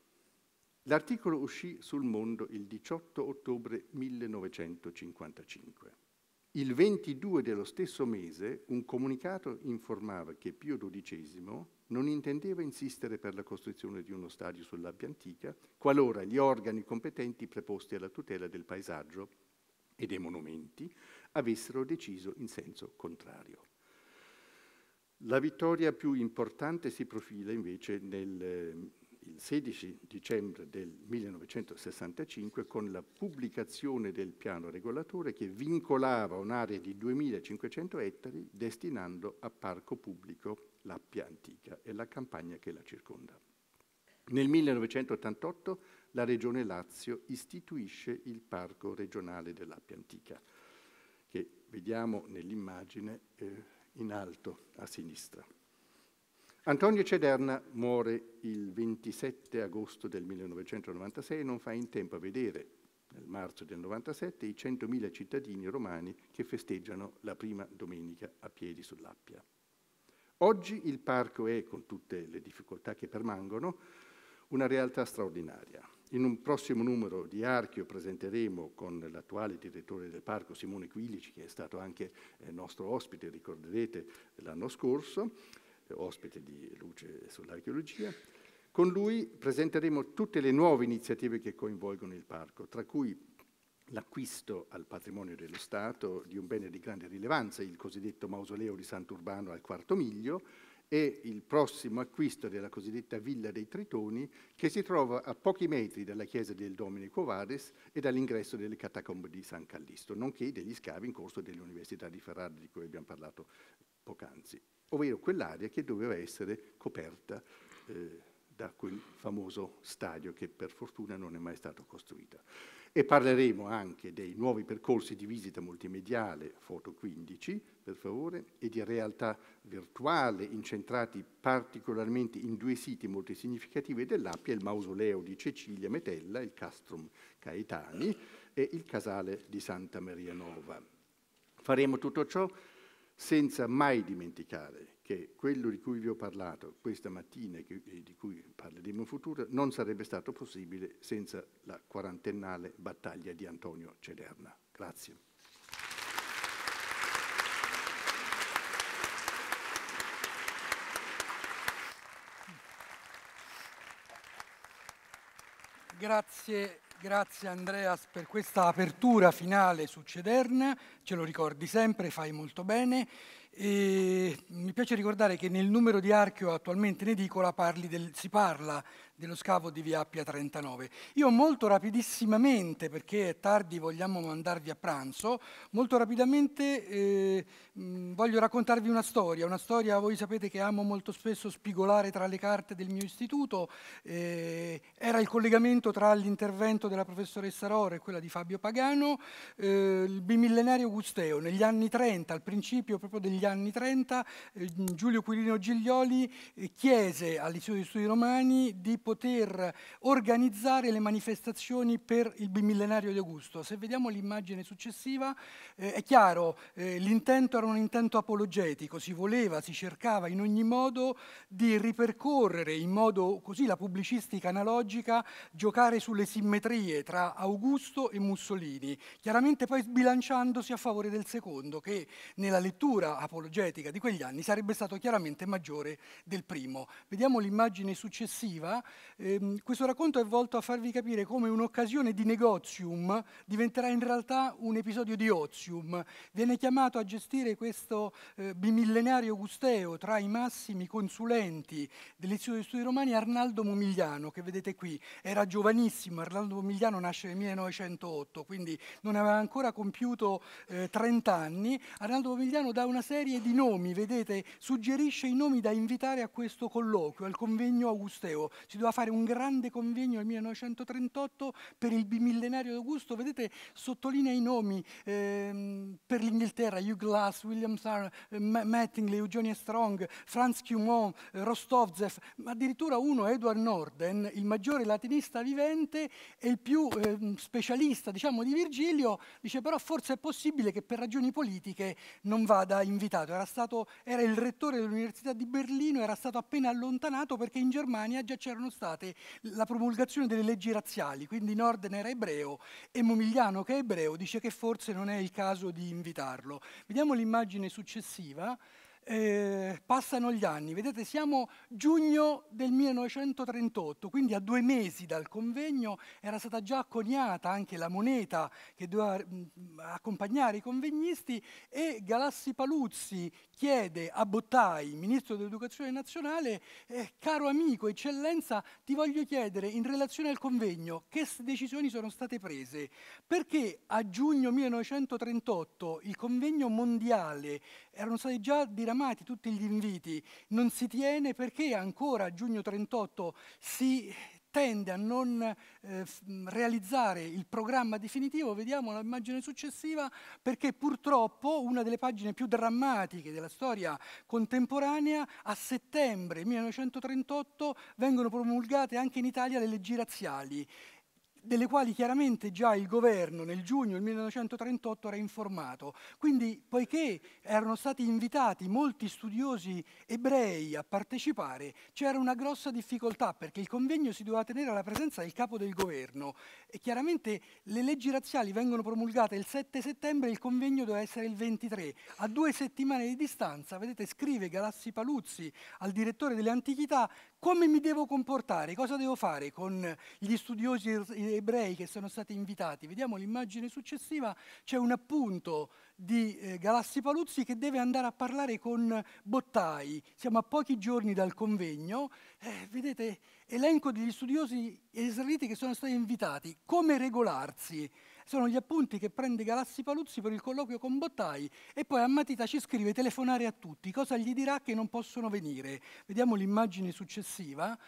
L'articolo uscì sul mondo il 18 ottobre 1955. Il 22 dello stesso mese un comunicato informava che Pio XII non intendeva insistere per la costruzione di uno stadio sull'Abbia Antica, qualora gli organi competenti preposti alla tutela del paesaggio e dei monumenti avessero deciso in senso contrario. La vittoria più importante si profila invece nel, eh, il 16 dicembre del 1965 con la pubblicazione del piano regolatore che vincolava un'area di 2.500 ettari destinando a parco pubblico l'Appia antica e la campagna che la circonda. Nel 1988 la Regione Lazio istituisce il Parco regionale dell'Appia antica, che vediamo nell'immagine eh, in alto a sinistra. Antonio Cederna muore il 27 agosto del 1996 e non fa in tempo a vedere, nel marzo del 1997, i 100.000 cittadini romani che festeggiano la prima domenica a piedi sull'Appia. Oggi il parco è, con tutte le difficoltà che permangono, una realtà straordinaria. In un prossimo numero di archi presenteremo con l'attuale direttore del parco Simone Quilici, che è stato anche eh, nostro ospite, ricorderete, l'anno scorso, eh, ospite di Luce sull'archeologia. Con lui presenteremo tutte le nuove iniziative che coinvolgono il parco, tra cui l'acquisto al patrimonio dello Stato di un bene di grande rilevanza, il cosiddetto mausoleo di Sant'Urbano al quarto miglio, e il prossimo acquisto della cosiddetta Villa dei Tritoni che si trova a pochi metri dalla chiesa del Domine Covades e dall'ingresso delle catacombe di San Callisto, nonché degli scavi in corso dell'Università di Ferrara di cui abbiamo parlato poc'anzi, ovvero quell'area che doveva essere coperta eh, da quel famoso stadio che per fortuna non è mai stato costruito e parleremo anche dei nuovi percorsi di visita multimediale, foto 15 per favore, e di realtà virtuale incentrati particolarmente in due siti molto significativi dell'Appia, il mausoleo di Cecilia Metella, il Castrum Caetani e il casale di Santa Maria Nova. Faremo tutto ciò senza mai dimenticare che quello di cui vi ho parlato questa mattina e di cui parleremo in futuro non sarebbe stato possibile senza la quarantennale battaglia di Antonio Cederna. Grazie. Grazie, grazie Andreas per questa apertura finale su Cederna, ce lo ricordi sempre, fai molto bene. E mi piace ricordare che nel numero di Archeo attualmente in edicola del, si parla dello scavo di via Appia 39. Io molto rapidissimamente, perché è tardi, vogliamo mandarvi a pranzo, molto rapidamente eh, voglio raccontarvi una storia, una storia voi sapete che amo molto spesso spigolare tra le carte del mio istituto, eh, era il collegamento tra l'intervento della professoressa Roro e quella di Fabio Pagano, eh, il bimillenario Gusteo, negli anni 30, al principio proprio degli anni 30, eh, Giulio Quirino Giglioli eh, chiese all'Istituto di Studi Romani di poter organizzare le manifestazioni per il bimillenario di Augusto. Se vediamo l'immagine successiva, eh, è chiaro, eh, l'intento era un intento apologetico, si voleva, si cercava in ogni modo di ripercorrere in modo così la pubblicistica analogica, giocare sulle simmetrie tra Augusto e Mussolini, chiaramente poi sbilanciandosi a favore del secondo, che nella lettura apologetica di quegli anni sarebbe stato chiaramente maggiore del primo. Vediamo l'immagine successiva, eh, questo racconto è volto a farvi capire come un'occasione di negozium diventerà in realtà un episodio di ozium. Viene chiamato a gestire questo eh, bimillenario gusteo tra i massimi consulenti dell'Istituto di Studi Romani Arnaldo Momigliano, che vedete qui. Era giovanissimo, Arnaldo Momigliano nasce nel 1908, quindi non aveva ancora compiuto eh, 30 anni. Arnaldo Momigliano dà una serie di nomi, vedete, suggerisce i nomi da invitare a questo colloquio, al convegno augusteo. Si doveva fare un grande convegno nel 1938 per il bimillenario d'Augusto, vedete sottolinea i nomi ehm, per l'Inghilterra, Hugh Glass, William Sarr, eh, Mattingly, Eugenie Strong, Franz Cumont, eh, Rostovzev, ma addirittura uno, Edward Norden, il maggiore latinista vivente e il più ehm, specialista diciamo, di Virgilio, dice però forse è possibile che per ragioni politiche non vada invitato, era, stato, era il rettore dell'Università di Berlino, era stato appena allontanato perché in Germania già c'erano state la promulgazione delle leggi razziali, quindi Norden era ebreo e Momigliano, che è ebreo, dice che forse non è il caso di invitarlo. Vediamo l'immagine successiva. Eh, passano gli anni, vedete siamo giugno del 1938, quindi a due mesi dal convegno era stata già coniata anche la moneta che doveva mh, mm, accompagnare i convegnisti e Galassi Paluzzi chiede a Bottai, ministro dell'educazione nazionale, eh, caro amico, eccellenza, ti voglio chiedere in relazione al convegno che decisioni sono state prese, perché a giugno 1938 il convegno mondiale erano stati già diramati richiamati tutti gli inviti, non si tiene perché ancora a giugno 38 si tende a non eh, realizzare il programma definitivo, vediamo l'immagine successiva, perché purtroppo una delle pagine più drammatiche della storia contemporanea, a settembre 1938 vengono promulgate anche in Italia le leggi razziali delle quali chiaramente già il governo nel giugno del 1938 era informato. Quindi, poiché erano stati invitati molti studiosi ebrei a partecipare, c'era una grossa difficoltà perché il convegno si doveva tenere alla presenza del capo del governo e chiaramente le leggi razziali vengono promulgate il 7 settembre e il convegno doveva essere il 23. A due settimane di distanza, vedete, scrive Galassi Paluzzi al direttore delle antichità come mi devo comportare? Cosa devo fare con gli studiosi er-, ebrei che sono stati invitati? Vediamo l'immagine successiva, c'è un appunto di eh, Galassi Paluzzi che deve andare a parlare con Bottai. Siamo a pochi giorni dal convegno, eh, vedete elenco degli studiosi israeliti che sono stati invitati. Come regolarsi? sono gli appunti che prende Galassi Paluzzi per il colloquio con Bottai e poi a Matita ci scrive telefonare a tutti, cosa gli dirà che non possono venire. Vediamo l'immagine successiva.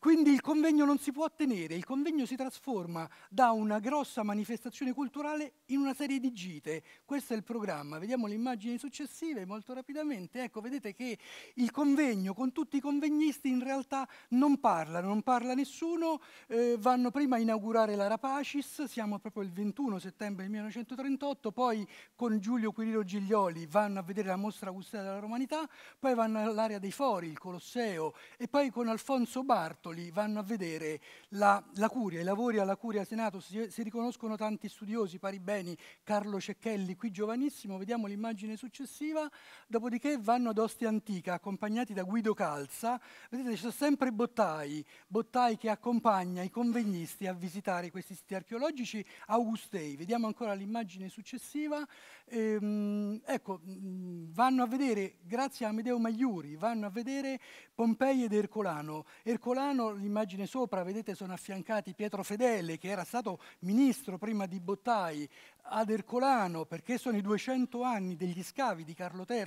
Quindi il convegno non si può tenere, il convegno si trasforma da una grossa manifestazione culturale in una serie di gite. Questo è il programma, vediamo le immagini successive molto rapidamente. Ecco, vedete che il convegno con tutti i convegnisti in realtà non parlano, non parla nessuno, eh, vanno prima a inaugurare la Rapacis, siamo proprio il 21 settembre 1938, poi con Giulio Quirino Giglioli vanno a vedere la mostra augustea della Romanità, poi vanno all'area dei Fori, il Colosseo, e poi con Alfonso Barto capitoli vanno a vedere la, la curia, i lavori alla curia Senato, si, si, riconoscono tanti studiosi, Paribeni, Carlo Cecchelli, qui giovanissimo, vediamo l'immagine successiva, dopodiché vanno ad Ostia Antica accompagnati da Guido Calza, vedete c'è sempre Bottai, Bottai che accompagna i convegnisti a visitare questi siti archeologici, Augustei, vediamo ancora l'immagine successiva, ehm, ecco, vanno a vedere, grazie a Amedeo Magliuri, vanno a vedere Pompei ed Ercolano, Ercolano piano l'immagine sopra, vedete, sono affiancati Pietro Fedele, che era stato ministro prima di Bottai ad Ercolano, perché sono i 200 anni degli scavi di Carlo III,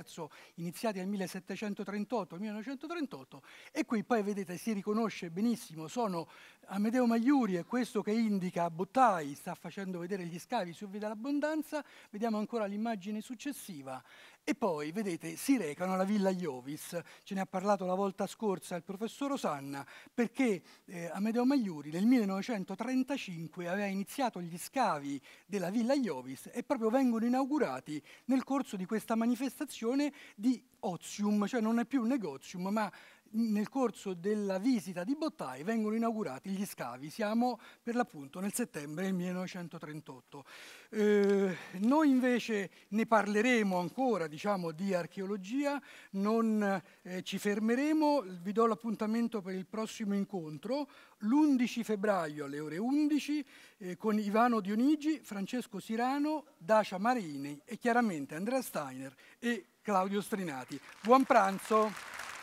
iniziati nel 1738-1938, e qui poi vedete si riconosce benissimo, sono Amedeo Magliuri, è questo che indica Bottai, sta facendo vedere gli scavi su Via dell'Abbondanza, vediamo ancora l'immagine successiva, e poi, vedete, si recano alla Villa Iovis, ce ne ha parlato la volta scorsa il professor Osanna, perché eh, Amedeo Magliuri nel 1935 aveva iniziato gli scavi della Villa Iovis, Jovis e proprio vengono inaugurati nel corso di questa manifestazione di ozium, cioè non è più un negozium ma nel corso della visita di Bottai vengono inaugurati gli scavi, siamo per l'appunto nel settembre 1938. Eh, noi invece ne parleremo ancora diciamo, di archeologia, non eh, ci fermeremo, vi do l'appuntamento per il prossimo incontro l'11 febbraio alle ore 11 eh, con Ivano Dionigi, Francesco Sirano, Dacia Marini e chiaramente Andrea Steiner e Claudio Strinati. Buon pranzo!